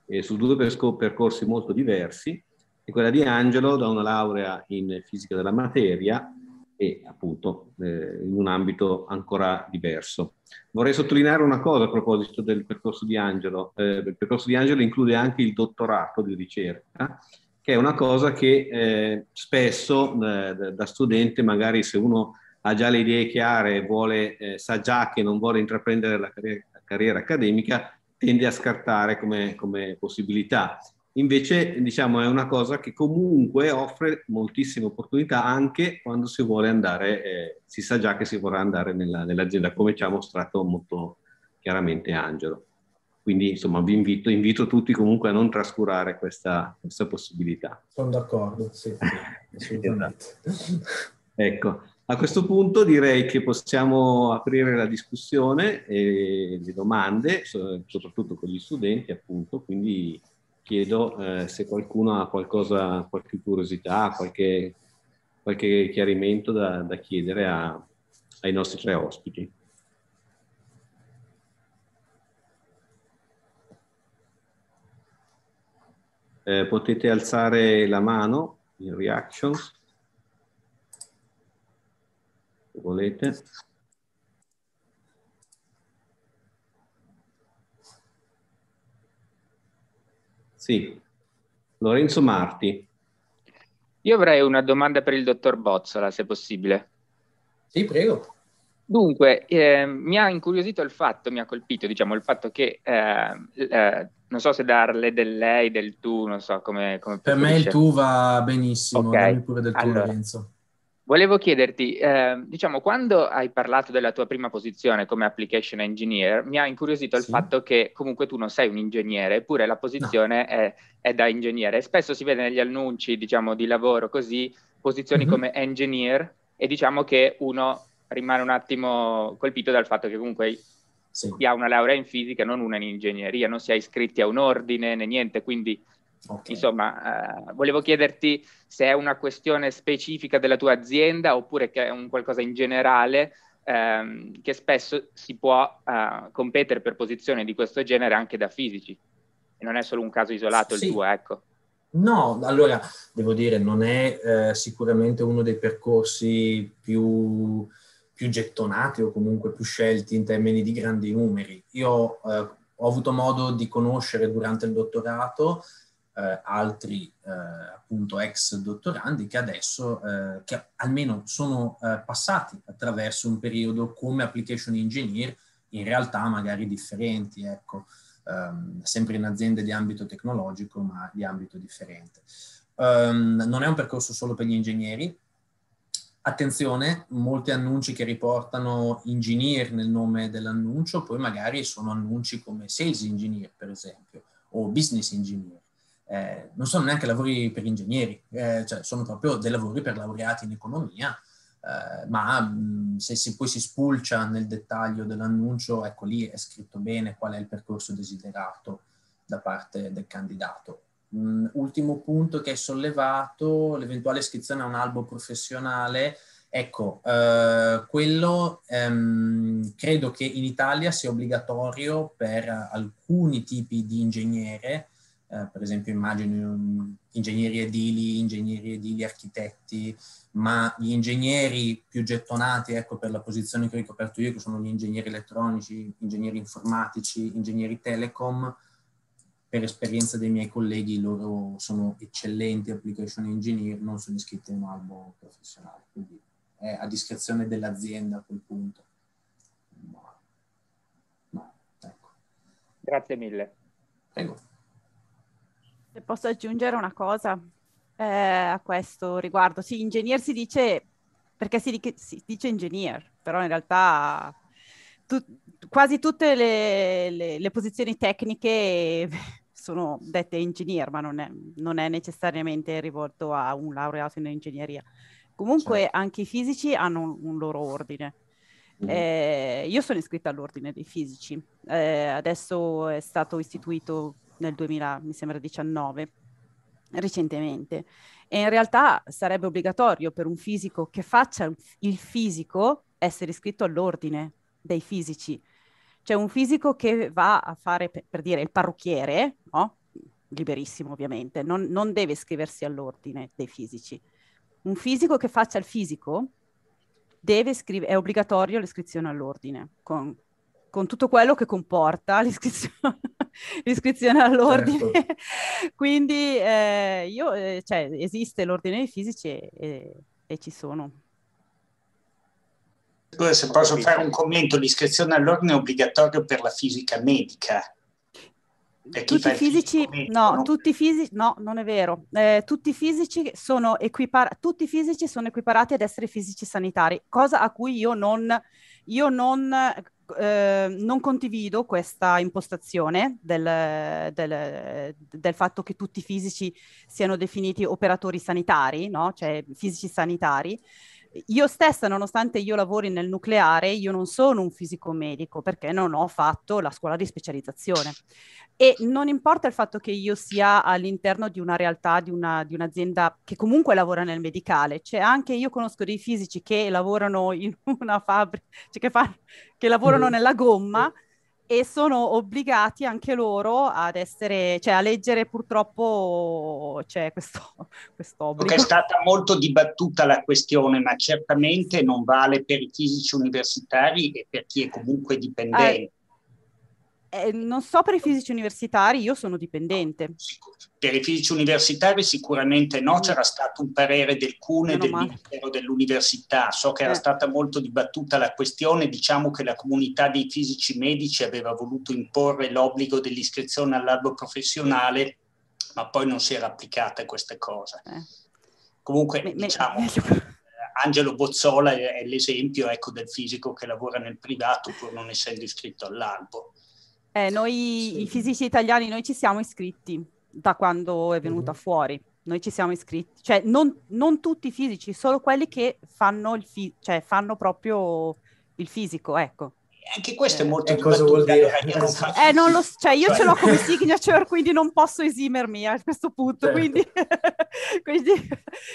Speaker 3: eh, su due percorsi molto diversi e quella di Angelo da una laurea in fisica della materia e appunto eh, in un ambito ancora diverso. Vorrei sottolineare una cosa a proposito del percorso di Angelo. Eh, il percorso di Angelo include anche il dottorato di ricerca che è una cosa che eh, spesso eh, da studente, magari se uno ha già le idee chiare, vuole, eh, sa già che non vuole intraprendere la carriera, carriera accademica, tende a scartare come, come, possibilità. Invece, diciamo, è una cosa che comunque offre moltissime opportunità anche quando si vuole andare, eh, si sa già che si vorrà andare nella, nell'azienda, come ci ha mostrato molto chiaramente Angelo. Quindi insomma vi invito, invito tutti comunque a non trascurare questa, questa possibilità.
Speaker 6: Sono d'accordo, sì, sì assolutamente. esatto.
Speaker 3: Ecco, a questo punto direi che possiamo aprire la discussione e le domande, soprattutto con gli studenti appunto, quindi chiedo eh, se qualcuno ha qualcosa, qualche curiosità, qualche, qualche chiarimento da, da chiedere a, ai nostri tre ospiti. eh, potete alzare la mano in reactions se volete. Sì, Lorenzo Marti.
Speaker 7: Io avrei una domanda per il dottor Bozzola, se possibile. Sì, prego. Dunque, eh, mi ha incuriosito il fatto, mi ha colpito, diciamo, il fatto che ehm, eh, eh, non so se darle del lei, del tu, non so come... come per me il tu
Speaker 6: va benissimo, okay. dammi pure del tu allora, Lorenzo.
Speaker 7: Volevo chiederti, eh, diciamo, quando hai parlato della tua prima posizione come application engineer, mi ha incuriosito il fatto che comunque tu non sei un ingegnere, eppure la posizione no. è, è, da ingegnere. Spesso si vede negli annunci, diciamo, di lavoro così, posizioni mm-hmm. come engineer e diciamo che uno rimane un attimo colpito dal fatto che comunque sì. si ha una laurea in fisica, non una in ingegneria, non si è iscritti a un ordine né niente, quindi okay. insomma eh, volevo chiederti se è una questione specifica della tua azienda oppure che è un qualcosa in generale ehm, che spesso si può eh, competere per posizioni di questo genere anche da fisici e non è solo un caso isolato sì. il tuo, ecco.
Speaker 6: No, allora devo dire, non è eh, sicuramente uno dei percorsi più più gettonati o comunque più scelti in termini di grandi numeri. Io eh, ho avuto modo di conoscere durante il dottorato eh, altri eh, appunto ex dottorandi che adesso, eh, che almeno sono eh, passati attraverso un periodo come application engineer, in realtà magari differenti, ecco, ehm, sempre in aziende di ambito tecnologico ma di ambito differente. Um, non è un percorso solo per gli ingegneri, Attenzione, molti annunci che riportano engineer nel nome dell'annuncio, poi magari sono annunci come sales engineer, per esempio, o business engineer. Eh, non sono neanche lavori per ingegneri, eh, cioè sono proprio dei lavori per laureati in economia, eh, ma mm, se si, poi si spulcia nel dettaglio dell'annuncio, ecco lì è scritto bene qual è il percorso desiderato da parte del candidato mh, mm, ultimo punto che hai sollevato, l'eventuale iscrizione a un albo professionale, ecco, eh, quello ehm, credo che in Italia sia obbligatorio per alcuni tipi di ingegnere, eh, per esempio immagino um, mm, ingegneri edili, ingegneri edili architetti, ma gli ingegneri più gettonati ecco, per la posizione che ho ricoperto io, che sono gli ingegneri elettronici, ingegneri informatici, ingegneri telecom, per esperienza dei miei colleghi, loro sono eccellenti application engineer, non sono iscritti in un albo professionale, quindi è a discrezione dell'azienda a quel punto. Ma,
Speaker 7: ma ecco. Grazie mille.
Speaker 2: Prego. Se posso aggiungere una cosa eh, a questo riguardo? Sì, ingegner si dice perché si, dice, si dice engineer, però in realtà tu, quasi tutte le, le, le, posizioni tecniche sono dette engineer, ma non è, non è necessariamente rivolto a un laureato in ingegneria. Comunque certo. anche i fisici hanno un, un loro ordine. Mm. Eh, io sono iscritta all'ordine dei fisici, eh, adesso è stato istituito nel 2019, recentemente, e in realtà sarebbe obbligatorio per un fisico che faccia il fisico essere iscritto all'ordine dei fisici cioè un fisico che va a fare, per, per dire, il parrucchiere, no? liberissimo ovviamente, non, non deve iscriversi all'ordine dei fisici. Un fisico che faccia il fisico deve scrivere, è obbligatorio l'iscrizione all'ordine, con, con tutto quello che comporta l'iscrizione, l'iscrizione all'ordine. Certo. Quindi eh, io, eh, cioè, esiste l'ordine dei fisici e, e, e ci sono
Speaker 1: Scusa, se posso capito. fare un commento, l'iscrizione all'ordine è obbligatorio per la fisica medica. Tutti i fisici,
Speaker 2: medico, no, no, tutti fisici, no, non è vero. Eh, tutti, fisici sono equipar- tutti fisici sono equiparati ad essere fisici sanitari, cosa a cui io non, io non, eh, non condivido questa impostazione del, del, del, fatto che tutti i fisici siano definiti operatori sanitari, no? cioè fisici sanitari io stessa, nonostante io lavori nel nucleare, io non sono un fisico medico perché non ho fatto la scuola di specializzazione. E non importa il fatto che io sia all'interno di una realtà, di, una, di un'azienda che comunque lavora nel medicale, c'è anche io conosco dei fisici che lavorano in una fabbrica, cioè che, fa, che lavorano mm. nella gomma e sono obbligati anche loro ad essere, cioè a leggere purtroppo c'è cioè, questo, obbligo. È stata
Speaker 1: molto dibattuta la questione, ma certamente non vale per i fisici universitari e per chi è comunque eh, dipendente. Eh,
Speaker 2: eh, non so per i fisici universitari, io sono dipendente.
Speaker 1: Per i fisici universitari sicuramente no, c'era stato un parere del CUNE del male. Ministero dell'Università, so che era eh. stata molto dibattuta la questione, diciamo che la comunità dei fisici medici aveva voluto imporre l'obbligo dell'iscrizione all'albo professionale, ma poi non si era applicata questa cosa. Eh. Comunque, me, diciamo... Me... Eh, Angelo Bozzola è l'esempio ecco, del fisico che lavora nel privato pur non essendo iscritto
Speaker 2: all'albo. Eh, noi, sì. i fisici italiani, noi ci siamo iscritti da quando è venuta mm-hmm. fuori. Noi ci siamo iscritti, cioè non, non, tutti i fisici, solo quelli che fanno, il fi- cioè, fanno proprio il fisico, ecco anche
Speaker 1: questo eh, è molto eh,
Speaker 2: cosa vuol dire?
Speaker 3: Eh, eh, non lo, cioè, io ce l'ho cioè, come
Speaker 2: signature, quindi non posso esimermi a questo punto. Certo. Quindi, quindi,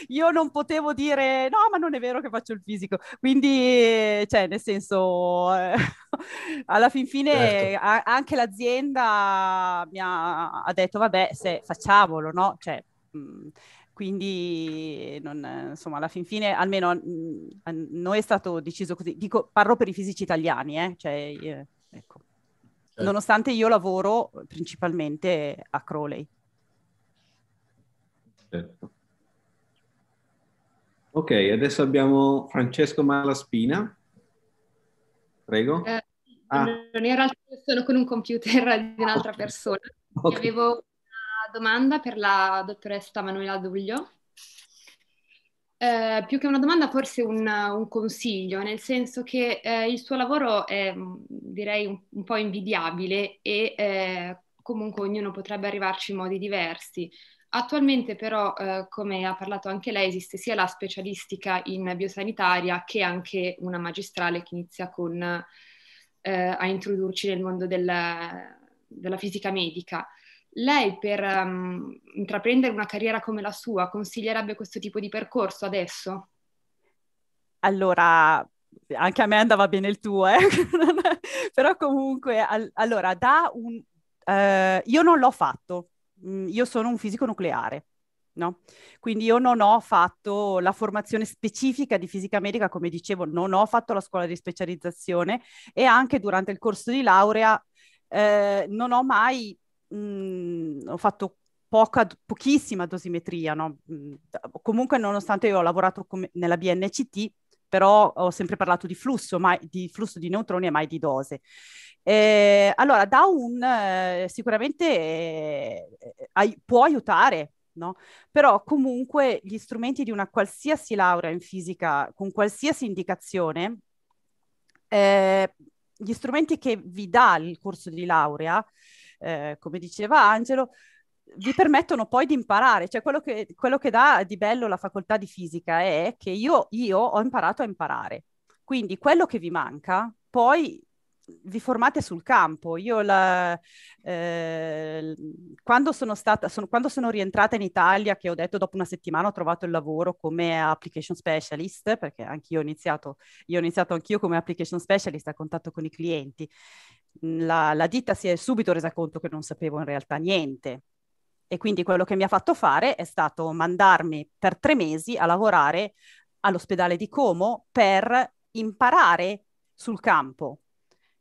Speaker 2: io non potevo dire no, ma non è vero che faccio il fisico. Quindi, cioè, nel senso, eh, alla fin fine certo. a, anche l'azienda mi ha, ha, detto vabbè, se facciamolo, no? Cioè, mh, quindi non, insomma alla fin fine almeno a mm, mm, noi è stato deciso così dico parlo per i fisici italiani eh? cioè, eh, ecco. certo. nonostante io lavoro principalmente a Crowley
Speaker 3: certo. ok adesso abbiamo Francesco Malaspina prego eh, ah. non
Speaker 1: era
Speaker 2: il sono con un computer di un'altra persona
Speaker 3: okay. avevo
Speaker 2: domanda per la dottoressa Manuela Duglio. Eh, più che una domanda, forse un, un consiglio, nel senso che eh, il suo lavoro è mm, direi un, un po' invidiabile e eh, comunque ognuno potrebbe arrivarci in modi diversi. Attualmente però, eh, come ha parlato anche lei, esiste sia la specialistica in biosanitaria che anche una magistrale che inizia con, eh, a introdurci nel mondo del, della fisica medica. Lei per um, intraprendere una carriera come la sua consiglierebbe questo tipo di percorso adesso? Allora, anche a me andava bene il tuo, eh? però comunque, al- allora, da un... Uh, io non l'ho fatto, mm, io sono un fisico nucleare, no? Quindi io non ho fatto la formazione specifica di fisica medica, come dicevo, non ho fatto la scuola di specializzazione e anche durante il corso di laurea eh, non ho mai mh, ho fatto poca, pochissima dosimetria, no? comunque nonostante io ho lavorato com- nella BNCT, però ho sempre parlato di flusso, mai, di flusso di neutroni e mai di dose. Eh, allora, Down eh, sicuramente eh, ai- può aiutare, no? però comunque gli strumenti di una qualsiasi laurea in fisica con qualsiasi indicazione, eh, gli strumenti che vi dà il corso di laurea eh, come diceva Angelo, vi permettono poi di imparare, cioè quello che, quello che dà di bello la facoltà di fisica è che io, io ho imparato a imparare, quindi quello che vi manca poi vi formate sul campo. Io la, eh, quando, sono stata, sono, quando sono rientrata in Italia, che ho detto dopo una settimana ho trovato il lavoro come application specialist, perché anch'io ho iniziato, io ho iniziato anch'io come application specialist a contatto con i clienti la, la ditta si è subito resa conto che non sapevo in realtà niente e quindi quello che mi ha fatto fare è stato mandarmi per tre mesi a lavorare all'ospedale di Como per imparare sul campo.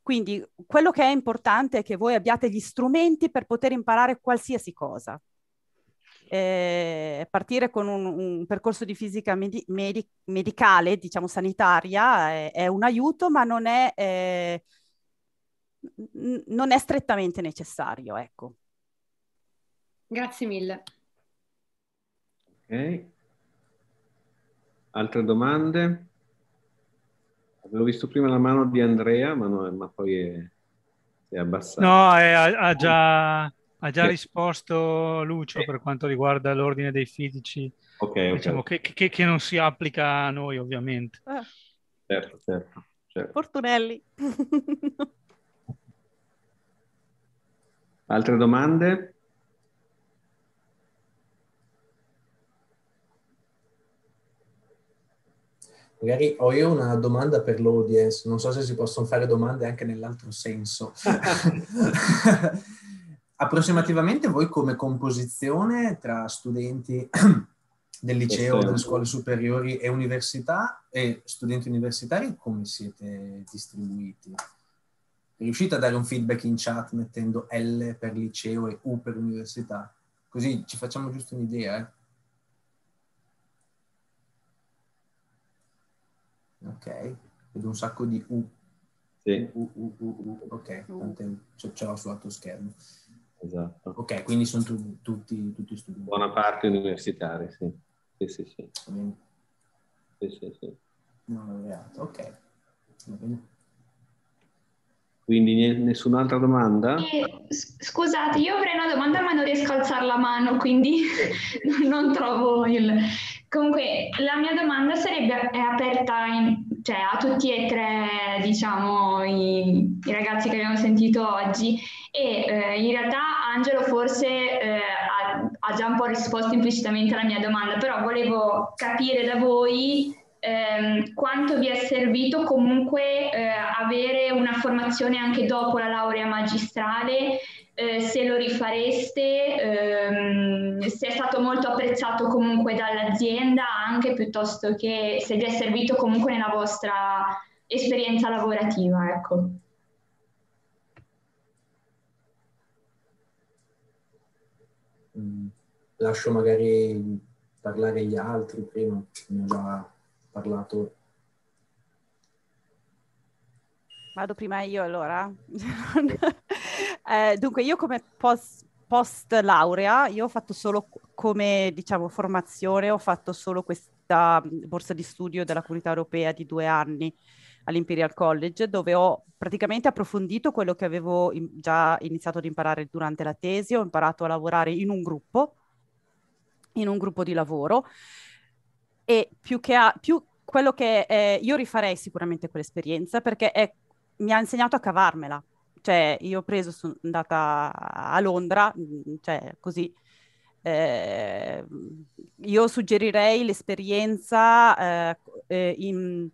Speaker 2: Quindi quello che è importante è che voi abbiate gli strumenti per poter imparare qualsiasi cosa. Eh, partire con un, un, percorso di fisica medi- medic- medicale, diciamo sanitaria, è, è, un aiuto, ma non è eh, non è strettamente necessario, ecco. Grazie mille.
Speaker 3: Ok. Altre domande? Avevo visto prima la mano di Andrea, ma, no, ma poi è, è abbassata.
Speaker 1: No, è, ha, già, ha già eh. risposto Lucio eh. per quanto riguarda l'ordine dei fisici. Okay, diciamo okay. Che, che, che, non si applica a noi, ovviamente.
Speaker 3: Ah. Certo, certo, certo.
Speaker 2: Fortunelli.
Speaker 3: Altre domande?
Speaker 6: Magari ho io una domanda per l'audience, non so se si possono fare domande anche nell'altro senso. Approssimativamente voi come composizione tra studenti del liceo, delle scuole superiori e università e studenti universitari come siete distribuiti? riuscite a dare un feedback in chat mettendo L per liceo e U per università? Così ci facciamo giusto un'idea. Eh? Ok, vedo un sacco di U.
Speaker 3: Sì. U, U, U ok,
Speaker 6: ce, ce l'ho sull'altro schermo. Esatto. Ok, quindi sono tu, tutti, tutti studenti. Buona
Speaker 3: parte universitari, sì. Sì, sì, sì. Sì, sì, sì. Non ho ok. Va bene. Quindi nessun'altra domanda?
Speaker 1: Eh, scusate, io avrei una domanda ma non riesco a alzare la mano, quindi non trovo il... Comunque, la mia domanda sarebbe, è aperta in, cioè, a tutti e tre, diciamo, i, i, ragazzi che abbiamo sentito oggi e eh, in realtà Angelo forse eh, ha, ha già un po' risposto implicitamente alla mia domanda, però volevo capire da voi ehm, quanto vi è servito comunque eh, avere una formazione anche dopo la laurea magistrale, eh, se lo rifareste, ehm, se è stato molto apprezzato comunque dall'azienda anche piuttosto che se vi è servito comunque nella vostra esperienza lavorativa. Ecco.
Speaker 6: Mm, lascio magari parlare gli altri prima, ho
Speaker 7: già
Speaker 6: parlato.
Speaker 2: Vado prima io allora. eh, dunque, io come post, post laurea, io ho fatto solo come diciamo formazione, ho fatto solo questa borsa di studio della comunità europea di due anni all'Imperial College, dove ho praticamente approfondito quello che avevo in- già iniziato ad imparare durante la tesi, ho imparato a lavorare in un gruppo, in un gruppo di lavoro e più che a, più quello che eh, io rifarei sicuramente quell'esperienza perché è, mi ha insegnato a cavarmela. Cioè, io ho preso, sono andata a Londra, mm, mm, cioè così. Eh, io suggerirei l'esperienza eh, eh, in,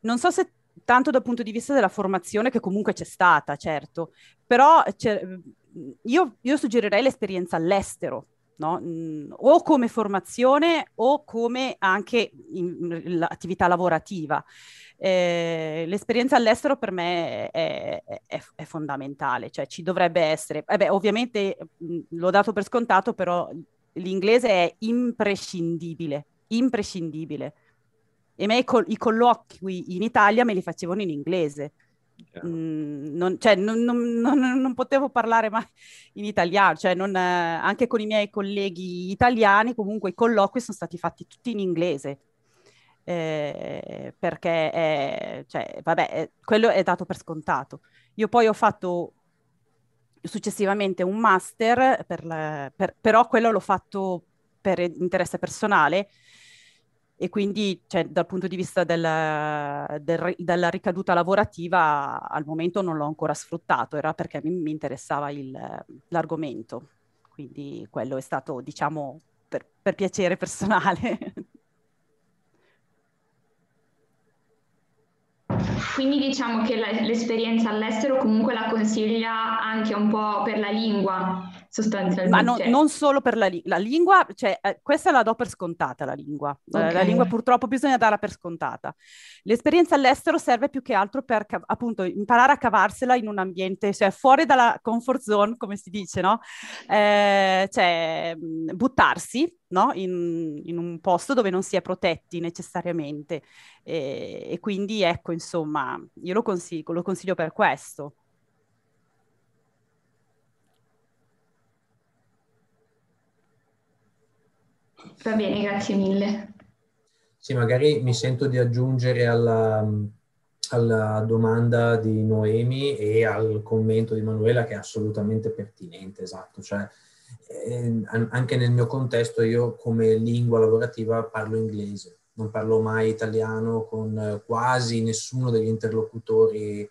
Speaker 2: non so se tanto dal punto di vista della formazione che comunque c'è stata, certo, però c'è, mm, io, io suggerirei l'esperienza all'estero no? Mhmm, o come formazione o come anche attività lavorativa. Eh, l'esperienza all'estero per me è, è, è fondamentale, cioè ci dovrebbe essere. Eh beh, ovviamente mh, mhmm, l'ho dato per scontato, però l'inglese è imprescindibile, imprescindibile. E me i, col- i colloqui in Italia me li facevano in inglese. Mhmm, non, cioè, non, non, non, potevo parlare mai in italiano, cioè, eh, anche con i miei colleghi italiani comunque i colloqui sono stati fatti tutti in inglese. Eh, perché è, cioè, vabbè, è, quello è dato per scontato. Io poi ho fatto successivamente un master, per per, però quello l'ho fatto per interesse personale, e quindi cioè, dal punto di vista della, del, della ricaduta lavorativa al momento non l'ho ancora sfruttato, era perché mi, mi interessava il, l'argomento, quindi quello è stato diciamo per, per piacere personale.
Speaker 1: Quindi diciamo che l'esperienza all'estero comunque la consiglia anche un po' per la lingua,
Speaker 2: sostanzialmente. Ma no, non solo per la, li- la lingua, cioè eh, questa la do per scontata la lingua, eh, okay. la lingua purtroppo bisogna darla per scontata. L'esperienza all'estero serve più che altro per appunto imparare a cavarsela in un ambiente, cioè fuori dalla comfort zone, come si dice, no? Eh, cioè buttarsi, no? In, in, un posto dove non si è protetti necessariamente e, e quindi ecco insomma io lo consiglio, lo consiglio per questo.
Speaker 1: Va bene, grazie mille.
Speaker 6: Sì, magari mi sento di aggiungere alla, alla domanda di Noemi e al commento di Manuela che è assolutamente pertinente, esatto. Cioè, eh, anche nel mio contesto io come lingua lavorativa parlo inglese, non parlo mai italiano con eh, quasi nessuno degli interlocutori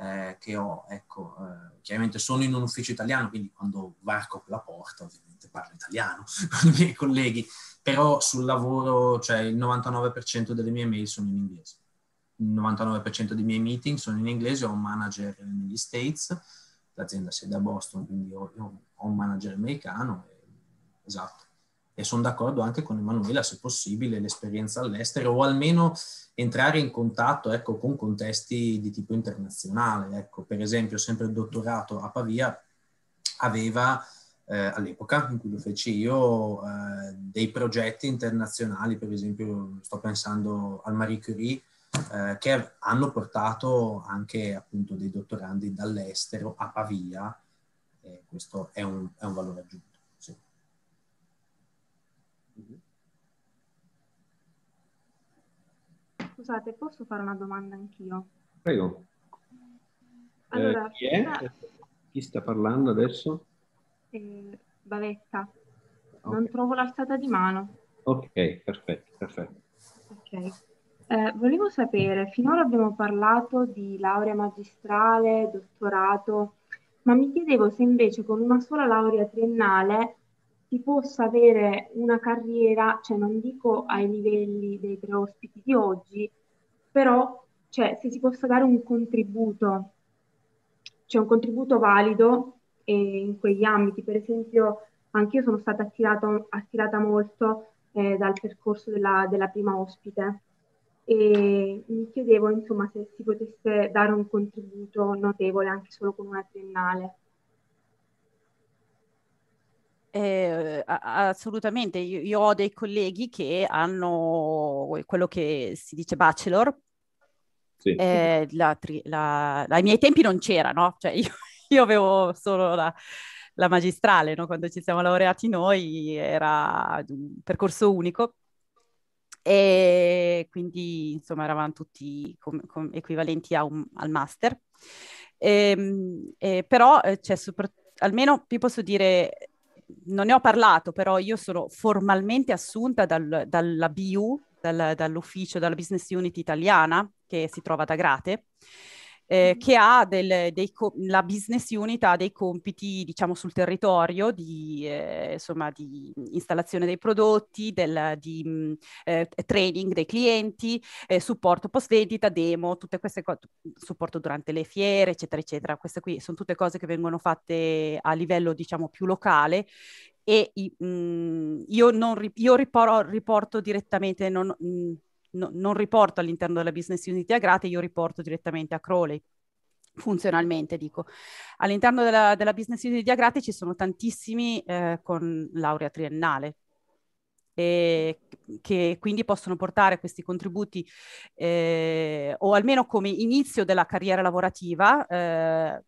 Speaker 6: eh, che ho. Ecco, eh, chiaramente sono in un ufficio italiano, quindi quando varco la porta ovviamente parlo italiano con i miei colleghi, però sul lavoro, cioè il 99% delle mie mail sono in inglese, il 99% dei miei meeting sono in inglese, ho un manager negli States, l'azienda siede a Boston, quindi ho, ho un manager americano, e, esatto. E sono d'accordo anche con Emanuela, se possibile, l'esperienza all'estero o almeno entrare in contatto ecco, con contesti di tipo internazionale. Ecco, per esempio, sempre il dottorato a Pavia aveva eh, all'epoca in cui lo feci io, eh, dei progetti internazionali, per esempio sto pensando al Marie Curie, eh, che hanno portato anche appunto dei dottorandi dall'estero a Pavia, e questo è un, è un valore aggiunto.
Speaker 2: Scusate, posso fare una domanda anch'io? Prego. Allora, eh,
Speaker 1: chi,
Speaker 3: chi sta parlando adesso?
Speaker 2: eh, bavetta. Okay. Non trovo l'alzata di mano.
Speaker 3: Ok, perfetto, perfetto.
Speaker 2: Okay. Eh, volevo sapere, finora abbiamo parlato di laurea magistrale, dottorato, ma mi chiedevo se invece con una sola laurea triennale si possa avere una carriera, cioè non dico ai livelli dei preospiti di oggi, però cioè, se si possa dare un contributo, cioè un contributo valido in quegli ambiti. Per esempio, anch'io sono stata attirata, attirata molto eh, dal percorso della, della, prima ospite e mi chiedevo insomma se si potesse dare un contributo notevole anche solo con una triennale. Eh, assolutamente, io, io, ho dei colleghi che hanno quello che si dice bachelor. Sì. Eh, la tri- la, ai miei tempi non c'era, no? Cioè io io avevo solo la, la magistrale, no? quando ci siamo laureati noi era un percorso unico e quindi insomma eravamo tutti com- com- equivalenti un- al master. E, ehm, e però cioè, sopra- almeno vi posso dire, non ne ho parlato, però io sono formalmente assunta dal, dalla BU, dal, dall'ufficio, dalla Business Unit italiana che si trova ad Agrate eh, che ha del, dei co- la business unit ha dei compiti, diciamo, sul territorio di, eh, insomma, di installazione dei prodotti, del, di eh, training dei clienti, eh, supporto post vendita, demo, tutte queste cose, supporto durante le fiere, eccetera, eccetera. Queste qui sono tutte cose che vengono fatte a livello, diciamo, più locale e mh, io, non, io riporto, riporto direttamente, non, mh, no, non riporto all'interno della business unit Agrate, io riporto direttamente a Crowley funzionalmente dico. All'interno della, della business unit di Agrate ci sono tantissimi eh, con laurea triennale e che quindi possono portare questi contributi eh, o almeno come inizio della carriera lavorativa eh,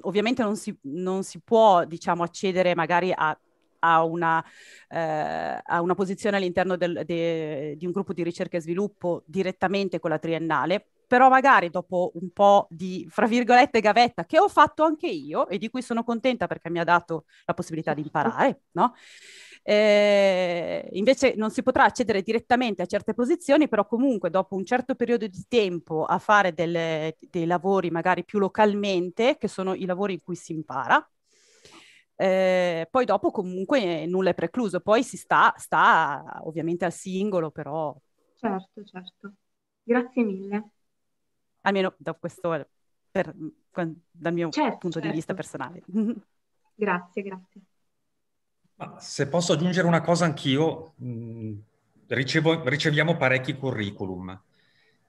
Speaker 2: ovviamente non si, non si può diciamo accedere magari a ha una, eh, ha una posizione all'interno del, de, di un gruppo di ricerca e sviluppo direttamente con la triennale, però magari dopo un po' di, fra virgolette, gavetta che ho fatto anche io e di cui sono contenta perché mi ha dato la possibilità di imparare, no? Eh, invece non si potrà accedere direttamente a certe posizioni, però comunque dopo un certo periodo di tempo a fare delle, dei lavori magari più localmente, che sono i lavori in cui si impara, eh, poi dopo comunque nulla è precluso, poi si sta, sta ovviamente al singolo, però... Certo, certo. Grazie mille. Almeno da questo, eh, per, mhmm, dal mio certo, punto certo. di vista personale. grazie, grazie.
Speaker 5: Se posso aggiungere una cosa anch'io, mh, mhmm, ricevo, riceviamo parecchi curriculum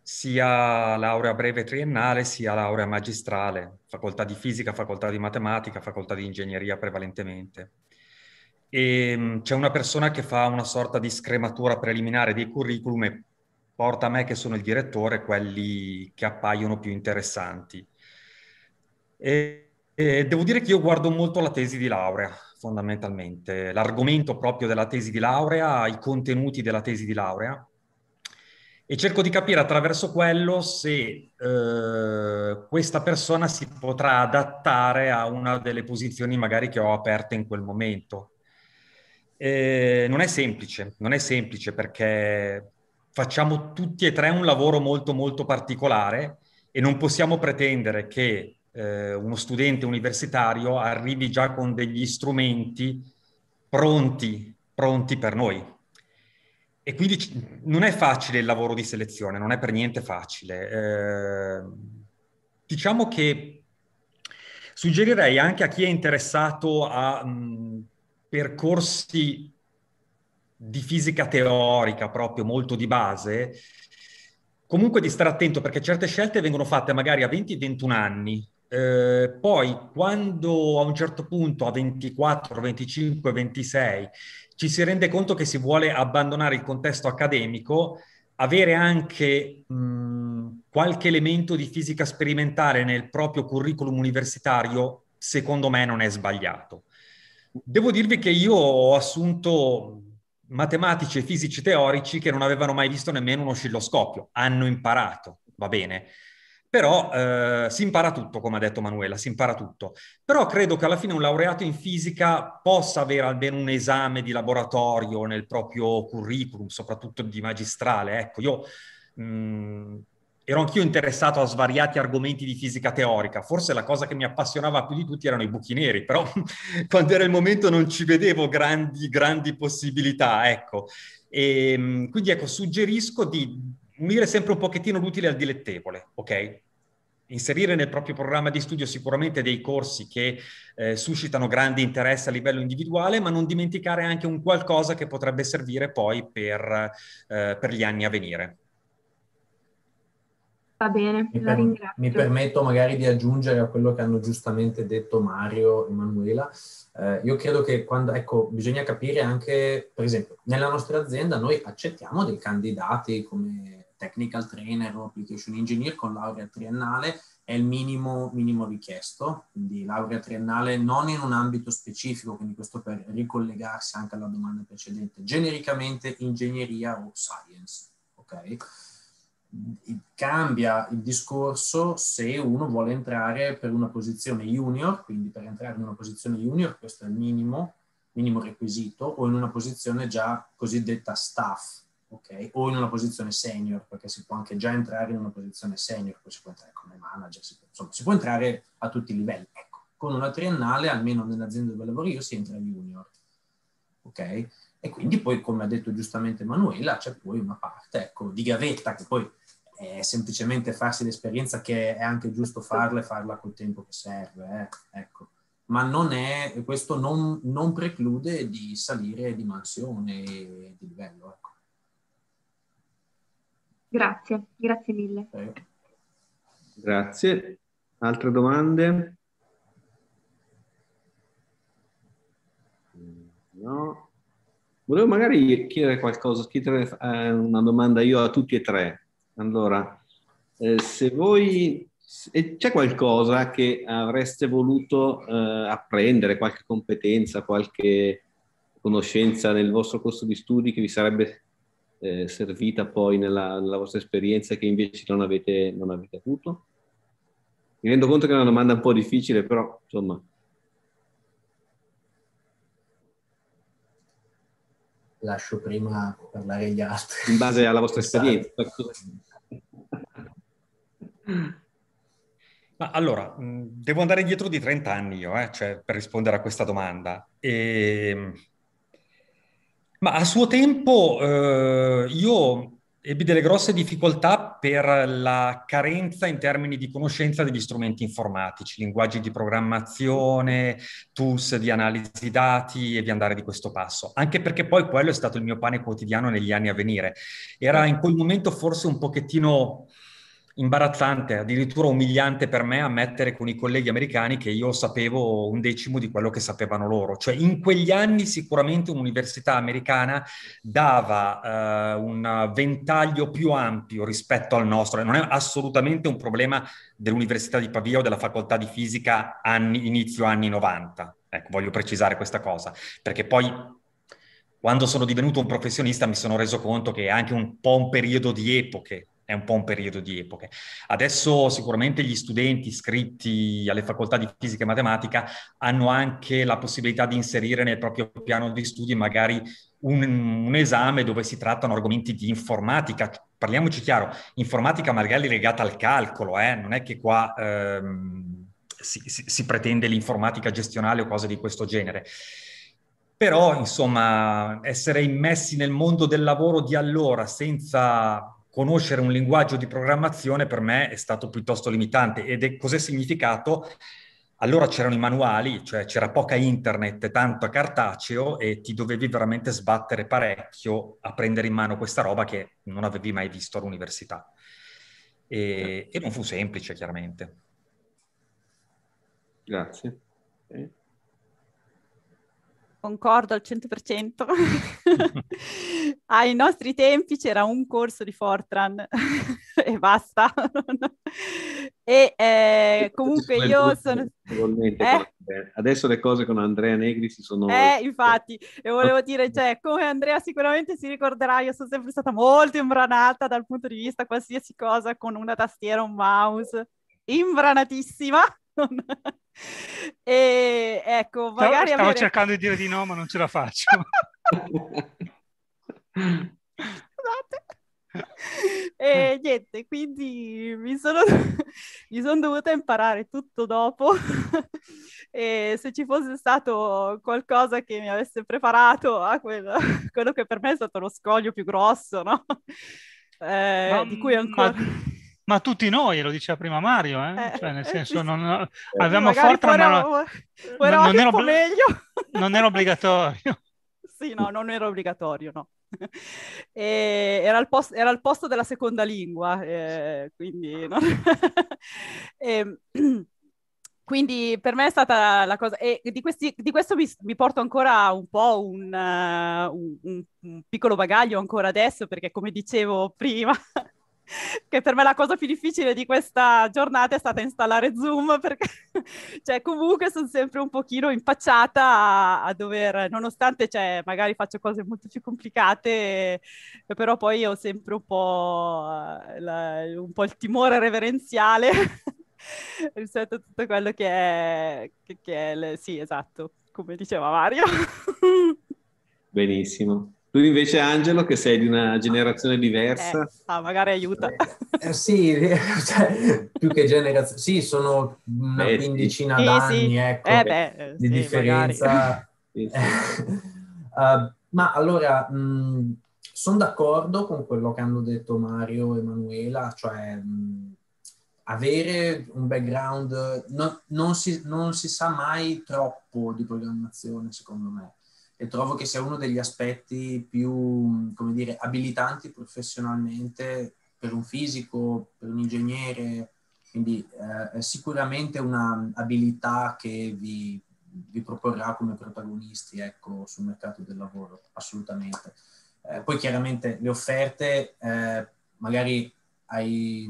Speaker 5: sia laurea breve triennale sia laurea magistrale, facoltà di fisica, facoltà di matematica, facoltà di ingegneria prevalentemente. E ehm, c'è una persona che fa una sorta di scrematura preliminare dei curriculum e porta a me che sono il direttore quelli che appaiono più interessanti. E, e devo dire che io guardo molto la tesi di laurea, fondamentalmente, l'argomento proprio della tesi di laurea, i contenuti della tesi di laurea e cerco di capire attraverso quello se eh, questa persona si potrà adattare a una delle posizioni magari che ho aperte in quel momento. Eh, non è semplice, non è semplice perché facciamo tutti e tre un lavoro molto molto particolare e non possiamo pretendere che eh, uno studente universitario arrivi già con degli strumenti pronti, pronti per noi e quindi non è facile il lavoro di selezione, non è per niente facile. Eh, diciamo che suggerirei anche a chi è interessato a mh, percorsi di fisica teorica proprio molto di base, comunque di stare attento perché certe scelte vengono fatte magari a 20-21 anni, eh, poi quando a un certo punto a 24, 25, 26 ci si rende conto che si vuole abbandonare il contesto accademico, avere anche mh, qualche elemento di fisica sperimentale nel proprio curriculum universitario, secondo me non è sbagliato. Devo dirvi che io ho assunto matematici e fisici teorici che non avevano mai visto nemmeno un oscilloscopio, hanno imparato, va bene. Però eh, si impara tutto, come ha detto Manuela, si impara tutto. Però credo che alla fine un laureato in fisica possa avere almeno un esame di laboratorio nel proprio curriculum, soprattutto di magistrale. Ecco, io mh, mm, ero anch'io interessato a svariati argomenti di fisica teorica. Forse la cosa che mi appassionava più di tutti erano i buchi neri, però quando era il momento non ci vedevo grandi, grandi possibilità, ecco. E, ehm, quindi ecco, suggerisco di unire sempre un pochettino l'utile al dilettevole, ok? Inserire nel proprio programma di studio sicuramente dei corsi che eh, suscitano grande interesse a livello individuale, ma non dimenticare anche un qualcosa che potrebbe servire poi per, eh, per gli anni a venire.
Speaker 1: Va bene,
Speaker 6: mi, ringrazio. mi, permetto magari di aggiungere a quello che hanno giustamente detto Mario e Manuela. Eh, io credo che quando, ecco, bisogna capire anche, per esempio, nella nostra azienda noi accettiamo dei candidati come technical trainer o application engineer con laurea triennale è il minimo, minimo richiesto, quindi laurea triennale non in un ambito specifico, quindi questo per ricollegarsi anche alla domanda precedente, genericamente ingegneria o science. ok? Cambia il discorso se uno vuole entrare per una posizione junior, quindi per entrare in una posizione junior questo è il minimo, minimo requisito, o in una posizione già cosiddetta staff, okay? o in una posizione senior, perché si può anche già entrare in una posizione senior, poi si può entrare come manager, si può, insomma, si può entrare a tutti i livelli. Ecco, con una triennale, almeno nell'azienda dove lavoro io, si entra junior, ok? E quindi poi, come ha detto giustamente Manuela, c'è poi una parte, ecco, di gavetta che poi è semplicemente farsi l'esperienza che è anche giusto farla e farla col tempo che serve, eh? ecco ma non è, questo non, non, preclude di salire di mansione
Speaker 1: e di livello. Ecco.
Speaker 2: Grazie, grazie
Speaker 1: mille. Okay.
Speaker 3: Grazie. Altre domande? No. Volevo magari chiedere qualcosa, chiedere eh, una domanda io a tutti e tre. Allora, eh, se voi c'è qualcosa che avreste voluto eh, apprendere, qualche competenza, qualche conoscenza nel vostro corso di studi che vi sarebbe eh, servita poi nella, nella, vostra esperienza che invece non avete, non avete avuto? Mi rendo conto che è una domanda un po' difficile, però insomma,
Speaker 6: lascio prima parlare gli altri.
Speaker 3: In base alla vostra esatto. esperienza.
Speaker 5: Ma allora, devo andare indietro di 30 anni io, eh, cioè, per rispondere a questa domanda. E ehm, ma a suo tempo eh, io ebbi delle grosse difficoltà per la carenza in termini di conoscenza degli strumenti informatici, linguaggi di programmazione, tools di analisi dati e di andare di questo passo, anche perché poi quello è stato il mio pane quotidiano negli anni a venire. Era in quel momento forse un pochettino imbarazzante, addirittura umiliante per me ammettere con i colleghi americani che io sapevo un decimo di quello che sapevano loro. Cioè in quegli anni sicuramente un'università americana dava eh, un ventaglio più ampio rispetto al nostro. Non è assolutamente un problema dell'Università di Pavia o della facoltà di fisica anni, inizio anni 90. Ecco, voglio precisare questa cosa, perché poi quando sono divenuto un professionista mi sono reso conto che è anche un po' un periodo di epoche è un po' un periodo di epoche. Adesso sicuramente gli studenti iscritti alle facoltà di fisica e matematica hanno anche la possibilità di inserire nel proprio piano di studi magari un, un esame dove si trattano argomenti di informatica. Parliamoci chiaro, informatica magari legata al calcolo, eh? non è che qua... Ehm, si, si, si pretende l'informatica gestionale o cose di questo genere. Però, insomma, essere immessi nel mondo del lavoro di allora senza conoscere un linguaggio di programmazione per me è stato piuttosto limitante. Ed è cos'è significato? Allora c'erano i manuali, cioè c'era poca internet, tanto cartaceo e ti dovevi veramente sbattere parecchio a prendere in mano questa roba che non avevi mai visto all'università. E, certo. e non fu semplice, chiaramente. Grazie.
Speaker 3: Okay
Speaker 2: concordo al 100%. Ai nostri tempi c'era un corso di Fortran e basta. e eh, comunque io sono...
Speaker 3: Eh? Adesso le cose con Andrea Negri si sono... Eh,
Speaker 2: infatti, e volevo dire, cioè, come Andrea sicuramente si ricorderà, io sono sempre stata molto imbranata dal punto di vista qualsiasi cosa con una tastiera, un mouse, imbranatissima e ecco, magari... Stavo avere... cercando
Speaker 1: di dire di no, ma non ce la faccio. Scusate.
Speaker 2: Esatto. E niente, quindi mi sono, mi sono dovuta imparare tutto dopo e se ci fosse stato qualcosa che mi avesse preparato a quello, quello che per me è stato lo scoglio più grosso, no? Eh, um, di cui ancora... Ma
Speaker 1: ma tutti noi, lo diceva prima Mario, eh? eh cioè, nel eh, senso, non, eh, avevamo Fortran, ma non, non, era, meglio. non era obbligatorio.
Speaker 2: sì, no, non era obbligatorio, no. Era al, posto, era, al posto, della seconda lingua, eh, quindi... No? e, ehm, quindi per me è stata la cosa, e di, questi, di questo mi, mi, porto ancora un po' un, uh, un, un, piccolo bagaglio ancora adesso, perché come dicevo prima, che per me la cosa più difficile di questa giornata è stata installare Zoom perché cioè, comunque sono sempre un pochino impacciata a, a dover, nonostante cioè, magari faccio cose molto più complicate, eh, però poi ho sempre un po', eh, la, un po il timore reverenziale rispetto a tutto quello che è, che, che è le, sì esatto, come diceva Mario.
Speaker 3: Benissimo. Tu invece, Angelo, che sei di una generazione eh, diversa. Eh,
Speaker 2: ah, magari aiuta. Eh,
Speaker 3: eh,
Speaker 6: sì, cioè, più che generazione. Sì, sono una beh, quindicina sì, d'anni, sì. Eh, ecco, beh, eh, di sì, differenza. uh, ma allora, sono d'accordo con quello che hanno detto Mario e Emanuela, cioè mh, avere un background... No, non, si, non si sa mai troppo di programmazione, secondo me e trovo che sia uno degli aspetti più, come dire, abilitanti professionalmente per un fisico, per un ingegnere, quindi eh, è sicuramente un'abilità che vi, vi, proporrà come protagonisti ecco, sul mercato del lavoro, assolutamente. Eh, poi chiaramente le offerte eh, magari ai,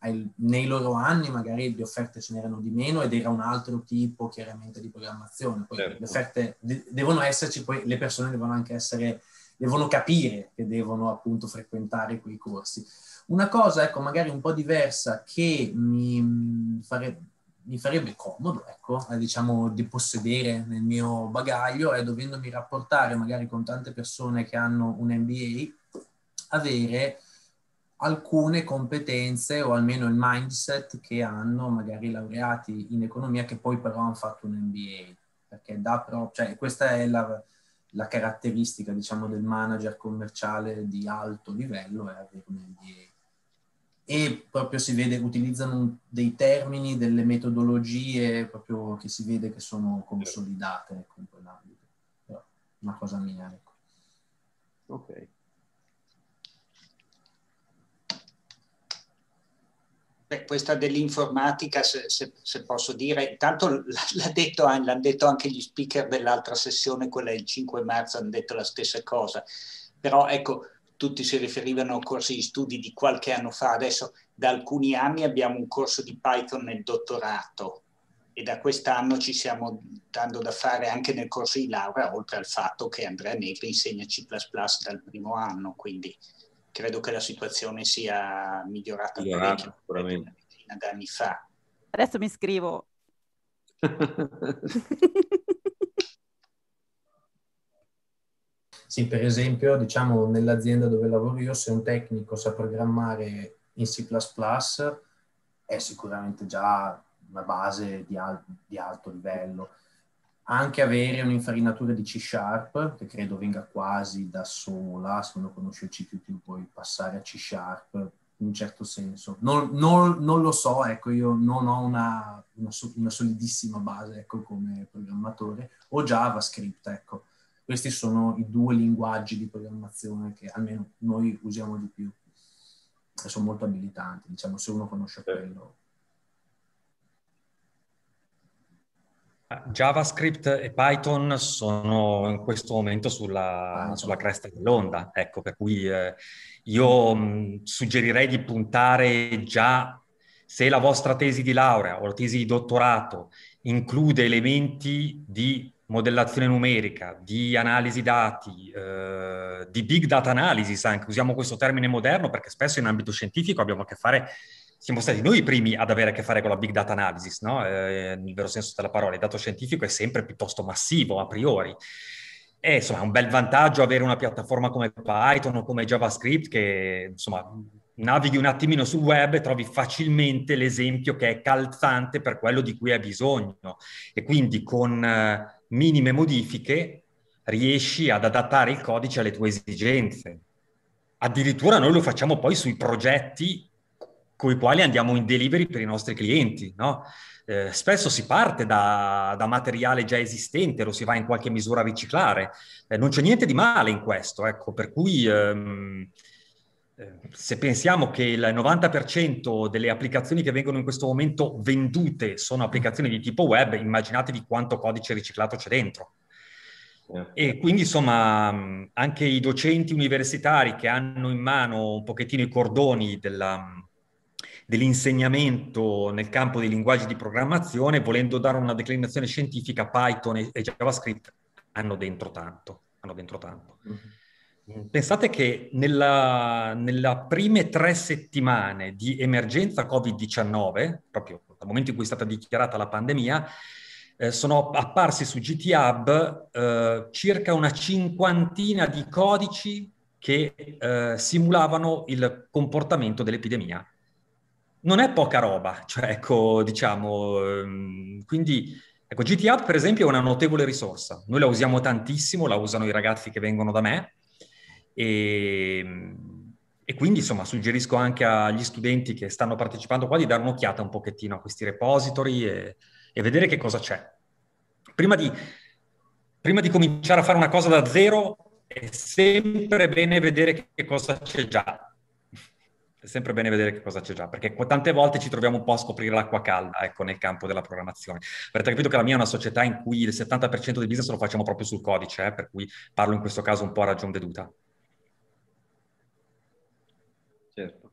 Speaker 6: ai, nei loro anni magari le offerte ce n'erano di meno ed era un altro tipo chiaramente di programmazione. Poi certo. le offerte de- devono esserci, poi le persone devono anche essere, devono capire che devono appunto frequentare quei corsi. Una cosa, ecco, magari un po' diversa che mi, mm, fare, mi farebbe comodo, ecco, eh, diciamo, di possedere nel mio bagaglio è dovendomi rapportare magari con tante persone che hanno un MBA, avere alcune competenze o almeno il mindset che hanno magari laureati in economia che poi però hanno fatto un MBA. Perché da pro, cioè questa è la, la caratteristica diciamo del manager commerciale di alto livello è avere un MBA. E proprio si vede, utilizzano dei termini, delle metodologie proprio che si vede che sono consolidate ecco, in quell'ambito. una cosa mia, ecco. Ok.
Speaker 1: Beh, questa dell'informatica, se, se, se, posso dire, intanto l'ha detto, l'hanno detto anche gli speaker dell'altra sessione, quella del 5 marzo, hanno detto la stessa cosa, però ecco, tutti si riferivano a corsi di studi di qualche anno fa, adesso da alcuni anni abbiamo un corso di Python nel dottorato e da quest'anno ci stiamo dando da fare anche nel corso di laurea, oltre al fatto che Andrea Negri insegna C++ dal primo anno, quindi credo che la situazione sia migliorata, migliorata
Speaker 2: parecchio una decina fa. Adesso mi scrivo.
Speaker 3: sì, per esempio,
Speaker 6: diciamo nell'azienda dove lavoro io, se un tecnico sa programmare in C++ è sicuramente già una base di, al- di alto livello anche avere un'infarinatura di C Sharp, che credo venga quasi da sola, se uno conosce il C++ puoi passare a C Sharp in un certo senso. Non, non, non lo so, ecco, io non ho una, una, una solidissima base, ecco, come programmatore, o JavaScript, ecco. Questi sono i due linguaggi di programmazione che almeno noi usiamo di più e sono molto abilitanti, diciamo, se uno conosce quello
Speaker 5: JavaScript e Python sono in questo momento sulla, sulla cresta dell'onda, ecco, per cui eh, io mh, mm, suggerirei di puntare già se la vostra tesi di laurea o la tesi di dottorato include elementi di modellazione numerica, di analisi dati, eh, di big data analysis anche, usiamo questo termine moderno perché spesso in ambito scientifico abbiamo a che fare con siamo stati noi i primi ad avere a che fare con la big data analysis, no? eh, nel vero senso della parola. Il dato scientifico è sempre piuttosto massivo a priori. E insomma è un bel vantaggio avere una piattaforma come Python o come JavaScript che insomma navighi un attimino sul web e trovi facilmente l'esempio che è calzante per quello di cui hai bisogno e quindi con eh, minime modifiche riesci ad adattare il codice alle tue esigenze. Addirittura noi lo facciamo poi sui progetti con i quali andiamo in delivery per i nostri clienti. No? Eh, spesso si parte da, da, materiale già esistente, lo si va in qualche misura a riciclare. Eh, non c'è niente di male in questo, ecco, per cui... Ehm, eh, se pensiamo che il 90% delle applicazioni che vengono in questo momento vendute sono applicazioni di tipo web, immaginatevi quanto codice riciclato c'è dentro. E quindi insomma anche i docenti universitari che hanno in mano un pochettino i cordoni della, dell'insegnamento nel campo dei linguaggi di programmazione, volendo dare una declinazione scientifica, Python e, JavaScript hanno dentro tanto. Hanno dentro tanto. Mm-hmm. mm-hmm. Pensate che nella, nella prime tre settimane di emergenza Covid-19, proprio dal momento in cui è stata dichiarata la pandemia, eh, sono apparsi su GT Hub eh, circa una cinquantina di codici che eh, simulavano il comportamento dell'epidemia non è poca roba, cioè, ecco, diciamo, ehm, quindi, ecco, GTA per esempio è una notevole risorsa, noi la usiamo tantissimo, la usano i ragazzi che vengono da me e, ehm, e quindi, insomma, suggerisco anche agli studenti che stanno partecipando qua di dare un'occhiata un pochettino a questi repository e, e vedere che cosa c'è. Prima di, prima di cominciare a fare una cosa da zero, è sempre bene vedere che cosa c'è già è sempre bene vedere che cosa c'è già, perché tante volte ci troviamo un po' a scoprire l'acqua calda, ecco, nel campo della programmazione. Avete capito che la mia è una società in cui il 70% del business lo facciamo proprio sul codice, eh, per cui parlo in questo caso un po' a ragion veduta.
Speaker 3: Certo.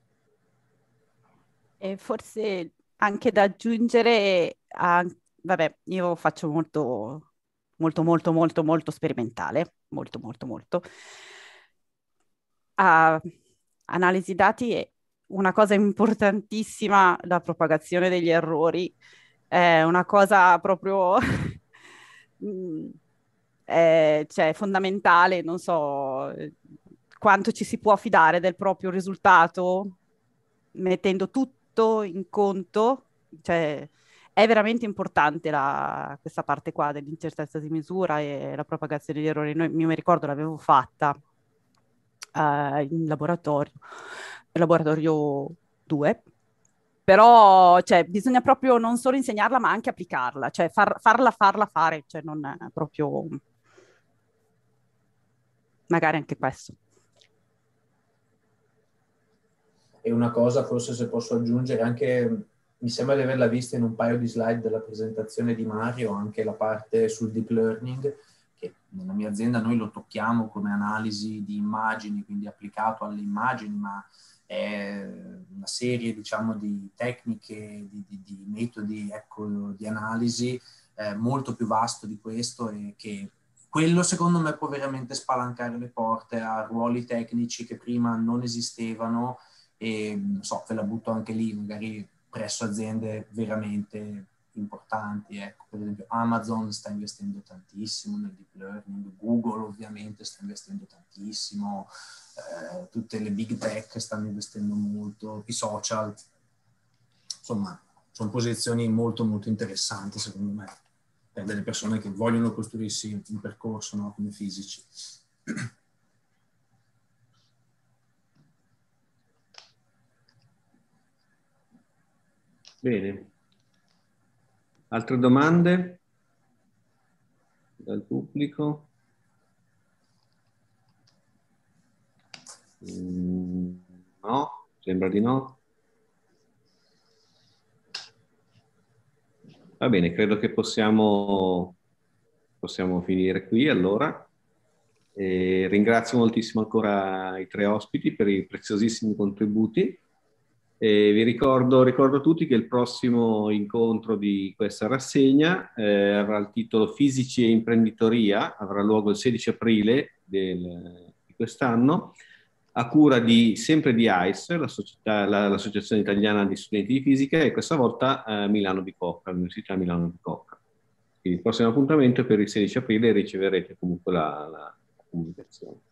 Speaker 2: E forse anche da aggiungere a... Vabbè, io faccio molto, molto, molto, molto, molto sperimentale, molto, molto, molto. A ah, analisi dati una cosa importantissima la propagazione degli errori, è una cosa proprio mm, è, cioè, fondamentale, non so quanto ci si può fidare del proprio risultato mettendo tutto in conto, cioè, è veramente importante la, questa parte qua dell'incertezza di misura e la propagazione di errori. Noi, io mi ricordo l'avevo fatta uh, in laboratorio laboratorio 2, però cioè, bisogna proprio non solo insegnarla ma anche applicarla, cioè far, farla farla fare, cioè non proprio magari anche questo.
Speaker 6: E una cosa forse se posso aggiungere anche, mi sembra di averla vista in un paio di slide della presentazione di Mario, anche la parte sul deep learning, che nella mia azienda noi lo tocchiamo come analisi di immagini, quindi applicato alle immagini, ma una serie diciamo, di tecniche, di, di, di metodi ecco, di analisi eh, molto più vasto di questo e che quello secondo me può veramente spalancare le porte a ruoli tecnici che prima non esistevano e non so, ve la butto anche lì, magari presso aziende veramente importanti, ecco, per esempio Amazon sta investendo tantissimo nel deep learning, Google ovviamente sta investendo tantissimo, eh, tutte le big tech stanno investendo molto, i social, insomma, sono posizioni molto molto interessanti secondo me per delle persone che vogliono costruirsi un percorso no? come fisici.
Speaker 3: Bene. Altre domande dal pubblico? Mm, no, sembra di no. Va bene, credo che possiamo, possiamo finire qui allora. E ringrazio moltissimo ancora i tre ospiti per i preziosissimi contributi. E vi ricordo, ricordo a tutti che il prossimo incontro di questa rassegna eh, avrà il titolo Fisici e imprenditoria, avrà luogo il 16 aprile del, di quest'anno a cura di, sempre di AIS, la società, la, l'Associazione Italiana di Studenti di Fisica, e questa volta eh, Milano Bicocca, l'Università Milano Bicocca. Quindi il prossimo appuntamento è per il 16 aprile e riceverete comunque la, la comunicazione.